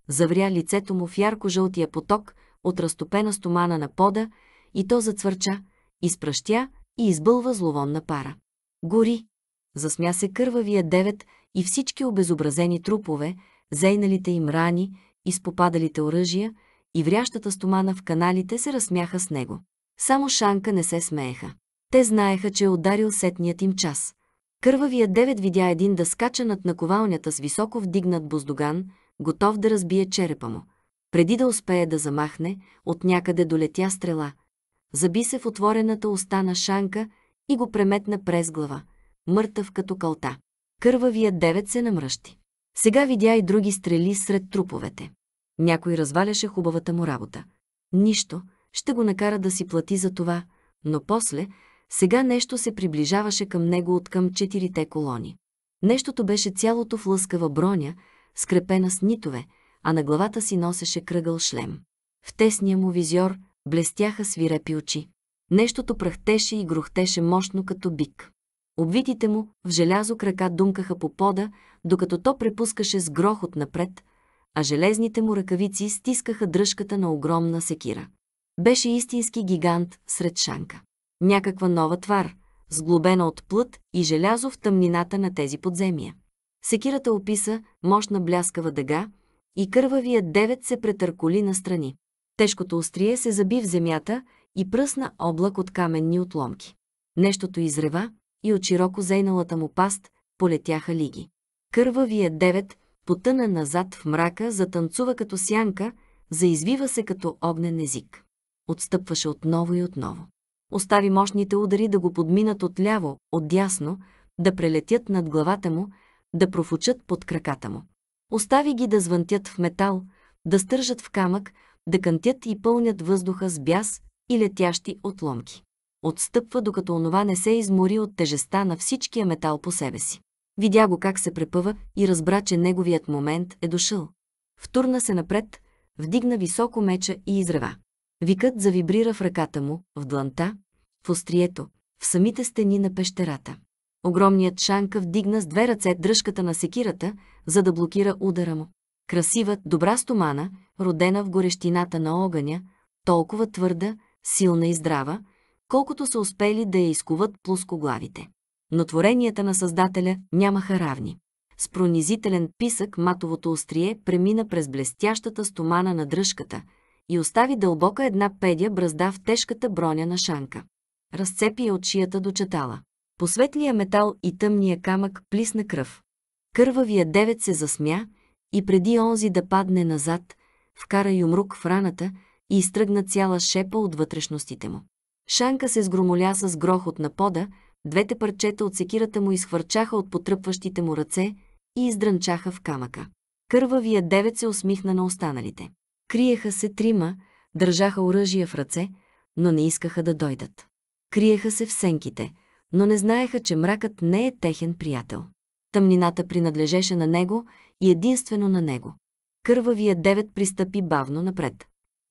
завря лицето му в ярко-жълтия поток от разтопена стомана на пода и то зацвърча, изпръщя и избълва зловонна пара. Гори! Засмя се кървавия девет и всички обезобразени трупове, зейналите им рани, изпопадалите оръжия и врящата стомана в каналите се разсмяха с него. Само Шанка не се смееха. Те знаеха, че е ударил сетният им час. Кървавия девет видя един да скача над наковалнята с високо вдигнат боздоган, готов да разбие черепа му. Преди да успее да замахне, от някъде долетя стрела. Заби се в отворената уста на шанка и го преметна през глава, мъртъв като калта. Кървавия девет се намръщи. Сега видя и други стрели сред труповете. Някой разваляше хубавата му работа. Нищо, ще го накара да си плати за това, но после, сега нещо се приближаваше към него от към четирите колони. Нещото беше цялото в лъскава броня, скрепена с нитове, а на главата си носеше кръгъл шлем. В тесния му визьор блестяха свирепи очи. Нещото пръхтеше и грохтеше мощно като бик. Обвитите му в желязо крака думкаха по пода, докато то препускаше с грохот напред, а железните му ръкавици стискаха дръжката на огромна секира. Беше истински гигант сред шанка някаква нова твар, сглобена от плът и желязо в тъмнината на тези подземия. Секирата описа мощна бляскава дъга и кървавия девет се претърколи настрани. Тежкото острие се заби в земята и пръсна облак от каменни отломки. Нещото изрева и от широко зейналата му паст полетяха лиги. Кървавия девет потъна назад в мрака, затанцува като сянка, заизвива се като огнен език. Отстъпваше отново и отново остави мощните удари да го подминат отляво, отдясно, да прелетят над главата му, да профучат под краката му. Остави ги да звънтят в метал, да стържат в камък, да кънтят и пълнят въздуха с бяс и летящи отломки. Отстъпва, докато онова не се измори от тежеста на всичкия метал по себе си. Видя го как се препъва и разбра, че неговият момент е дошъл. Втурна се напред, вдигна високо меча и изрева. Викът завибрира в ръката му, в дланта, в острието, в самите стени на пещерата. Огромният шанка вдигна с две ръце дръжката на секирата, за да блокира удара му. Красива, добра стомана, родена в горещината на огъня, толкова твърда, силна и здрава, колкото са успели да я изкуват плоскоглавите. Но творенията на Създателя нямаха равни. С пронизителен писък матовото острие премина през блестящата стомана на дръжката и остави дълбока една педя бръзда в тежката броня на шанка разцепи я от шията до четала. По светлия метал и тъмния камък плисна кръв. Кървавия девет се засмя и преди онзи да падне назад, вкара юмрук в раната и изтръгна цяла шепа от вътрешностите му. Шанка се сгромоля с грохот на пода, двете парчета от секирата му изхвърчаха от потръпващите му ръце и издрънчаха в камъка. Кървавия девет се усмихна на останалите. Криеха се трима, държаха оръжия в ръце, но не искаха да дойдат. Криеха се в сенките, но не знаеха, че мракът не е техен приятел. Тъмнината принадлежеше на него и единствено на него. Кървавия девет пристъпи бавно напред.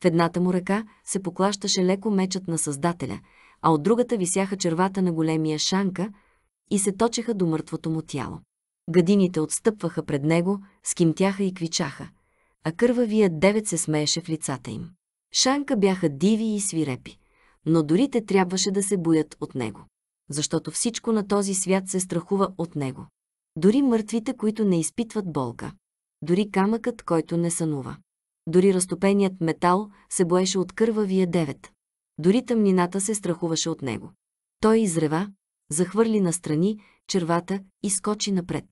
В едната му ръка се поклащаше леко мечът на Създателя, а от другата висяха червата на големия шанка и се точеха до мъртвото му тяло. Гадините отстъпваха пред него, скимтяха и квичаха, а кървавият девет се смееше в лицата им. Шанка бяха диви и свирепи но дори те трябваше да се боят от него. Защото всичко на този свят се страхува от него. Дори мъртвите, които не изпитват болка. Дори камъкът, който не сънува. Дори разтопеният метал се боеше от кървавия девет. Дори тъмнината се страхуваше от него. Той изрева, захвърли настрани червата и скочи напред.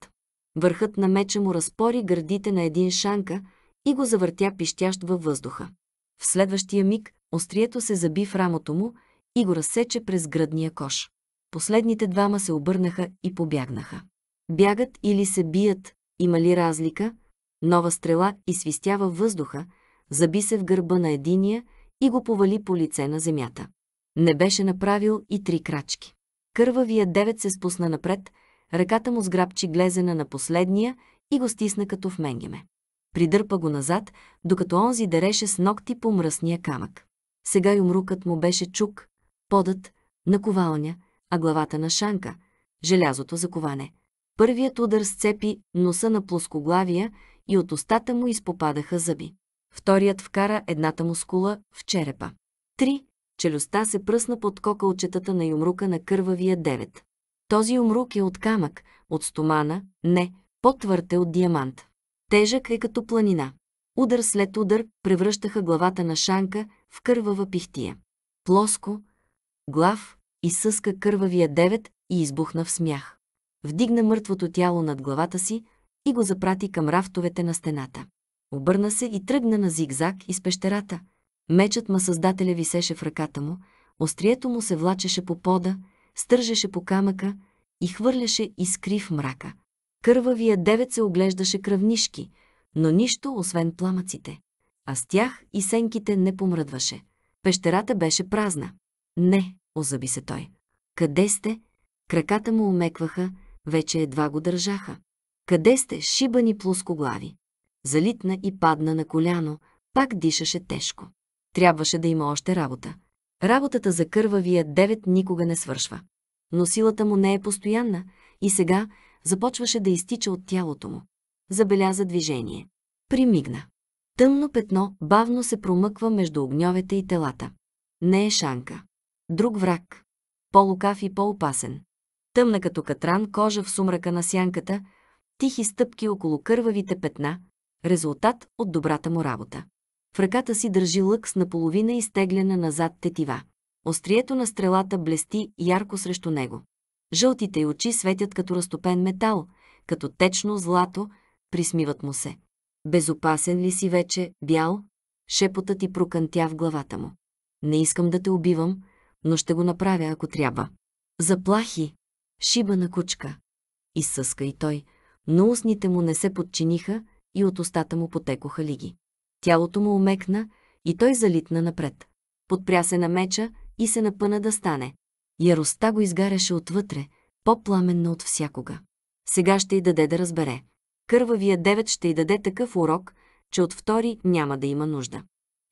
Върхът на меча му разпори гърдите на един шанка и го завъртя пищящ във въздуха. В следващия миг Острието се заби в рамото му и го разсече през градния кош. Последните двама се обърнаха и побягнаха. Бягат или се бият, има ли разлика? Нова стрела свистява въздуха, заби се в гърба на единия и го повали по лице на земята. Не беше направил и три крачки. Кървавия девет се спусна напред, ръката му сграбчи глезена на последния и го стисна като в менгеме. Придърпа го назад, докато онзи дереше с ногти по мръсния камък. Сега юмрукът му беше чук, подът, на ковалня, а главата на шанка, желязото за коване. Първият удар сцепи носа на плоскоглавия и от устата му изпопадаха зъби. Вторият вкара едната му скула в черепа. Три. Челюстта се пръсна под кокалчетата на юмрука на кървавия девет. Този юмрук е от камък, от стомана, не, по твърте от диамант. Тежък е като планина. Удар след удар превръщаха главата на шанка в кървава пихтия. Плоско, глав, изсъска кървавия девет и избухна в смях. Вдигна мъртвото тяло над главата си и го запрати към рафтовете на стената. Обърна се и тръгна на зигзаг из пещерата. Мечът ма създателя висеше в ръката му, острието му се влачеше по пода, стържеше по камъка и хвърляше искри в мрака. Кървавия девет се оглеждаше кръвнишки, но нищо освен пламъците а с тях и сенките не помръдваше. Пещерата беше празна. Не, озъби се той. Къде сте? Краката му омекваха, вече едва го държаха. Къде сте, шибани плоскоглави? Залитна и падна на коляно, пак дишаше тежко. Трябваше да има още работа. Работата за кървавия девет никога не свършва. Но силата му не е постоянна и сега започваше да изтича от тялото му. Забеляза движение. Примигна. Тъмно петно бавно се промъква между огньовете и телата. Не е шанка. Друг враг. По-лукав и по-опасен. Тъмна като катран кожа в сумрака на сянката, тихи стъпки около кървавите петна, резултат от добрата му работа. В ръката си държи лък с наполовина изтеглена назад тетива. Острието на стрелата блести ярко срещу него. Жълтите й очи светят като разтопен метал, като течно злато, присмиват му се. Безопасен ли си вече, бял? Шепотът ти прокънтя в главата му. Не искам да те убивам, но ще го направя, ако трябва. Заплахи! Шиба на кучка. Изсъска и той, но устните му не се подчиниха и от устата му потекоха лиги. Тялото му омекна и той залитна напред. Подпря се на меча и се напъна да стане. Яростта го изгаряше отвътре, по-пламенна от всякога. Сега ще й даде да разбере. Кървавия девет ще й даде такъв урок, че от втори няма да има нужда.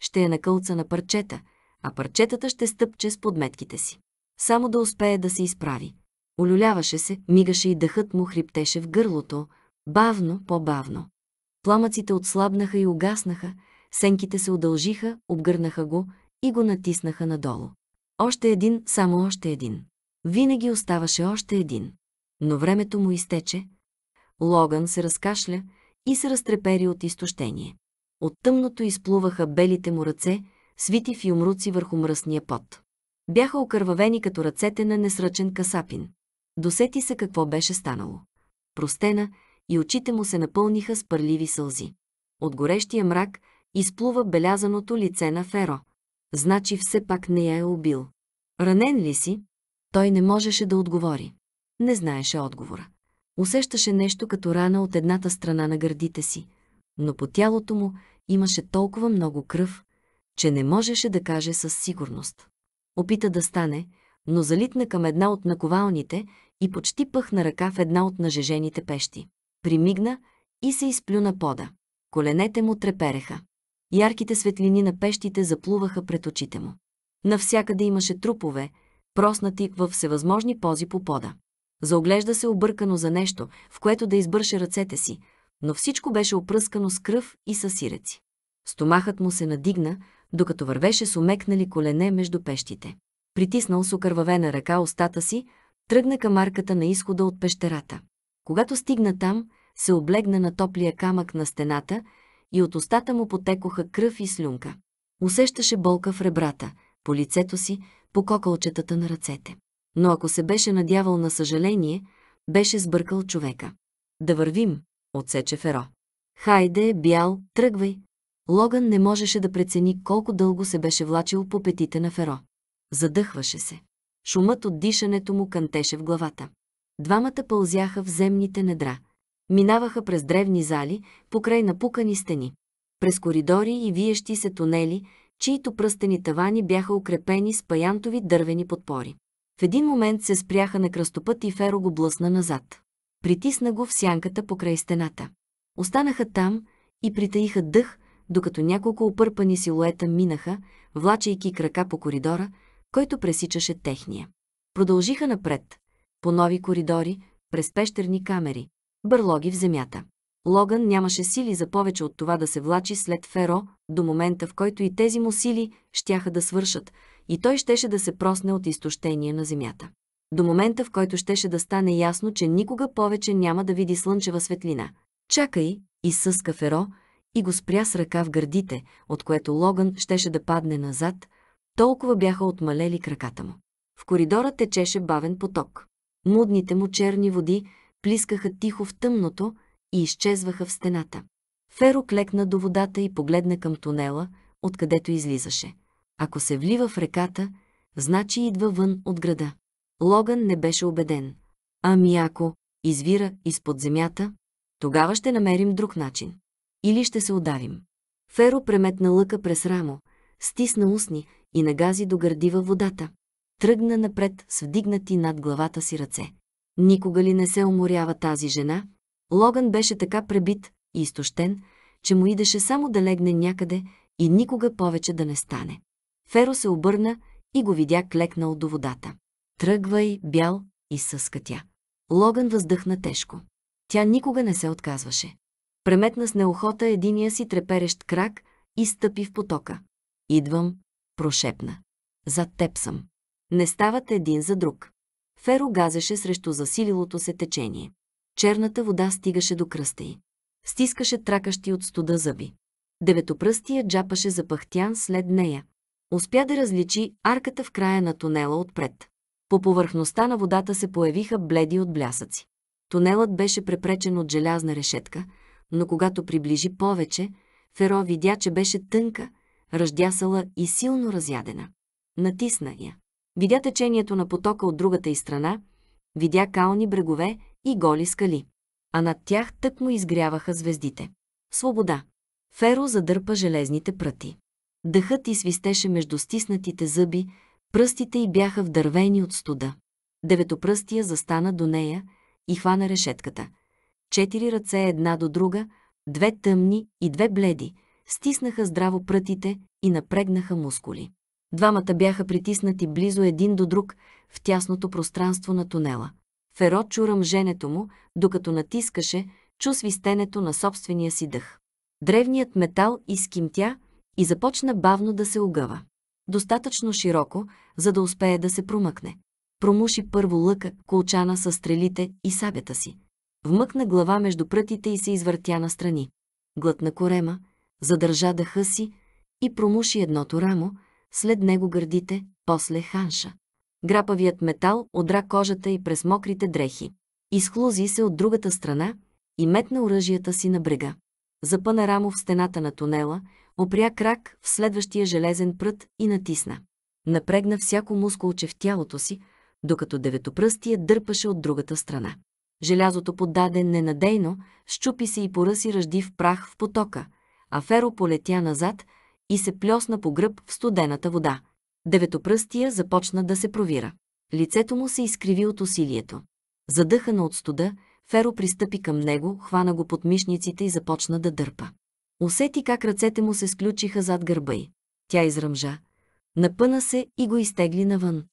Ще я е накълца на парчета, а парчетата ще стъпче с подметките си. Само да успее да се изправи. Олюляваше се, мигаше и дъхът му хриптеше в гърлото, бавно, по-бавно. Пламъците отслабнаха и угаснаха, сенките се удължиха, обгърнаха го и го натиснаха надолу. Още един, само още един. Винаги оставаше още един. Но времето му изтече, Логан се разкашля и се разтрепери от изтощение. От тъмното изплуваха белите му ръце, свити в юмруци върху мръсния пот. Бяха окървавени като ръцете на несръчен касапин. Досети се какво беше станало. Простена и очите му се напълниха с пърливи сълзи. От горещия мрак изплува белязаното лице на Феро. Значи все пак не я е убил. Ранен ли си? Той не можеше да отговори. Не знаеше отговора. Усещаше нещо като рана от едната страна на гърдите си, но по тялото му имаше толкова много кръв, че не можеше да каже със сигурност. Опита да стане, но залитна към една от наковалните и почти пъхна ръка в една от нажежените пещи. Примигна и се изплю на пода. Коленете му трепереха. Ярките светлини на пещите заплуваха пред очите му. Навсякъде имаше трупове, проснати във всевъзможни пози по пода. Заоглежда се объркано за нещо, в което да избърше ръцете си, но всичко беше опръскано с кръв и със сиреци. Стомахът му се надигна, докато вървеше с омекнали колене между пещите. Притиснал с окървавена ръка устата си, тръгна към арката на изхода от пещерата. Когато стигна там, се облегна на топлия камък на стената и от устата му потекоха кръв и слюнка. Усещаше болка в ребрата, по лицето си, по кокълчетата на ръцете но ако се беше надявал на съжаление, беше сбъркал човека. Да вървим, отсече Феро. Хайде, бял, тръгвай. Логан не можеше да прецени колко дълго се беше влачил по петите на Феро. Задъхваше се. Шумът от дишането му кантеше в главата. Двамата пълзяха в земните недра. Минаваха през древни зали, покрай напукани стени. През коридори и виещи се тунели, чието пръстени тавани бяха укрепени с паянтови дървени подпори. В един момент се спряха на кръстопът и Феро го блъсна назад. Притисна го в сянката покрай стената. Останаха там и притаиха дъх, докато няколко опърпани силуета минаха, влачайки крака по коридора, който пресичаше техния. Продължиха напред, по нови коридори, през пещерни камери, бърлоги в земята. Логан нямаше сили за повече от това да се влачи след Феро, до момента в който и тези му сили щяха да свършат, и той щеше да се просне от изтощение на земята. До момента, в който щеше да стане ясно, че никога повече няма да види слънчева светлина. Чакай, изсъска Феро и го спря с ръка в гърдите, от което Логан щеше да падне назад, толкова бяха отмалели краката му. В коридора течеше бавен поток. Мудните му черни води плискаха тихо в тъмното и изчезваха в стената. Феро клекна до водата и погледна към тунела, откъдето излизаше. Ако се влива в реката, значи идва вън от града. Логан не беше убеден. Ами ако извира изпод земята, тогава ще намерим друг начин. Или ще се удавим. Феро преметна лъка през рамо, стисна устни и нагази до гърдива водата. Тръгна напред с вдигнати над главата си ръце. Никога ли не се уморява тази жена? Логан беше така пребит и изтощен, че му идеше само да легне някъде и никога повече да не стане. Феро се обърна и го видя клекнал до водата. Тръгвай, бял, и съска тя. Логан въздъхна тежко. Тя никога не се отказваше. Преметна с неохота единия си треперещ крак и стъпи в потока. Идвам, прошепна. Зад теб съм. Не стават един за друг. Феро газеше срещу засилилото се течение. Черната вода стигаше до кръста й. Стискаше тракащи от студа зъби. Деветопръстия джапаше запахтян след нея успя да различи арката в края на тунела отпред. По повърхността на водата се появиха бледи от блясъци. Тунелът беше препречен от желязна решетка, но когато приближи повече, Феро видя, че беше тънка, ръждясала и силно разядена. Натисна я. Видя течението на потока от другата и страна, видя кални брегове и голи скали. А над тях тъкмо изгряваха звездите. Свобода. Феро задърпа железните пръти. Дъхът ти свистеше между стиснатите зъби, пръстите й бяха вдървени от студа. Деветопръстия застана до нея и хвана решетката. Четири ръце една до друга, две тъмни и две бледи, стиснаха здраво прътите и напрегнаха мускули. Двамата бяха притиснати близо един до друг в тясното пространство на тунела. Ферот чура мженето му, докато натискаше, чу свистенето на собствения си дъх. Древният метал изкимтя, и започна бавно да се огъва. Достатъчно широко, за да успее да се промъкне. Промуши първо лъка, колчана с стрелите и сабята си. Вмъкна глава между прътите и се извъртя настрани. Глътна корема, задържа дъха си и промуши едното рамо, след него гърдите, после ханша. Грапавият метал одра кожата и през мокрите дрехи. Изхлузи се от другата страна и метна оръжията си на брега. Запъна рамо в стената на тунела, Опря крак в следващия железен прът и натисна. Напрегна всяко мускулче в тялото си, докато деветопръстия дърпаше от другата страна. Желязото подаде ненадейно, щупи се и поръси ръждив прах в потока, а Феро полетя назад и се плесна по гръб в студената вода. Деветопръстия започна да се провира. Лицето му се изкриви от усилието. Задъхана от студа, Феро пристъпи към него, хвана го под мишниците и започна да дърпа. Усети как ръцете му се сключиха зад гърба й. Тя изръмжа. Напъна се и го изтегли навън.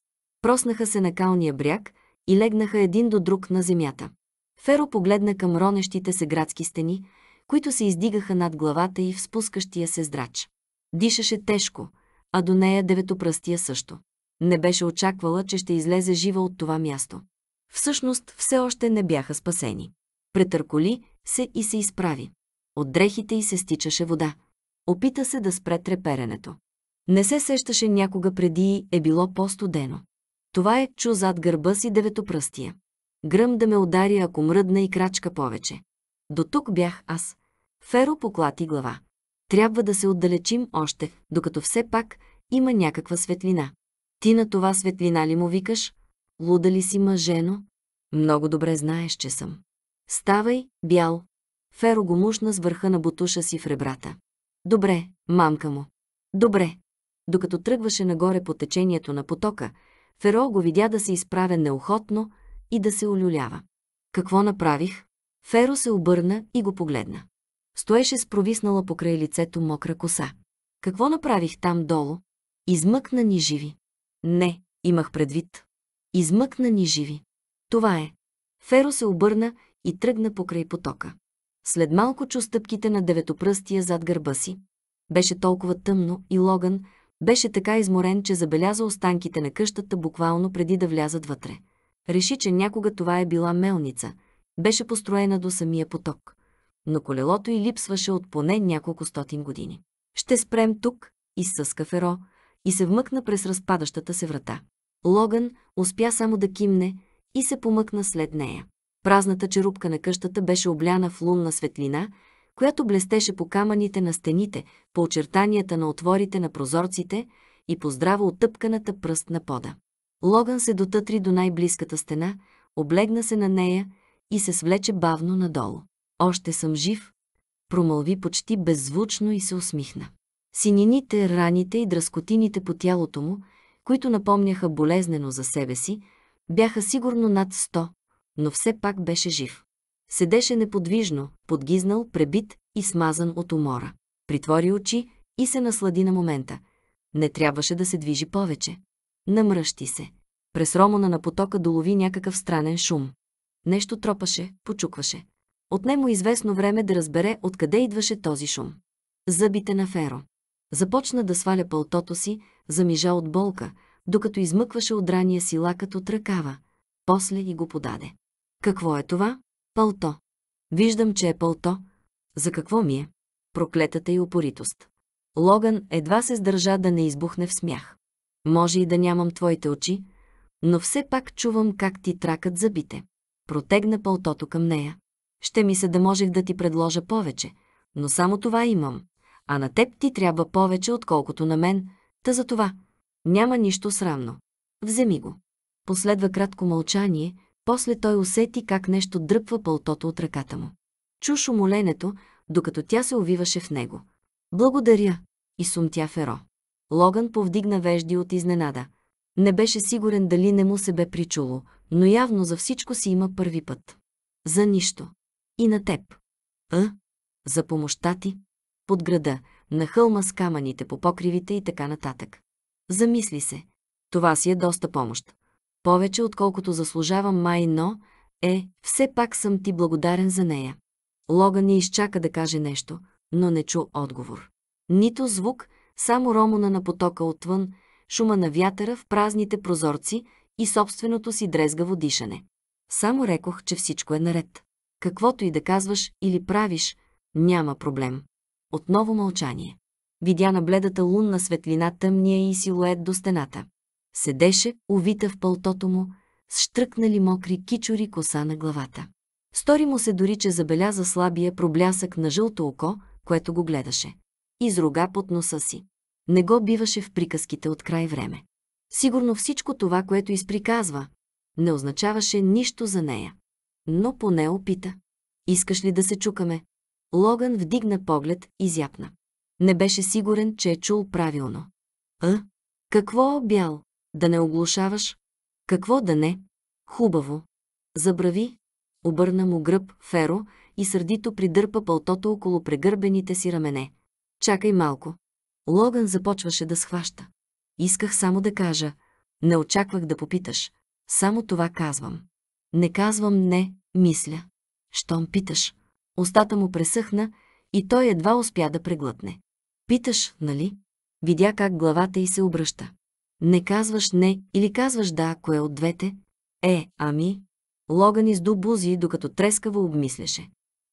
Проснаха се на калния бряг и легнаха един до друг на земята. Феро погледна към ронещите се градски стени, които се издигаха над главата и в спускащия се здрач. Дишаше тежко, а до нея деветопръстия също. Не беше очаквала, че ще излезе жива от това място. Всъщност все още не бяха спасени. Претърколи се и се изправи от дрехите й се стичаше вода. Опита се да спре треперенето. Не се сещаше някога преди и е било по-студено. Това е чу зад гърба си деветопръстия. Гръм да ме удари, ако мръдна и крачка повече. До тук бях аз. Феро поклати глава. Трябва да се отдалечим още, докато все пак има някаква светлина. Ти на това светлина ли му викаш? Луда ли си мъжено? Много добре знаеш, че съм. Ставай, бял, Феро го мушна с върха на бутуша си в ребрата. Добре, мамка му. Добре. Докато тръгваше нагоре по течението на потока, Феро го видя да се изправя неохотно и да се олюлява. Какво направих? Феро се обърна и го погледна. Стоеше с провиснала покрай лицето мокра коса. Какво направих там долу? Измъкна ни живи. Не, имах предвид. Измъкна ни живи. Това е. Феро се обърна и тръгна покрай потока. След малко чу стъпките на деветопръстия зад гърба си. Беше толкова тъмно и Логан беше така изморен, че забеляза останките на къщата буквално преди да влязат вътре. Реши, че някога това е била мелница. Беше построена до самия поток. Но колелото й липсваше от поне няколко стотин години. Ще спрем тук, изсъска Феро и се вмъкна през разпадащата се врата. Логан успя само да кимне и се помъкна след нея. Празната черупка на къщата беше обляна в лунна светлина, която блестеше по камъните на стените, по очертанията на отворите на прозорците и по здраво оттъпканата пръст на пода. Логан се дотътри до най-близката стена, облегна се на нея и се свлече бавно надолу. «Още съм жив», промълви почти беззвучно и се усмихна. Синините, раните и дръскотините по тялото му, които напомняха болезнено за себе си, бяха сигурно над сто но все пак беше жив. Седеше неподвижно, подгизнал, пребит и смазан от умора. Притвори очи и се наслади на момента. Не трябваше да се движи повече. Намръщи се. През романа на потока долови някакъв странен шум. Нещо тропаше, почукваше. Отне му известно време да разбере откъде идваше този шум. Зъбите на Феро. Започна да сваля пълтото си, замижа от болка, докато измъкваше от рания си лакът от ръкава. После и го подаде. Какво е това? Пълто. Виждам, че е пълто. За какво ми е? Проклетата и упоритост. Логан едва се сдържа да не избухне в смях. Може и да нямам твоите очи, но все пак чувам как ти тракат зъбите. Протегна пълтото към нея. Ще ми се да можех да ти предложа повече, но само това имам. А на теб ти трябва повече, отколкото на мен, та за това. Няма нищо срамно. Вземи го. Последва кратко мълчание, после той усети как нещо дръпва пълтото от ръката му. Чушо моленето, докато тя се увиваше в него. Благодаря! И сумтя Феро. Логан повдигна вежди от изненада. Не беше сигурен дали не му се бе причуло, но явно за всичко си има първи път. За нищо. И на теб. А? За помощта ти? Под града, на хълма с камъните по покривите и така нататък. Замисли се. Това си е доста помощ повече отколкото заслужавам май, но, е, все пак съм ти благодарен за нея. Лога ни изчака да каже нещо, но не чу отговор. Нито звук, само ромона на потока отвън, шума на вятъра в празните прозорци и собственото си дрезгаво дишане. Само рекох, че всичко е наред. Каквото и да казваш или правиш, няма проблем. Отново мълчание. Видя на бледата лунна светлина тъмния и силует до стената. Седеше, увита в пълтото му, с штръкнали мокри кичори коса на главата. Стори му се дори, че забеляза слабия проблясък на жълто око, което го гледаше. Изруга под носа си. Не го биваше в приказките от край време. Сигурно всичко това, което изприказва, не означаваше нищо за нея. Но поне опита. Искаш ли да се чукаме? Логан вдигна поглед и зяпна. Не беше сигурен, че е чул правилно. А? Е? Какво е бял? Да не оглушаваш? Какво да не? Хубаво. Забрави. Обърна му гръб Феро и сърдито придърпа пълтото около прегърбените си рамене. Чакай малко. Логан започваше да схваща. Исках само да кажа. Не очаквах да попиташ. Само това казвам. Не казвам не, мисля. Щом питаш. Остата му пресъхна и той едва успя да преглътне. Питаш, нали? Видя как главата й се обръща. Не казваш не или казваш да, кое от двете? Е, ами? Логан изду бузи, докато трескаво обмисляше.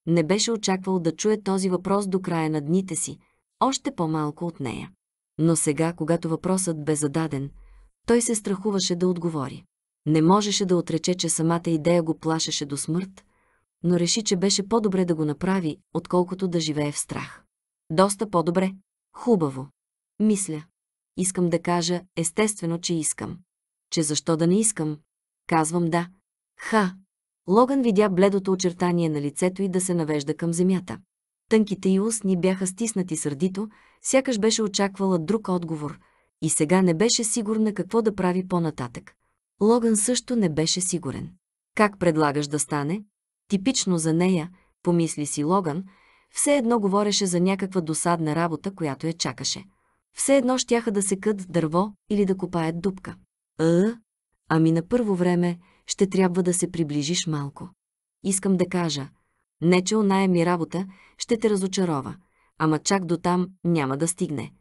Не беше очаквал да чуе този въпрос до края на дните си, още по-малко от нея. Но сега, когато въпросът бе зададен, той се страхуваше да отговори. Не можеше да отрече, че самата идея го плашеше до смърт, но реши, че беше по-добре да го направи, отколкото да живее в страх. Доста по-добре. Хубаво. Мисля. Искам да кажа, естествено, че искам. Че защо да не искам? Казвам да. Ха! Логан видя бледото очертание на лицето и да се навежда към земята. Тънките й устни бяха стиснати сърдито, сякаш беше очаквала друг отговор и сега не беше сигурна какво да прави по-нататък. Логан също не беше сигурен. Как предлагаш да стане? Типично за нея, помисли си Логан, все едно говореше за някаква досадна работа, която я чакаше. Все едно щяха да секат дърво или да копаят дупка. А, ами на първо време ще трябва да се приближиш малко. Искам да кажа, не че оная ми работа ще те разочарова, ама чак до там няма да стигне.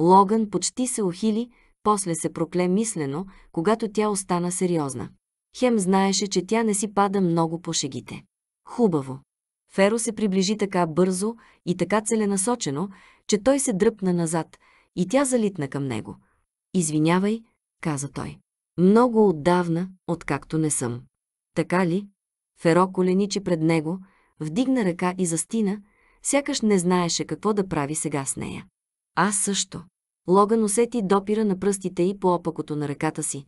Логан почти се ухили, после се прокле мислено, когато тя остана сериозна. Хем знаеше, че тя не си пада много по шегите. Хубаво. Феро се приближи така бързо и така целенасочено, че той се дръпна назад – и тя залитна към него. Извинявай, каза той. Много отдавна, откакто не съм. Така ли? Феро коленичи пред него, вдигна ръка и застина, сякаш не знаеше какво да прави сега с нея. Аз също. Логан усети допира на пръстите и по опакото на ръката си.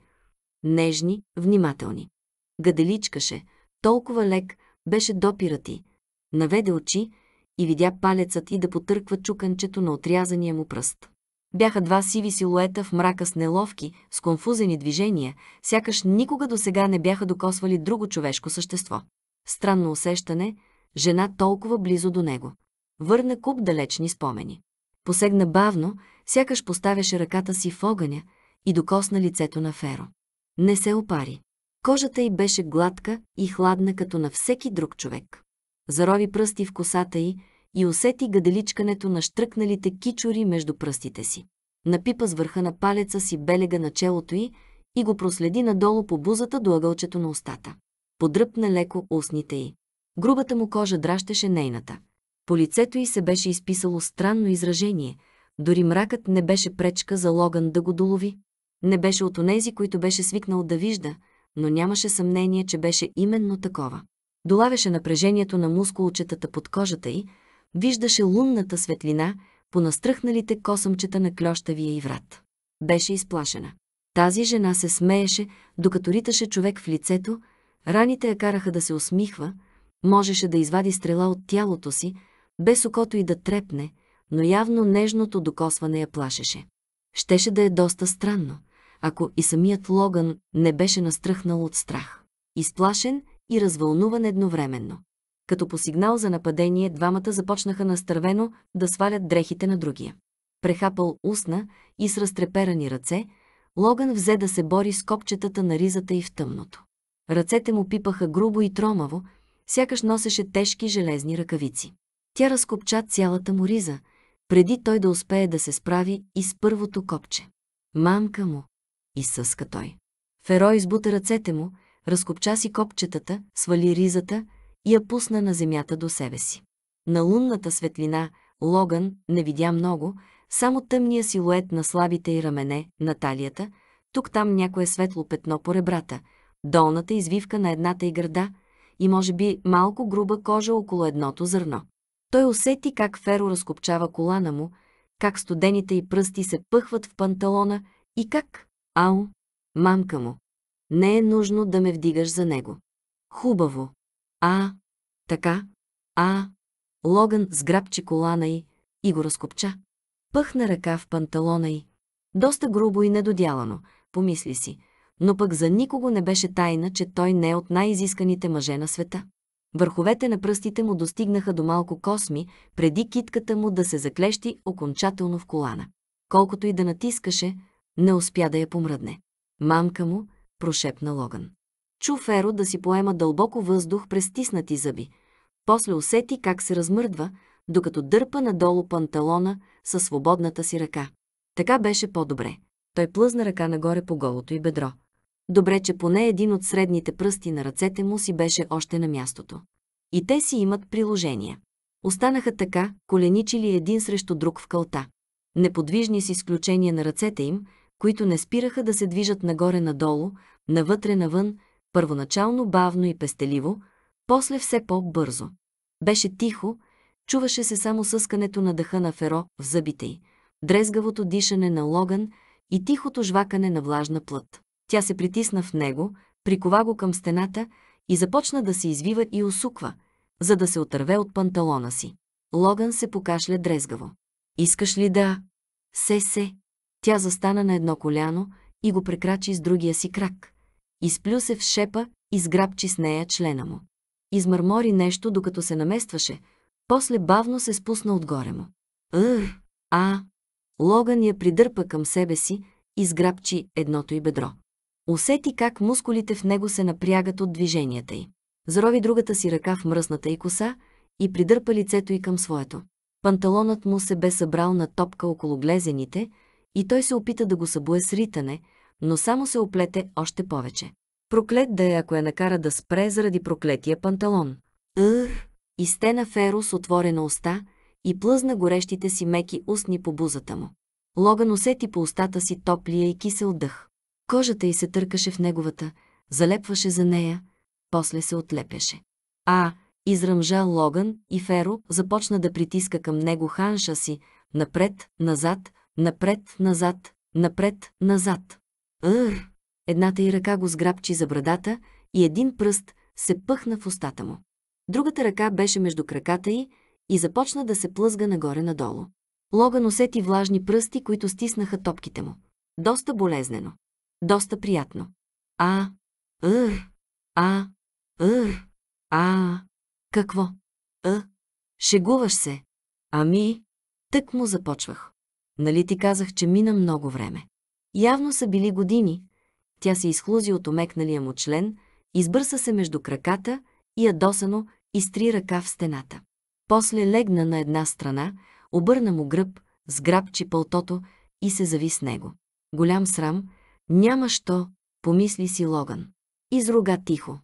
Нежни, внимателни. Гаделичкаше, толкова лек беше допира ти. Наведе очи и видя палецът и да потърква чуканчето на отрязания му пръст бяха два сиви силуета в мрака с неловки, сконфузени движения, сякаш никога до сега не бяха докосвали друго човешко същество. Странно усещане, жена толкова близо до него. Върна куп далечни спомени. Посегна бавно, сякаш поставяше ръката си в огъня и докосна лицето на Феро. Не се опари. Кожата й беше гладка и хладна като на всеки друг човек. Зарови пръсти в косата й, и усети гаделичкането на штръкналите кичори между пръстите си. Напипа с върха на палеца си белега на челото й и го проследи надолу по бузата до ъгълчето на устата. Подръпна леко устните й. Грубата му кожа дращеше нейната. По лицето й се беше изписало странно изражение. Дори мракът не беше пречка за Логан да го долови. Не беше от онези, които беше свикнал да вижда, но нямаше съмнение, че беше именно такова. Долавяше напрежението на мускулчетата под кожата й, Виждаше лунната светлина по настръхналите косъмчета на клющавия и врат. Беше изплашена. Тази жена се смееше, докато риташе човек в лицето, раните я караха да се усмихва, можеше да извади стрела от тялото си, без окото и да трепне, но явно нежното докосване я плашеше. Щеше да е доста странно, ако и самият Логан не беше настръхнал от страх. Изплашен и развълнуван едновременно като по сигнал за нападение двамата започнаха настървено да свалят дрехите на другия. Прехапал устна и с разтреперани ръце, Логан взе да се бори с копчетата на ризата и в тъмното. Ръцете му пипаха грубо и тромаво, сякаш носеше тежки железни ръкавици. Тя разкопча цялата му риза, преди той да успее да се справи и с първото копче. Мамка му! Изсъска той. Феро избута ръцете му, разкопча си копчетата, свали ризата я пусна на земята до себе си. На лунната светлина Логан не видя много, само тъмния силует на слабите и рамене, на талията, тук-там някое светло петно по ребрата, долната извивка на едната и гърда и може би малко груба кожа около едното зърно. Той усети как Феро разкопчава колана му, как студените и пръсти се пъхват в панталона и как... Ау, мамка му! Не е нужно да ме вдигаш за него. Хубаво! А, така, а, Логан сграбчи колана й и го разкопча. Пъхна ръка в панталона й. Доста грубо и недодялано, помисли си, но пък за никого не беше тайна, че той не е от най-изисканите мъже на света. Върховете на пръстите му достигнаха до малко косми, преди китката му да се заклещи окончателно в колана. Колкото и да натискаше, не успя да я помръдне. Мамка му прошепна Логан. Чу Феро да си поема дълбоко въздух през стиснати зъби. После усети как се размърдва, докато дърпа надолу панталона със свободната си ръка. Така беше по-добре. Той плъзна ръка нагоре по голото и бедро. Добре, че поне един от средните пръсти на ръцете му си беше още на мястото. И те си имат приложения. Останаха така, коленичили един срещу друг в кълта. Неподвижни с изключение на ръцете им, които не спираха да се движат нагоре-надолу, навътре-навън, първоначално бавно и пестеливо, после все по-бързо. Беше тихо, чуваше се само съскането на дъха на Феро в зъбите й, дрезгавото дишане на Логан и тихото жвакане на влажна плът. Тя се притисна в него, прикова го към стената и започна да се извива и усуква, за да се отърве от панталона си. Логан се покашля дрезгаво. «Искаш ли да...» «Се, се...» Тя застана на едно коляно и го прекрачи с другия си крак. Изплю се в шепа и сграбчи с нея члена му. Измърмори нещо, докато се наместваше, после бавно се спусна отгоре му. Ър, а! Логан я придърпа към себе си и сграбчи едното й бедро. Усети как мускулите в него се напрягат от движенията й. Зарови другата си ръка в мръсната й коса и придърпа лицето й към своето. Панталонът му се бе събрал на топка около глезените и той се опита да го събуе с ритане – но само се оплете още повече. Проклет да е, ако я накара да спре заради проклетия панталон. Ър! Изтена Феро с отворена уста и плъзна горещите си меки устни по бузата му. Логан усети по устата си топлия и кисел дъх. Кожата й се търкаше в неговата, залепваше за нея, после се отлепеше. А, изръмжа Логан и Феро започна да притиска към него ханша си, напред, назад, напред, назад, напред, назад. Ър! Едната й ръка го сграбчи за брадата и един пръст се пъхна в устата му. Другата ръка беше между краката й и започна да се плъзга нагоре-надолу. Логан усети влажни пръсти, които стиснаха топките му. Доста болезнено. Доста приятно. А, ър, а, ър, а, какво? А, шегуваш се. Ами, тък му започвах. Нали ти казах, че мина много време. Явно са били години. Тя се изхлузи от омекналия му член, избърса се между краката и ядосано изтри ръка в стената. После легна на една страна, обърна му гръб, сграбчи пълтото и се зави с него. Голям срам, няма що, помисли си Логан. Изруга тихо.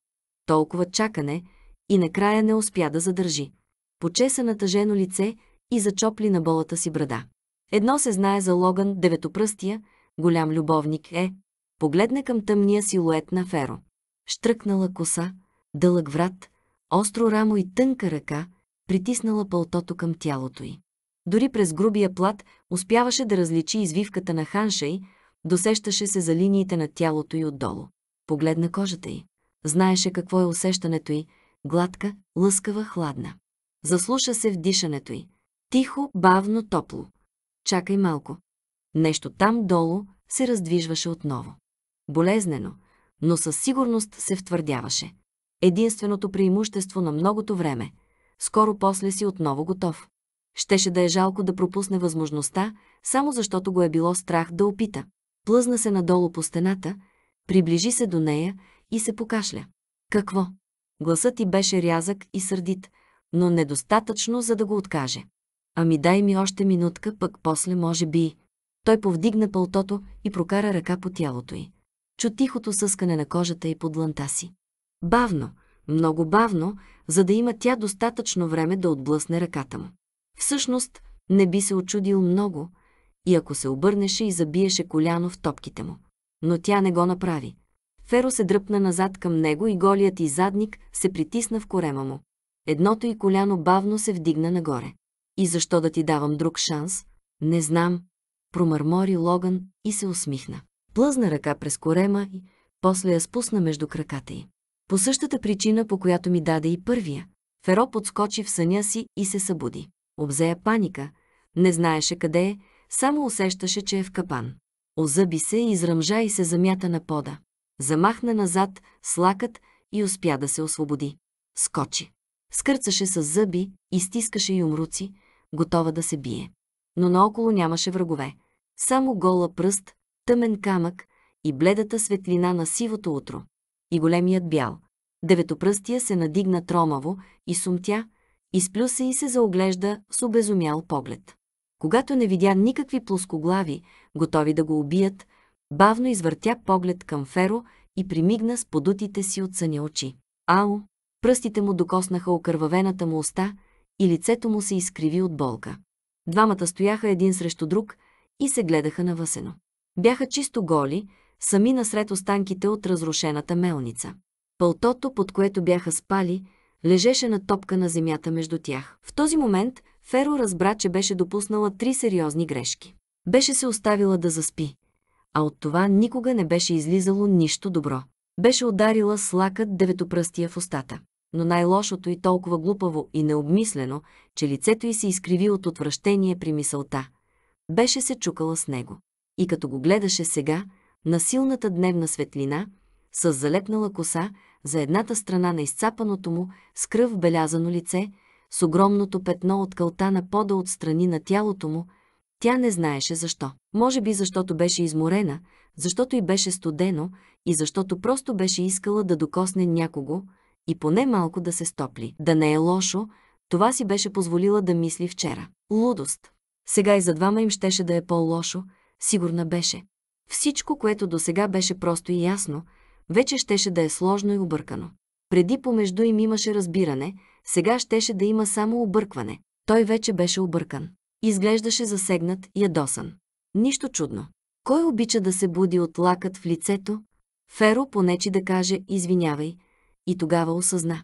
Толкова чакане и накрая не успя да задържи. Почеса натъжено лице и зачопли на болата си брада. Едно се знае за Логан, деветопръстия, голям любовник е, погледна към тъмния силует на Феро. Штръкнала коса, дълъг врат, остро рамо и тънка ръка, притиснала пълтото към тялото й. Дори през грубия плат успяваше да различи извивката на ханшей, досещаше се за линиите на тялото й отдолу. Погледна кожата й. Знаеше какво е усещането й, гладка, лъскава, хладна. Заслуша се в дишането й. Тихо, бавно, топло. Чакай малко. Нещо там долу се раздвижваше отново. Болезнено, но със сигурност се втвърдяваше. Единственото преимущество на многото време. Скоро после си отново готов. Щеше да е жалко да пропусне възможността, само защото го е било страх да опита. Плъзна се надолу по стената, приближи се до нея и се покашля. Какво? Гласът ти беше рязък и сърдит, но недостатъчно, за да го откаже. Ами дай ми още минутка, пък после може би той повдигна пълтото и прокара ръка по тялото й. Чу тихото съскане на кожата и под лънта си. Бавно, много бавно, за да има тя достатъчно време да отблъсне ръката му. Всъщност, не би се очудил много и ако се обърнеше и забиеше коляно в топките му. Но тя не го направи. Феро се дръпна назад към него и голият и задник се притисна в корема му. Едното и коляно бавно се вдигна нагоре. И защо да ти давам друг шанс? Не знам, промърмори Логан и се усмихна. Плъзна ръка през корема и после я спусна между краката й. По същата причина, по която ми даде и първия, Феро подскочи в съня си и се събуди. Обзея паника, не знаеше къде е, само усещаше, че е в капан. Озъби се, изръмжа и се замята на пода. Замахна назад слакът и успя да се освободи. Скочи. Скърцаше с зъби, изтискаше юмруци, готова да се бие но наоколо нямаше врагове. Само гола пръст, тъмен камък и бледата светлина на сивото утро. И големият бял. Деветопръстия се надигна тромаво и сумтя, изплю се и се заоглежда с обезумял поглед. Когато не видя никакви плоскоглави, готови да го убият, бавно извъртя поглед към Феро и примигна с подутите си от съня очи. Ао! Пръстите му докоснаха окървавената му уста и лицето му се изкриви от болка. Двамата стояха един срещу друг и се гледаха навъсено. Бяха чисто голи, сами насред останките от разрушената мелница. Пълтото, под което бяха спали, лежеше на топка на земята между тях. В този момент Феро разбра, че беше допуснала три сериозни грешки. Беше се оставила да заспи, а от това никога не беше излизало нищо добро. Беше ударила с лакът деветопръстия в устата но най-лошото и толкова глупаво и необмислено, че лицето й се изкриви от отвращение при мисълта. Беше се чукала с него. И като го гледаше сега, на силната дневна светлина, с залепнала коса, за едната страна на изцапаното му, с кръв белязано лице, с огромното петно от кълта на пода от страни на тялото му, тя не знаеше защо. Може би защото беше изморена, защото и беше студено и защото просто беше искала да докосне някого, и поне малко да се стопли. Да не е лошо, това си беше позволила да мисли вчера. Лудост. Сега и за двама им щеше да е по-лошо, сигурна беше. Всичко, което до сега беше просто и ясно, вече щеше да е сложно и объркано. Преди помежду им имаше разбиране, сега щеше да има само объркване. Той вече беше объркан. Изглеждаше засегнат и ядосан. Нищо чудно. Кой обича да се буди от лакът в лицето? Феро понечи да каже «Извинявай», и тогава осъзна.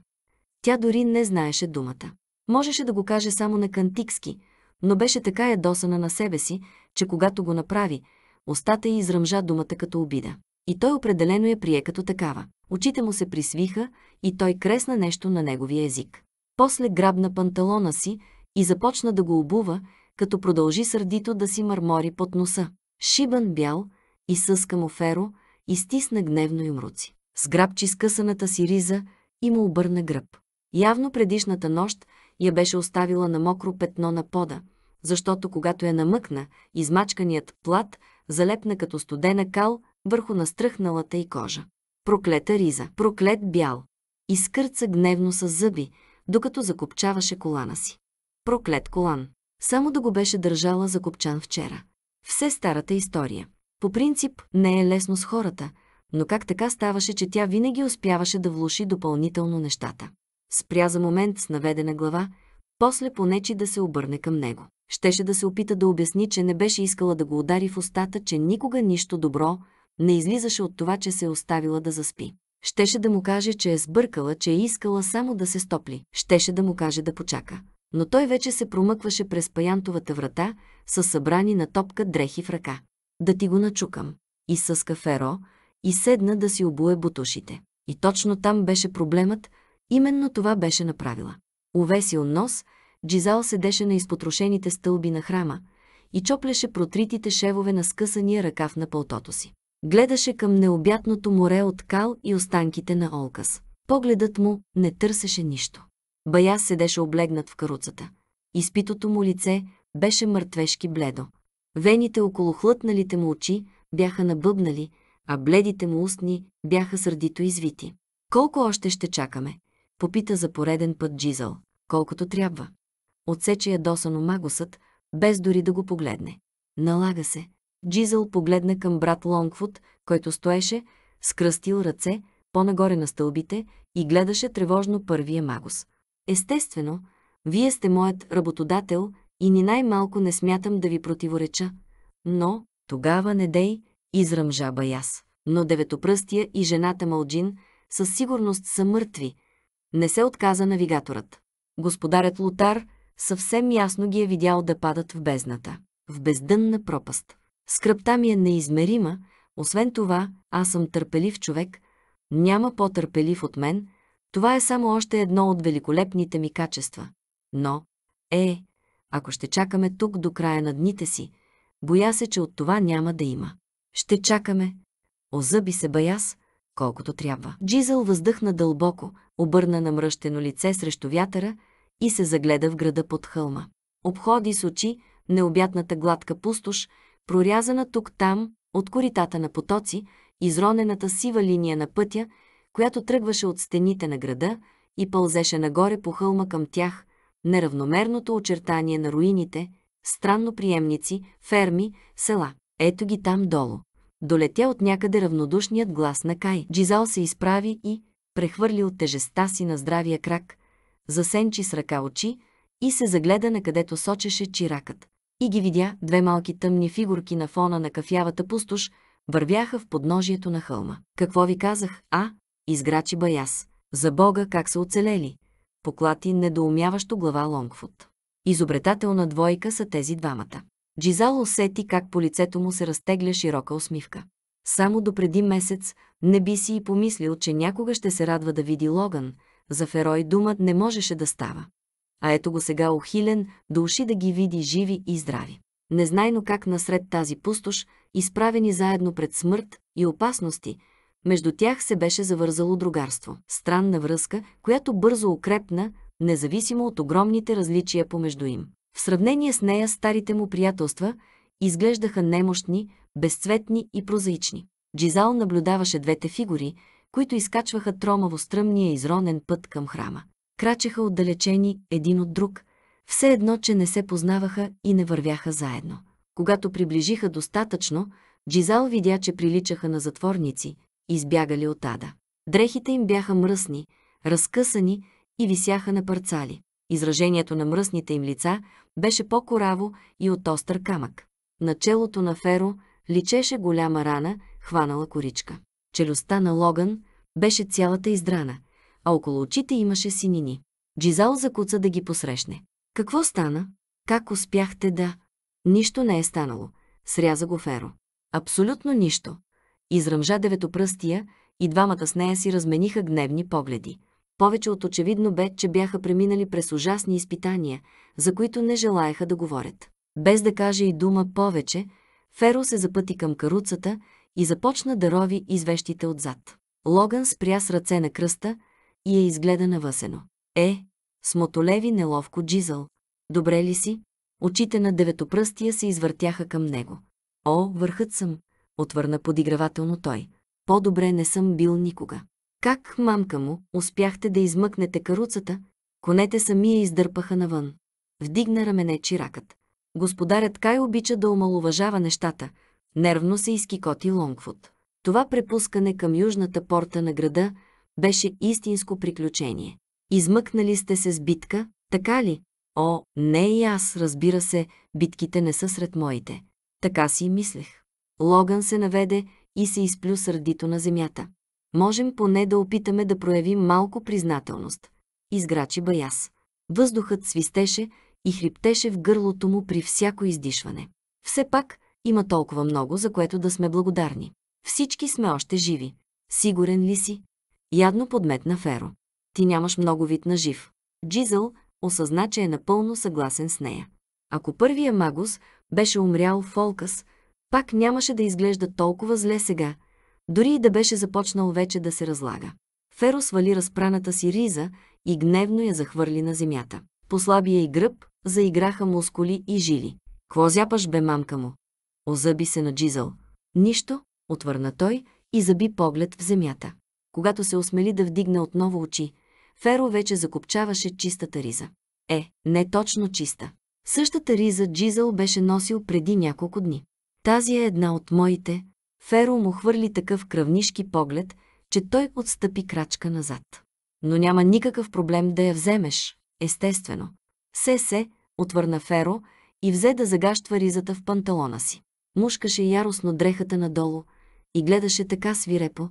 Тя дори не знаеше думата. Можеше да го каже само на кантикски, но беше така ядосана на себе си, че когато го направи, устата й изръмжа думата като обида. И той определено я прие като такава. Очите му се присвиха и той кресна нещо на неговия език. После грабна панталона си и започна да го обува, като продължи сърдито да си мърмори под носа. Шибан бял, изсъска му феро и стисна гневно юмруци. Сграбчи скъсаната си риза и му обърна гръб. Явно предишната нощ я беше оставила на мокро петно на пода, защото когато я намъкна, измачканият плат залепна като студена кал върху настръхналата й кожа. Проклета риза, проклет бял. Изкърца гневно с зъби, докато закопчаваше колана си. Проклет колан. Само да го беше държала за копчан вчера. Все старата история. По принцип не е лесно с хората – но как така ставаше, че тя винаги успяваше да влуши допълнително нещата. Спря за момент с наведена глава, после понечи да се обърне към него. Щеше да се опита да обясни, че не беше искала да го удари в устата, че никога нищо добро не излизаше от това, че се е оставила да заспи. Щеше да му каже, че е сбъркала, че е искала само да се стопли. Щеше да му каже да почака. Но той вече се промъкваше през паянтовата врата, със събрани на топка дрехи в ръка. Да ти го начукам. И с каферо, и седна да си обуе бутушите. И точно там беше проблемът, именно това беше направила. Увесил нос, Джизал седеше на изпотрошените стълби на храма и чоплеше протритите шевове на скъсания ръкав на пълтото си. Гледаше към необятното море от кал и останките на олкас. Погледът му не търсеше нищо. Бая седеше облегнат в каруцата. Изпитото му лице беше мъртвешки бледо. Вените около хлътналите му очи бяха набъбнали, а бледите му устни бяха сърдито извити. Колко още ще чакаме? Попита за пореден път Джизъл. Колкото трябва. Отсече я досано магусът, без дори да го погледне. Налага се. Джизъл погледна към брат Лонгфуд, който стоеше, скръстил ръце, по-нагоре на стълбите и гледаше тревожно първия магус. Естествено, вие сте моят работодател и ни най-малко не смятам да ви противореча. Но тогава не дей изръмжа Баяс. Но деветопръстия и жената Малджин със сигурност са мъртви. Не се отказа навигаторът. Господарят лутар съвсем ясно ги е видял да падат в бездната. В бездънна пропаст. Скръпта ми е неизмерима, освен това, аз съм търпелив човек, няма по-търпелив от мен, това е само още едно от великолепните ми качества. Но, е, ако ще чакаме тук до края на дните си, боя се, че от това няма да има. Ще чакаме. Озъби се Баяс, колкото трябва. Джизъл въздъхна дълбоко, обърна намръщено лице срещу вятъра и се загледа в града под хълма. Обходи с очи необятната гладка пустош, прорязана тук-там от коритата на потоци, изронената сива линия на пътя, която тръгваше от стените на града и пълзеше нагоре по хълма към тях, неравномерното очертание на руините, странно приемници, ферми, села. Ето ги там долу. Долетя от някъде равнодушният глас на Кай. Джизал се изправи и, прехвърли от тежестта си на здравия крак, засенчи с ръка очи и се загледа на където сочеше чиракът. И ги видя две малки тъмни фигурки на фона на кафявата пустош, вървяха в подножието на хълма. Какво ви казах, а? Изграчи Баяс. За Бога как са оцелели? Поклати недоумяващо глава Лонгфуд. Изобретателна двойка са тези двамата. Джизал усети как по лицето му се разтегля широка усмивка. Само до преди месец не би си и помислил, че някога ще се радва да види Логан. За Ферой думът не можеше да става. А ето го сега ухилен, до уши да ги види живи и здрави. Незнайно как насред тази пустош, изправени заедно пред смърт и опасности, между тях се беше завързало другарство. Странна връзка, която бързо укрепна, независимо от огромните различия помежду им. В сравнение с нея старите му приятелства изглеждаха немощни, безцветни и прозаични. Джизал наблюдаваше двете фигури, които изкачваха тромаво стръмния изронен път към храма. Крачеха отдалечени един от друг, все едно, че не се познаваха и не вървяха заедно. Когато приближиха достатъчно, Джизал видя, че приличаха на затворници, избягали от ада. Дрехите им бяха мръсни, разкъсани и висяха на парцали. Изражението на мръсните им лица беше по-кораво и от остър камък. На челото на Феро личеше голяма рана, хванала коричка. Челюстта на Логан беше цялата издрана, а около очите имаше синини. Джизал закуца да ги посрещне. Какво стана? Как успяхте да... Нищо не е станало, сряза го Феро. Абсолютно нищо. Изръмжа деветопръстия и двамата с нея си размениха гневни погледи. Повече от очевидно бе, че бяха преминали през ужасни изпитания, за които не желаяха да говорят. Без да каже и дума повече, Феро се запъти към каруцата и започна да рови извещите отзад. Логан спря с ръце на кръста и я изгледа навъсено. Е, смотолеви неловко Джизъл. Добре ли си? Очите на деветопръстия се извъртяха към него. О, върхът съм, отвърна подигравателно той. По-добре не съм бил никога. Как, мамка му, успяхте да измъкнете каруцата, конете сами я издърпаха навън. Вдигна рамене чиракът. Господарят Кай обича да омалуважава нещата. Нервно се изкикоти Лонгфуд. Това препускане към южната порта на града беше истинско приключение. Измъкнали сте се с битка, така ли? О, не и аз, разбира се, битките не са сред моите. Така си мислех. Логан се наведе и се изплю сърдито на земята можем поне да опитаме да проявим малко признателност. Изграчи Баяс. Въздухът свистеше и хриптеше в гърлото му при всяко издишване. Все пак има толкова много, за което да сме благодарни. Всички сме още живи. Сигурен ли си? Ядно подметна Феро. Ти нямаш много вид на жив. Джизъл осъзна, че е напълно съгласен с нея. Ако първия магус беше умрял в Олкас, пак нямаше да изглежда толкова зле сега, дори и да беше започнал вече да се разлага. Феро свали разпраната си риза и гневно я захвърли на земята. По слабия и гръб заиграха мускули и жили. «Кво зяпаш бе, мамка му?» Озъби се на Джизъл. «Нищо», отвърна той и заби поглед в земята. Когато се осмели да вдигне отново очи, Феро вече закопчаваше чистата риза. Е, не точно чиста. Същата риза Джизъл беше носил преди няколко дни. Тази е една от моите, Феро му хвърли такъв кръвнишки поглед, че той отстъпи крачка назад. Но няма никакъв проблем да я вземеш, естествено. Се, се, отвърна Феро и взе да загащва ризата в панталона си. Мушкаше яростно дрехата надолу и гледаше така свирепо,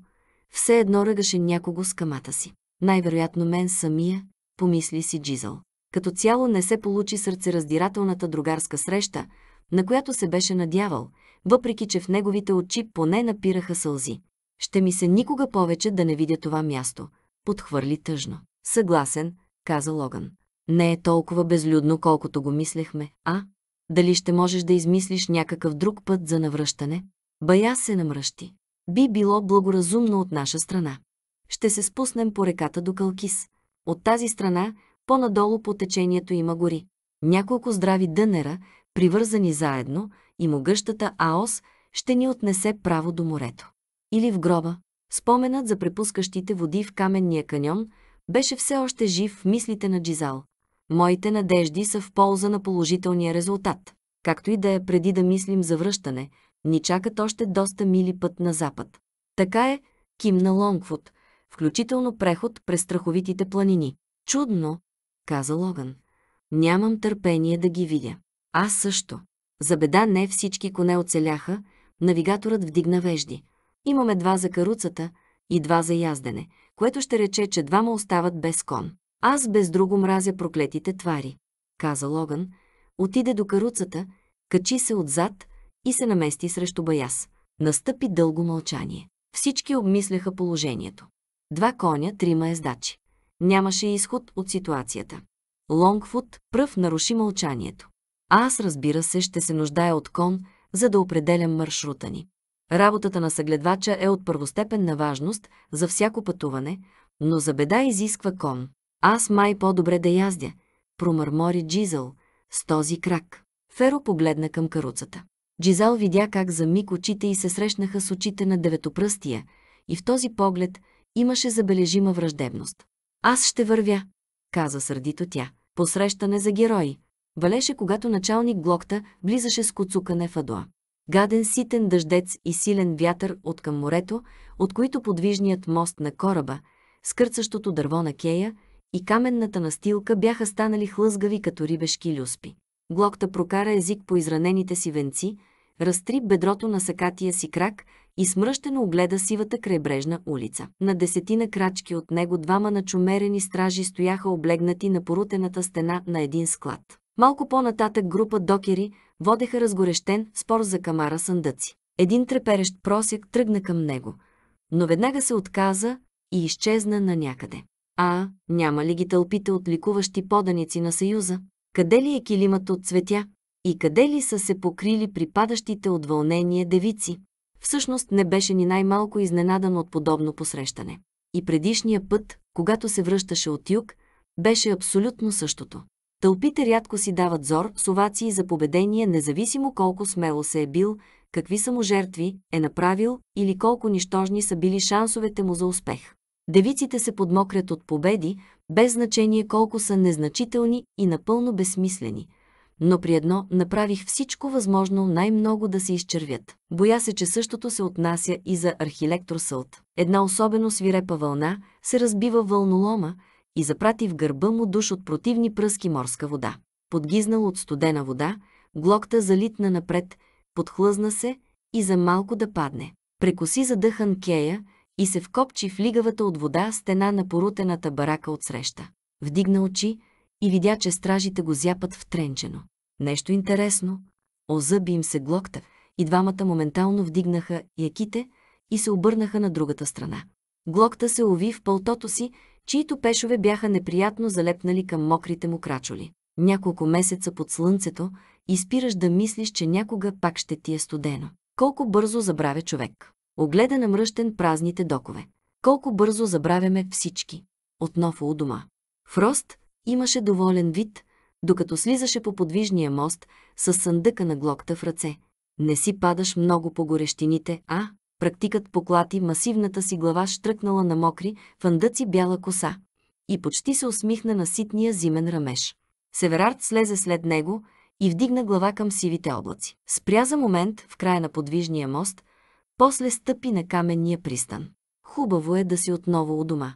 все едно ръгаше някого с камата си. Най-вероятно мен самия, помисли си Джизъл. Като цяло не се получи сърцераздирателната другарска среща, на която се беше надявал – въпреки че в неговите очи поне напираха сълзи. Ще ми се никога повече да не видя това място, подхвърли тъжно. Съгласен, каза Логан. Не е толкова безлюдно, колкото го мислехме, а? Дали ще можеш да измислиш някакъв друг път за навръщане? Бая се намръщи. Би било благоразумно от наша страна. Ще се спуснем по реката до Калкис. От тази страна, по-надолу по течението има гори. Няколко здрави дънера, привързани заедно, и могъщата Аос ще ни отнесе право до морето. Или в гроба. Споменът за препускащите води в каменния каньон беше все още жив в мислите на Джизал. Моите надежди са в полза на положителния резултат. Както и да е преди да мислим за връщане, ни чакат още доста мили път на запад. Така е кимна Лонгфуд, включително преход през страховитите планини. Чудно, каза Логан. Нямам търпение да ги видя. Аз също. За беда не всички коне оцеляха, навигаторът вдигна вежди. Имаме два за каруцата и два за яздене, което ще рече, че двама остават без кон. Аз без друго мразя проклетите твари, каза Логан, отиде до каруцата, качи се отзад и се намести срещу Баяс. Настъпи дълго мълчание. Всички обмисляха положението. Два коня, трима ездачи. Нямаше изход от ситуацията. Лонгфуд пръв наруши мълчанието. А аз, разбира се, ще се нуждая от кон, за да определям маршрута ни. Работата на съгледвача е от първостепенна важност за всяко пътуване, но за беда изисква кон. Аз май по-добре да яздя, промърмори Джизъл, с този крак. Феро погледна към каруцата. Джизал видя как за миг очите й се срещнаха с очите на деветопръстия и в този поглед имаше забележима враждебност. «Аз ще вървя», каза сърдито тя. «Посрещане за герои валеше когато началник Глокта близаше с куцукане в Адуа. Гаден ситен дъждец и силен вятър от към морето, от които подвижният мост на кораба, скърцащото дърво на кея и каменната настилка бяха станали хлъзгави като рибешки люспи. Глокта прокара език по изранените си венци, разтри бедрото на сакатия си крак и смръщено огледа сивата крайбрежна улица. На десетина крачки от него двама начумерени стражи стояха облегнати на порутената стена на един склад. Малко по-нататък група докери водеха разгорещен спор за камара съндъци. Един треперещ просек тръгна към него, но веднага се отказа и изчезна на някъде. А, няма ли ги тълпите от ликуващи поданици на Съюза? Къде ли е килимът от цветя? И къде ли са се покрили припадащите от вълнение девици? Всъщност не беше ни най-малко изненадан от подобно посрещане. И предишния път, когато се връщаше от юг, беше абсолютно същото. Тълпите рядко си дават зор с овации за победение, независимо колко смело се е бил, какви са му жертви, е направил или колко нищожни са били шансовете му за успех. Девиците се подмокрят от победи, без значение колко са незначителни и напълно безсмислени. Но при едно направих всичко възможно най-много да се изчервят. Боя се, че същото се отнася и за архилектор Сълт. Една особено свирепа вълна се разбива вълнолома, и запрати в гърба му душ от противни пръски морска вода. Подгизнал от студена вода, глокта залитна напред, подхлъзна се и за малко да падне. Прекоси задъхан кея и се вкопчи в лигавата от вода стена на порутената барака отсреща. Вдигна очи и видя, че стражите го зяпат втренчено. Нещо интересно. Озъби им се глокта и двамата моментално вдигнаха яките и се обърнаха на другата страна. Глокта се уви в пълтото си чието пешове бяха неприятно залепнали към мокрите му крачоли. Няколко месеца под слънцето и спираш да мислиш, че някога пак ще ти е студено. Колко бързо забравя човек. Огледа на мръщен празните докове. Колко бързо забравяме всички. Отново у дома. Фрост имаше доволен вид, докато слизаше по подвижния мост с съндъка на глокта в ръце. Не си падаш много по горещините, а? практикът поклати масивната си глава штръкнала на мокри, фандъци бяла коса и почти се усмихна на ситния зимен рамеж. Северард слезе след него и вдигна глава към сивите облаци. Спря за момент в края на подвижния мост, после стъпи на каменния пристан. Хубаво е да си отново у дома,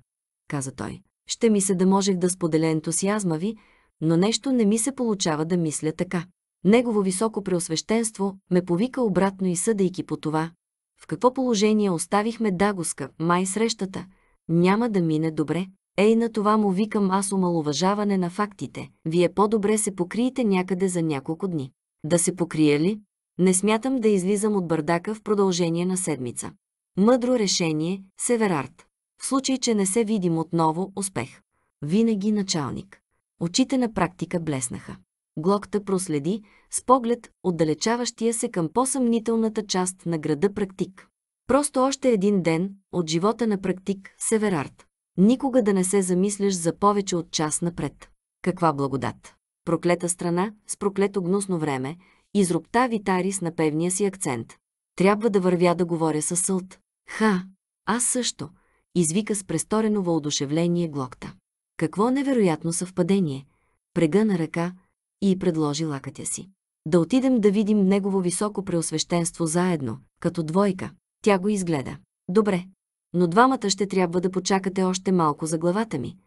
каза той. Ще ми се да можех да споделя ентусиазма ви, но нещо не ми се получава да мисля така. Негово високо преосвещенство ме повика обратно и съдейки по това, в какво положение оставихме Дагоска, май срещата? Няма да мине добре. Ей, на това му викам аз омалуважаване на фактите. Вие по-добре се покриете някъде за няколко дни. Да се покрия ли? Не смятам да излизам от бардака в продължение на седмица. Мъдро решение, Северард. В случай, че не се видим отново, успех. Винаги началник. Очите на практика блеснаха. Глокта проследи с поглед отдалечаващия се към по-съмнителната част на града практик. Просто още един ден от живота на практик Северард. Никога да не се замисляш за повече от час напред. Каква благодат! Проклета страна, с проклето гнусно време, изрупта Витари с напевния си акцент. Трябва да вървя да говоря със сълт. Ха, аз също, извика с престорено въодушевление Глокта. Какво невероятно съвпадение! Прега на ръка, и й предложи лакътя си. Да отидем да видим негово високо преосвещенство заедно, като двойка. Тя го изгледа. Добре, но двамата ще трябва да почакате още малко за главата ми.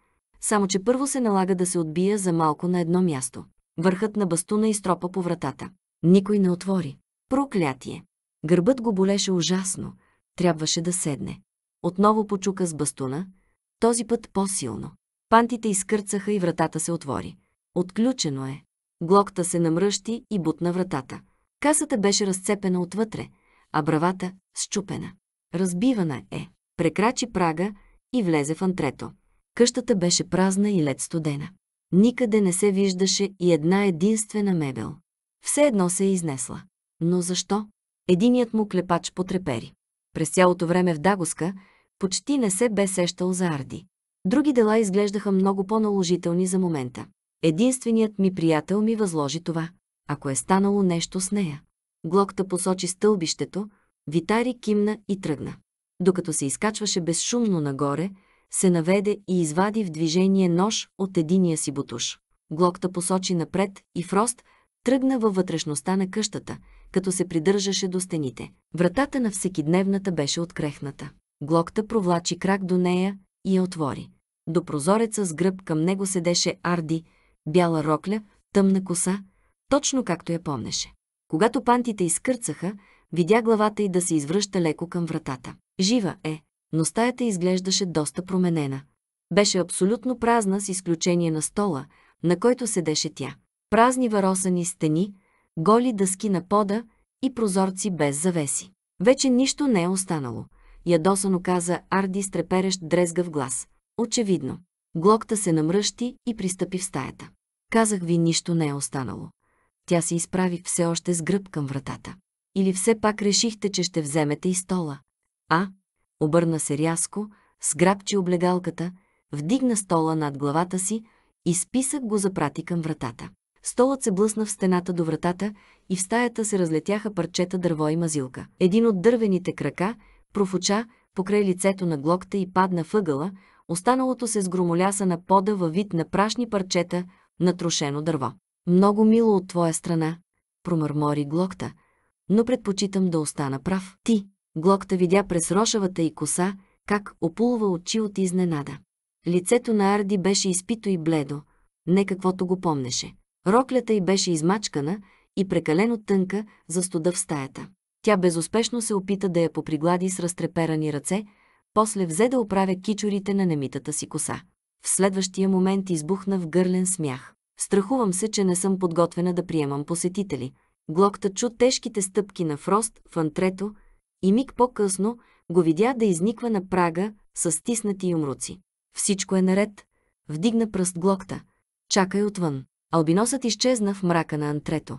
Само, че първо се налага да се отбия за малко на едно място. Върхът на бастуна и стропа по вратата. Никой не отвори. Проклятие! Гърбът го болеше ужасно. Трябваше да седне. Отново почука с бастуна, този път по-силно. Пантите изкърцаха и вратата се отвори. Отключено е. Глокта се намръщи и бутна вратата. Касата беше разцепена отвътре, а бравата – счупена. Разбивана е. Прекрачи прага и влезе в антрето. Къщата беше празна и лед студена. Никъде не се виждаше и една единствена мебел. Все едно се е изнесла. Но защо? Единият му клепач потрепери. През цялото време в Дагоска почти не се бе сещал за Арди. Други дела изглеждаха много по-наложителни за момента. Единственият ми приятел ми възложи това, ако е станало нещо с нея. Глокта посочи стълбището, Витари кимна и тръгна. Докато се изкачваше безшумно нагоре, се наведе и извади в движение нож от единия си бутуш. Глокта посочи напред и Фрост тръгна във вътрешността на къщата, като се придържаше до стените. Вратата на всекидневната беше открехната. Глокта провлачи крак до нея и я отвори. До прозореца с гръб към него седеше Арди, бяла рокля, тъмна коса, точно както я помнеше. Когато пантите изкърцаха, видя главата й да се извръща леко към вратата. Жива е, но стаята изглеждаше доста променена. Беше абсолютно празна с изключение на стола, на който седеше тя. Празни варосани стени, голи дъски на пода и прозорци без завеси. Вече нищо не е останало. Ядосано каза Арди с треперещ дрезгав глас. Очевидно. Глокта се намръщи и пристъпи в стаята. Казах ви, нищо не е останало. Тя се изправи все още с гръб към вратата. Или все пак решихте, че ще вземете и стола. А, обърна се рязко, сграбчи облегалката, вдигна стола над главата си и списък го запрати към вратата. Столът се блъсна в стената до вратата и в стаята се разлетяха парчета дърво и мазилка. Един от дървените крака профуча покрай лицето на глокта и падна въгъла, останалото се сгромоляса на пода във вид на прашни парчета на трошено дърво. Много мило от твоя страна, промърмори Глокта, но предпочитам да остана прав. Ти, Глокта видя през рошавата и коса, как опулва очи от изненада. Лицето на Арди беше изпито и бледо, не каквото го помнеше. Роклята й беше измачкана и прекалено тънка за студа в стаята. Тя безуспешно се опита да я поприглади с разтреперани ръце, после взе да оправя кичорите на немитата си коса. В следващия момент избухна в гърлен смях. Страхувам се, че не съм подготвена да приемам посетители. Глокта чу тежките стъпки на Фрост в антрето и миг по-късно го видя да изниква на прага с стиснати юмруци. Всичко е наред. Вдигна пръст Глокта. Чакай отвън. Албиносът изчезна в мрака на антрето,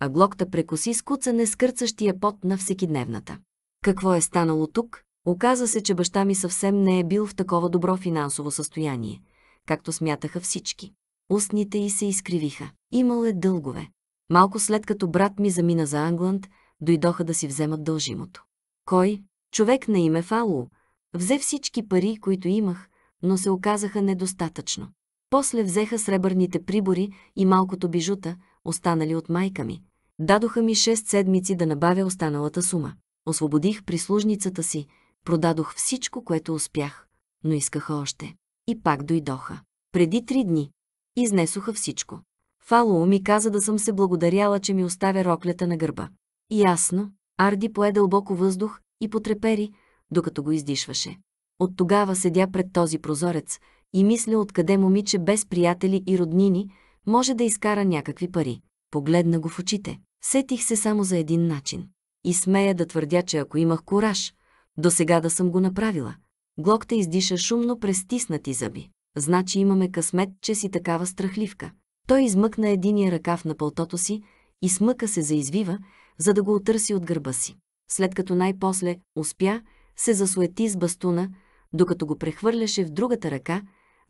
а Глокта прекоси скуца нескърцащия пот на всекидневната. Какво е станало тук? Оказа се, че баща ми съвсем не е бил в такова добро финансово състояние, както смятаха всички. Устните й се изкривиха. Имал е дългове. Малко след като брат ми замина за Англанд, дойдоха да си вземат дължимото. Кой? Човек на име Фалу. Взе всички пари, които имах, но се оказаха недостатъчно. После взеха сребърните прибори и малкото бижута, останали от майка ми. Дадоха ми 6 седмици да набавя останалата сума. Освободих прислужницата си, Продадох всичко, което успях, но искаха още. И пак дойдоха. Преди три дни. Изнесоха всичко. Фалоо ми каза да съм се благодаряла, че ми оставя роклята на гърба. Ясно, Арди пое дълбоко въздух и потрепери, докато го издишваше. От тогава седя пред този прозорец и мисля откъде момиче без приятели и роднини може да изкара някакви пари. Погледна го в очите. Сетих се само за един начин. И смея да твърдя, че ако имах кураж, до сега да съм го направила. Глокта издиша шумно през стиснати зъби. Значи имаме късмет, че си такава страхливка. Той измъкна единия ръкав на пълтото си и смъка се заизвива, за да го отърси от гърба си. След като най-после успя, се засуети с бастуна, докато го прехвърляше в другата ръка,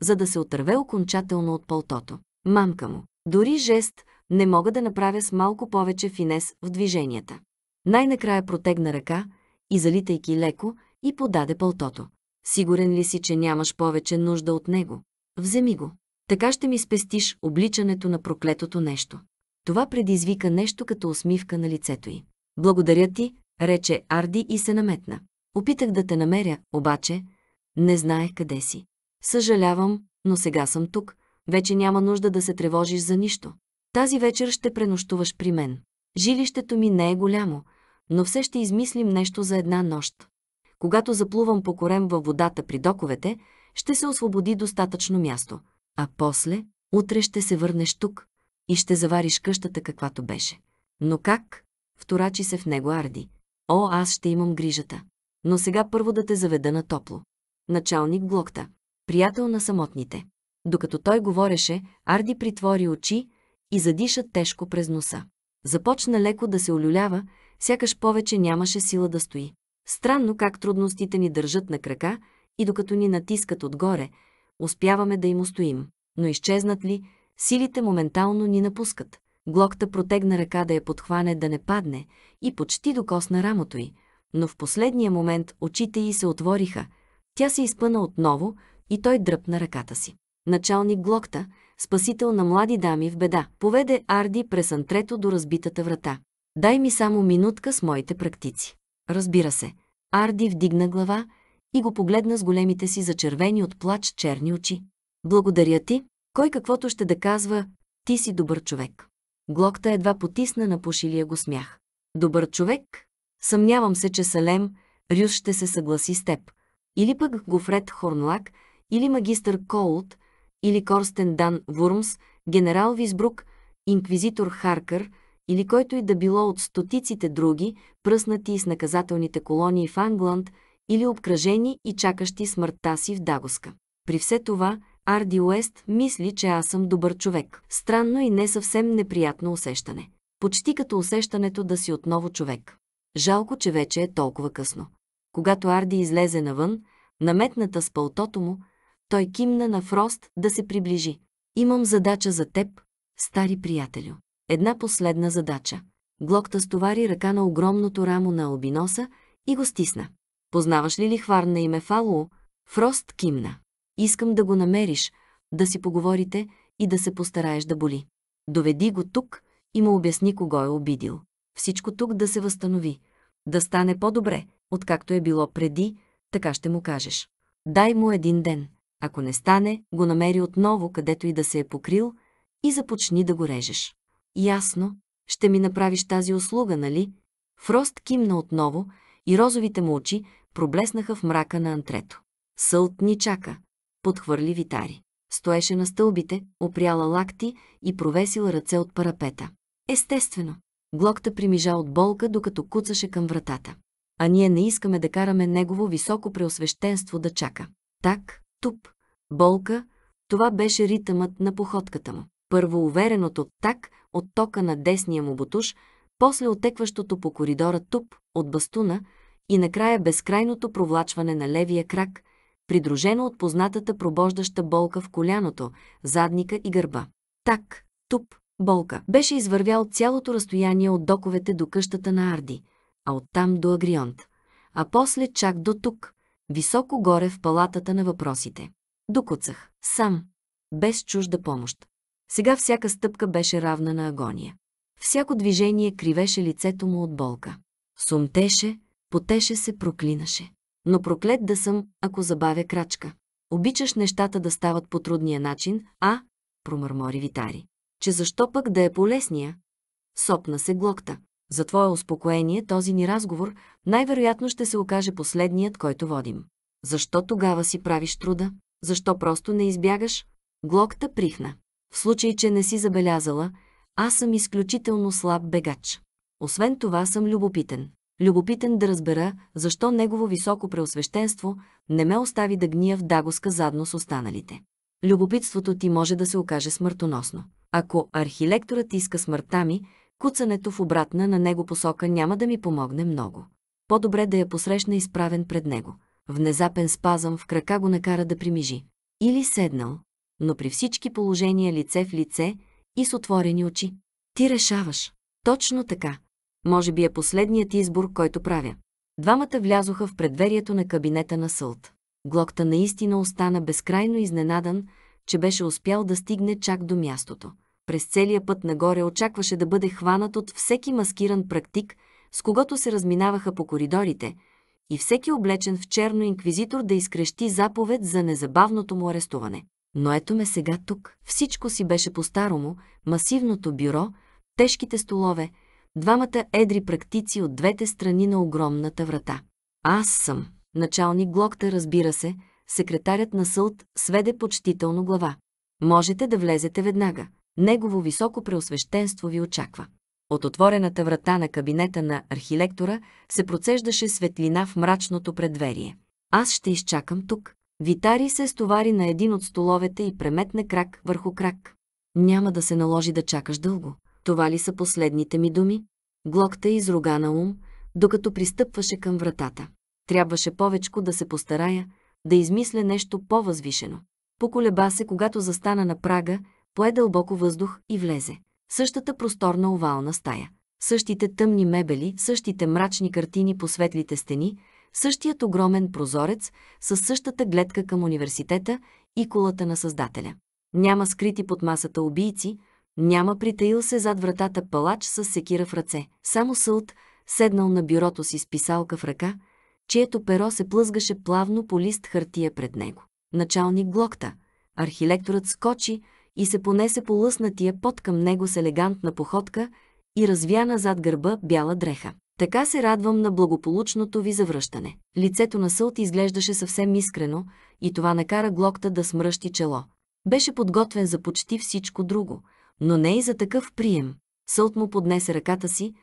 за да се отърве окончателно от пълтото. Мамка му. Дори жест не мога да направя с малко повече финес в движенията. Най-накрая протегна ръка, и залитайки леко, и подаде пълтото. Сигурен ли си, че нямаш повече нужда от него? Вземи го. Така ще ми спестиш обличането на проклетото нещо. Това предизвика нещо като усмивка на лицето й. Благодаря ти, рече Арди и се наметна. Опитах да те намеря, обаче не знаех къде си. Съжалявам, но сега съм тук. Вече няма нужда да се тревожиш за нищо. Тази вечер ще пренощуваш при мен. Жилището ми не е голямо, но все ще измислим нещо за една нощ. Когато заплувам по корем във водата при доковете, ще се освободи достатъчно място. А после, утре ще се върнеш тук и ще завариш къщата каквато беше. Но как? Вторачи се в него Арди. О, аз ще имам грижата. Но сега първо да те заведа на топло. Началник Глокта. Приятел на самотните. Докато той говореше, Арди притвори очи и задиша тежко през носа. Започна леко да се олюлява сякаш повече нямаше сила да стои. Странно как трудностите ни държат на крака и докато ни натискат отгоре, успяваме да им устоим. Но изчезнат ли, силите моментално ни напускат. Глокта протегна ръка да я подхване да не падне и почти докосна рамото й, но в последния момент очите й се отвориха, тя се изпъна отново и той дръпна ръката си. Началник Глокта, спасител на млади дами в беда, поведе Арди през антрето до разбитата врата. Дай ми само минутка с моите практици. Разбира се. Арди вдигна глава и го погледна с големите си зачервени от плач черни очи. Благодаря ти. Кой каквото ще да казва, ти си добър човек. Глокта едва потисна на пошилия го смях. Добър човек? Съмнявам се, че Салем Рюс ще се съгласи с теб. Или пък Гофред Хорнлак, или магистър Коулт, или Корстен Дан Вурмс, генерал Визбрук, инквизитор Харкър – или който и да било от стотиците други, пръснати с наказателните колонии в Англанд или обкръжени и чакащи смъртта си в Дагоска. При все това, Арди Уест мисли, че аз съм добър човек. Странно и не съвсем неприятно усещане. Почти като усещането да си отново човек. Жалко, че вече е толкова късно. Когато Арди излезе навън, наметната с пълтото му, той кимна на Фрост да се приближи. Имам задача за теб, стари приятелю една последна задача. Глокта стовари ръка на огромното рамо на албиноса и го стисна. Познаваш ли лихвар на име Фалу? Фрост кимна. Искам да го намериш, да си поговорите и да се постараеш да боли. Доведи го тук и му обясни кого е обидил. Всичко тук да се възстанови, да стане по-добре, откакто е било преди, така ще му кажеш. Дай му един ден. Ако не стане, го намери отново, където и да се е покрил, и започни да го режеш. Ясно, ще ми направиш тази услуга, нали? Фрост кимна отново и розовите му очи проблеснаха в мрака на антрето. Сълт ни чака, подхвърли Витари. Стоеше на стълбите, опряла лакти и провесила ръце от парапета. Естествено, Глокта примижа от болка, докато куцаше към вратата. А ние не искаме да караме негово високо преосвещенство да чака. Так, туп, болка, това беше ритъмът на походката му. Първо увереното так, от тока на десния му бутуш, после отекващото по коридора туп от бастуна и накрая безкрайното провлачване на левия крак, придружено от познатата пробождаща болка в коляното, задника и гърба. Так, туп, болка. Беше извървял цялото разстояние от доковете до къщата на Арди, а оттам до Агрионт, а после чак до тук, високо горе в палатата на въпросите. Докуцах, сам, без чужда помощ. Сега всяка стъпка беше равна на агония. Всяко движение кривеше лицето му от болка. Сумтеше, потеше се, проклинаше. Но проклет да съм, ако забавя крачка. Обичаш нещата да стават по трудния начин, а? промърмори Витари. Че защо пък да е полесния? Сопна се глокта. За твое успокоение този ни разговор най-вероятно ще се окаже последният, който водим. Защо тогава си правиш труда? Защо просто не избягаш? Глокта прихна. В случай, че не си забелязала, аз съм изключително слаб бегач. Освен това съм любопитен. Любопитен да разбера, защо негово високо преосвещенство не ме остави да гния в дагоска задно с останалите. Любопитството ти може да се окаже смъртоносно. Ако архилекторът иска смъртта ми, куцането в обратна на него посока няма да ми помогне много. По-добре да я посрещна изправен пред него. Внезапен спазъм в крака го накара да примижи. Или седнал, но при всички положения лице в лице и с отворени очи. Ти решаваш. Точно така. Може би е последният избор, който правя. Двамата влязоха в предверието на кабинета на Сълт. Глокта наистина остана безкрайно изненадан, че беше успял да стигне чак до мястото. През целия път нагоре очакваше да бъде хванат от всеки маскиран практик, с когото се разминаваха по коридорите, и всеки облечен в черно инквизитор да изкрещи заповед за незабавното му арестуване но ето ме сега тук. Всичко си беше по-старому, масивното бюро, тежките столове, двамата едри практици от двете страни на огромната врата. Аз съм. Началник Глокта, разбира се, секретарят на Сълт сведе почтително глава. Можете да влезете веднага. Негово високо преосвещенство ви очаква. От отворената врата на кабинета на архилектора се процеждаше светлина в мрачното предверие. Аз ще изчакам тук, Витари се стовари на един от столовете и преметне крак върху крак. Няма да се наложи да чакаш дълго. Това ли са последните ми думи? Глокта изруга на ум, докато пристъпваше към вратата. Трябваше повечко да се постарая, да измисля нещо по-възвишено. Поколеба се, когато застана на прага, пое дълбоко въздух и влезе. Същата просторна овална стая. Същите тъмни мебели, същите мрачни картини по светлите стени – същият огромен прозорец, с същата гледка към университета и кулата на Създателя. Няма скрити под масата убийци, няма притаил се зад вратата палач с секира в ръце. Само Сълт, седнал на бюрото си с писалка в ръка, чието перо се плъзгаше плавно по лист хартия пред него. Началник Глокта, архилекторът скочи и се понесе по лъснатия пот към него с елегантна походка и развяна зад гърба бяла дреха. Така се радвам на благополучното ви завръщане. Лицето на Сълт изглеждаше съвсем искрено и това накара Глокта да смръщи чело. Беше подготвен за почти всичко друго, но не и за такъв прием. Сълт му поднесе ръката си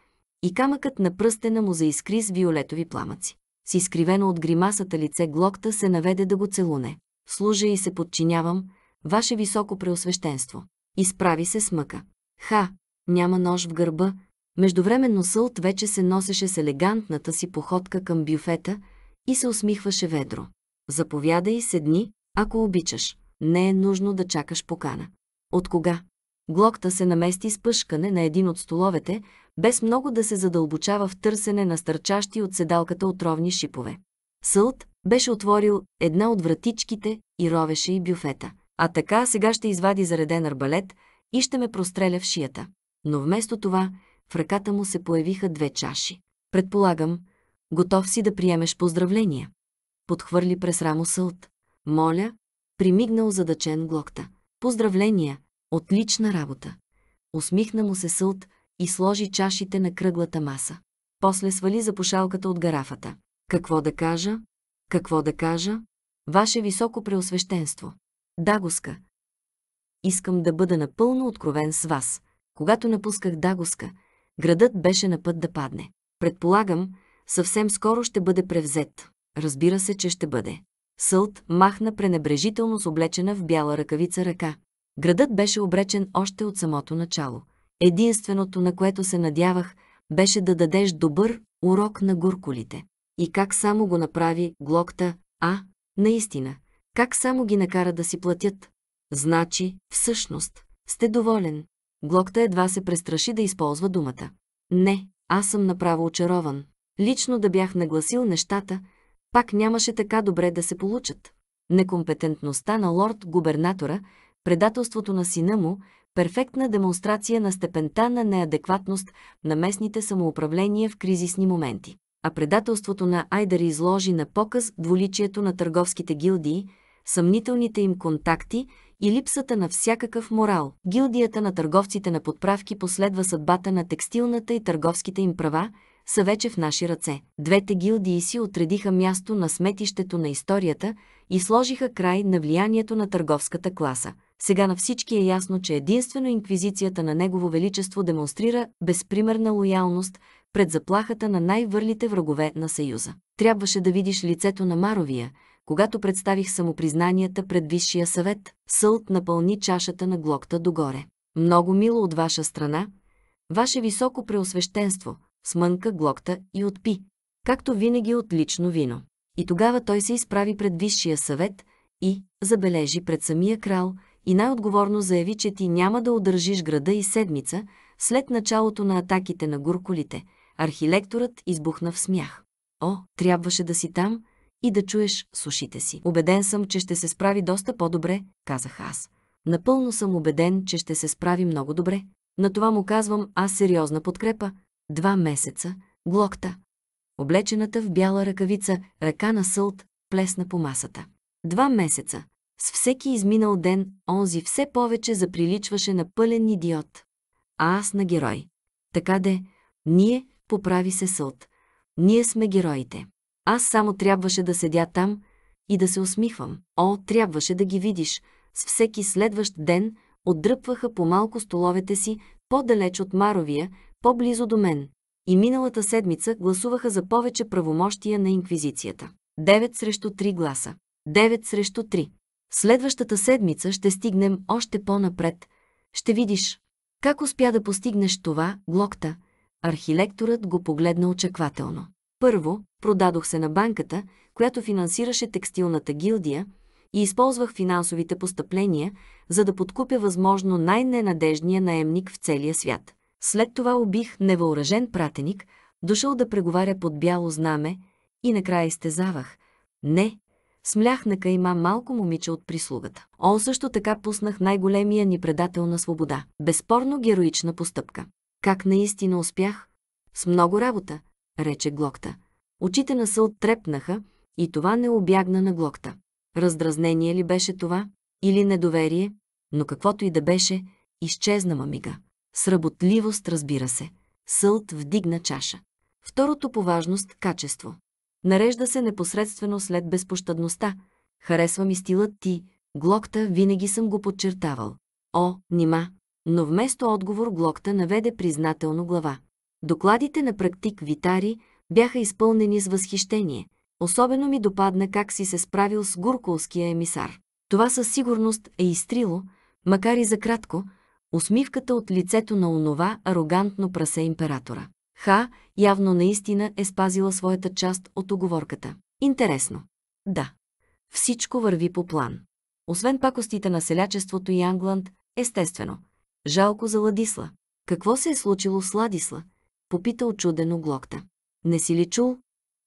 и камъкът на пръстена му заискри с виолетови пламъци. С изкривено от гримасата лице Глокта се наведе да го целуне. Служа и се подчинявам, ваше високо преосвещенство. Изправи се с мъка. Ха, няма нож в гърба, Междувременно Сълт вече се носеше с елегантната си походка към бюфета и се усмихваше ведро. Заповядай седни, ако обичаш. Не е нужно да чакаш покана. От кога? Глокта се намести с пъшкане на един от столовете, без много да се задълбочава в търсене на стърчащи от седалката отровни шипове. Сълт беше отворил една от вратичките и ровеше и бюфета. А така сега ще извади зареден арбалет и ще ме простреля в шията. Но вместо това в ръката му се появиха две чаши. Предполагам, готов си да приемеш поздравления. Подхвърли през рамо Сълт. Моля, примигнал задачен глокта. Поздравления, отлична работа. Усмихна му се Сълт и сложи чашите на кръглата маса. После свали запушалката от гарафата. Какво да кажа? Какво да кажа? Ваше високо преосвещенство. Дагоска. Искам да бъда напълно откровен с вас. Когато напусках Дагоска, Градът беше на път да падне. Предполагам, съвсем скоро ще бъде превзет. Разбира се, че ще бъде. Сълт махна пренебрежително с облечена в бяла ръкавица ръка. Градът беше обречен още от самото начало. Единственото, на което се надявах, беше да дадеш добър урок на гуркулите. И как само го направи глокта, а, наистина, как само ги накара да си платят. Значи, всъщност, сте доволен, Глокта едва се престраши да използва думата. Не, аз съм направо очарован. Лично да бях нагласил нещата, пак нямаше така добре да се получат. Некомпетентността на лорд-губернатора, предателството на сина му, перфектна демонстрация на степента на неадекватност на местните самоуправления в кризисни моменти. А предателството на Айдари изложи на показ дволичието на търговските гилдии, съмнителните им контакти – и липсата на всякакъв морал. Гилдията на търговците на подправки последва съдбата на текстилната и търговските им права, са вече в наши ръце. Двете гилдии си отредиха място на сметището на историята и сложиха край на влиянието на търговската класа. Сега на всички е ясно, че единствено инквизицията на Негово Величество демонстрира безпримерна лоялност пред заплахата на най-върлите врагове на Съюза. Трябваше да видиш лицето на Маровия – когато представих самопризнанията пред Висшия съвет, сълт напълни чашата на глокта догоре. Много мило от ваша страна, ваше високо преосвещенство, смънка глокта и отпи, както винаги от лично вино. И тогава той се изправи пред Висшия съвет и, забележи пред самия крал, и най-отговорно заяви, че ти няма да удържиш града и седмица след началото на атаките на гурколите. Архилекторът избухна в смях. О, трябваше да си там, и да чуеш с ушите си. Обеден съм, че ще се справи доста по-добре, казах аз. Напълно съм убеден, че ще се справи много добре. На това му казвам аз сериозна подкрепа. Два месеца, глокта. Облечената в бяла ръкавица, ръка на сълт, плесна по масата. Два месеца. С всеки изминал ден онзи все повече заприличваше на пълен идиот. А аз на герой. Така де, ние, поправи се сълт. Ние сме героите. Аз само трябваше да седя там и да се усмихвам. О, трябваше да ги видиш. С всеки следващ ден отдръпваха по-малко столовете си, по-далеч от Маровия, по-близо до мен. И миналата седмица гласуваха за повече правомощия на инквизицията. 9 срещу 3 гласа. 9 срещу 3. Следващата седмица ще стигнем още по-напред. Ще видиш. Как успя да постигнеш това, Глокта? Архилекторът го погледна очаквателно. Първо, Продадох се на банката, която финансираше текстилната гилдия и използвах финансовите постъпления, за да подкупя възможно най-ненадежния наемник в целия свят. След това убих невъоръжен пратеник, дошъл да преговаря под бяло знаме и накрая изтезавах. Не, смлях на кайма малко момиче от прислугата. Он също така пуснах най-големия ни предател на свобода. Безспорно героична постъпка. Как наистина успях? С много работа, рече Глокта. Очите на Съл трепнаха и това не обягна на глокта. Раздразнение ли беше това? Или недоверие? Но каквото и да беше, изчезна мамига. Сработливост разбира се. Сълт вдигна чаша. Второто по важност – качество. Нарежда се непосредствено след безпощадността. Харесва ми стилът ти. Глокта винаги съм го подчертавал. О, нима! Но вместо отговор Глокта наведе признателно глава. Докладите на практик Витари – бяха изпълнени с възхищение. Особено ми допадна как си се справил с гуркулския емисар. Това със сигурност е изтрило, макар и за кратко, усмивката от лицето на онова арогантно прасе императора. Ха, явно наистина е спазила своята част от оговорката. Интересно. Да. Всичко върви по план. Освен пакостите на селячеството и Англанд, естествено. Жалко за Ладисла. Какво се е случило с Ладисла? Попита очудено Глокта. Не си ли чул?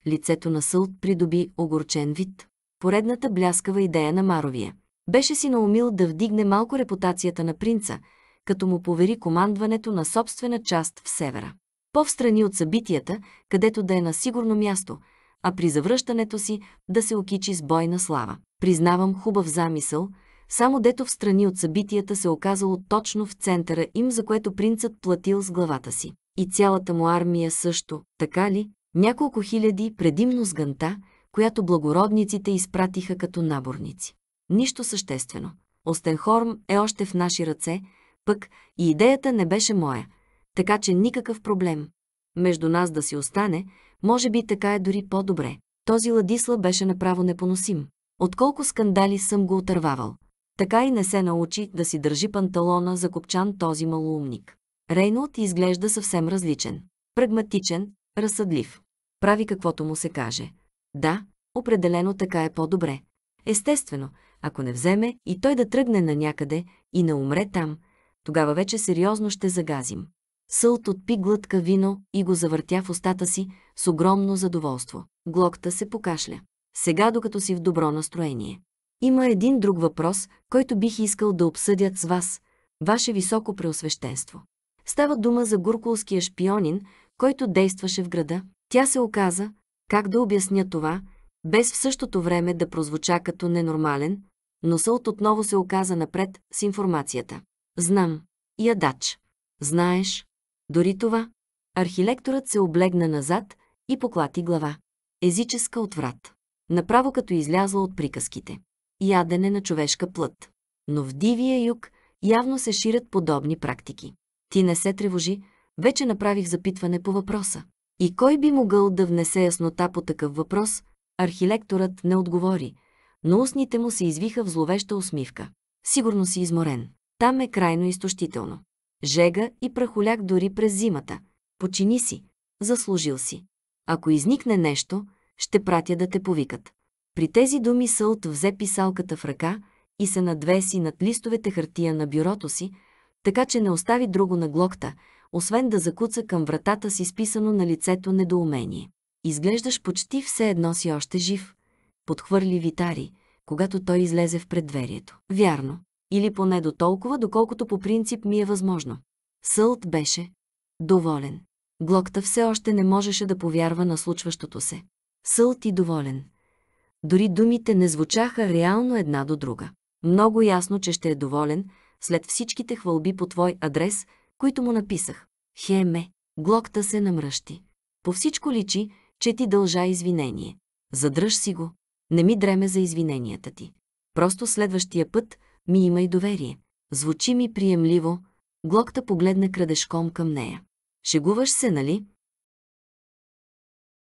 Лицето на Сълт придоби огорчен вид. Поредната бляскава идея на Маровия. Беше си наумил да вдигне малко репутацията на принца, като му повери командването на собствена част в севера. Повстрани от събитията, където да е на сигурно място, а при завръщането си да се окичи с бойна слава. Признавам хубав замисъл, само дето в страни от събитията се оказало точно в центъра им, за което принцът платил с главата си и цялата му армия също, така ли? Няколко хиляди, предимно с гънта, която благородниците изпратиха като наборници. Нищо съществено. Остенхорм е още в наши ръце, пък и идеята не беше моя, така че никакъв проблем. Между нас да си остане, може би така е дори по-добре. Този Ладисла беше направо непоносим. Отколко скандали съм го отървавал. Така и не се научи да си държи панталона за копчан този малоумник. Рейнолд изглежда съвсем различен. Прагматичен, разсъдлив. Прави каквото му се каже. Да, определено така е по-добре. Естествено, ако не вземе и той да тръгне на някъде и не умре там, тогава вече сериозно ще загазим. Сълт отпи глътка вино и го завъртя в устата си с огромно задоволство. Глокта се покашля. Сега, докато си в добро настроение. Има един друг въпрос, който бих искал да обсъдят с вас, Ваше Високо Преосвещенство. Става дума за гуркулския шпионин, който действаше в града. Тя се оказа, как да обясня това, без в същото време да прозвуча като ненормален, но Сълт отново се оказа напред с информацията. Знам. Ядач. Знаеш. Дори това. Архилекторът се облегна назад и поклати глава. Езическа отврат. Направо като излязла от приказките. Ядене на човешка плът. Но в Дивия юг явно се ширят подобни практики. Ти не се тревожи, вече направих запитване по въпроса. И кой би могъл да внесе яснота по такъв въпрос? Архилекторът не отговори, но устните му се извиха в зловеща усмивка. Сигурно си изморен. Там е крайно изтощително. Жега и прахоляк дори през зимата. Почини си. Заслужил си. Ако изникне нещо, ще пратя да те повикат. При тези думи Сълт взе писалката в ръка и се надвеси над листовете хартия на бюрото си, така че не остави друго на глокта, освен да закуца към вратата си списано на лицето недоумение. Изглеждаш почти все едно си още жив, подхвърли Витари, когато той излезе в преддверието. Вярно. Или поне до толкова, доколкото по принцип ми е възможно. Сълт беше доволен. Глокта все още не можеше да повярва на случващото се. Сълт и доволен. Дори думите не звучаха реално една до друга. Много ясно, че ще е доволен, след всичките хвалби по твой адрес, които му написах. Хеме, глокта се намръщи. По всичко личи, че ти дължа извинение. Задръж си го. Не ми дреме за извиненията ти. Просто следващия път ми има и доверие. Звучи ми приемливо. Глокта погледна крадешком към нея. Шегуваш се, нали?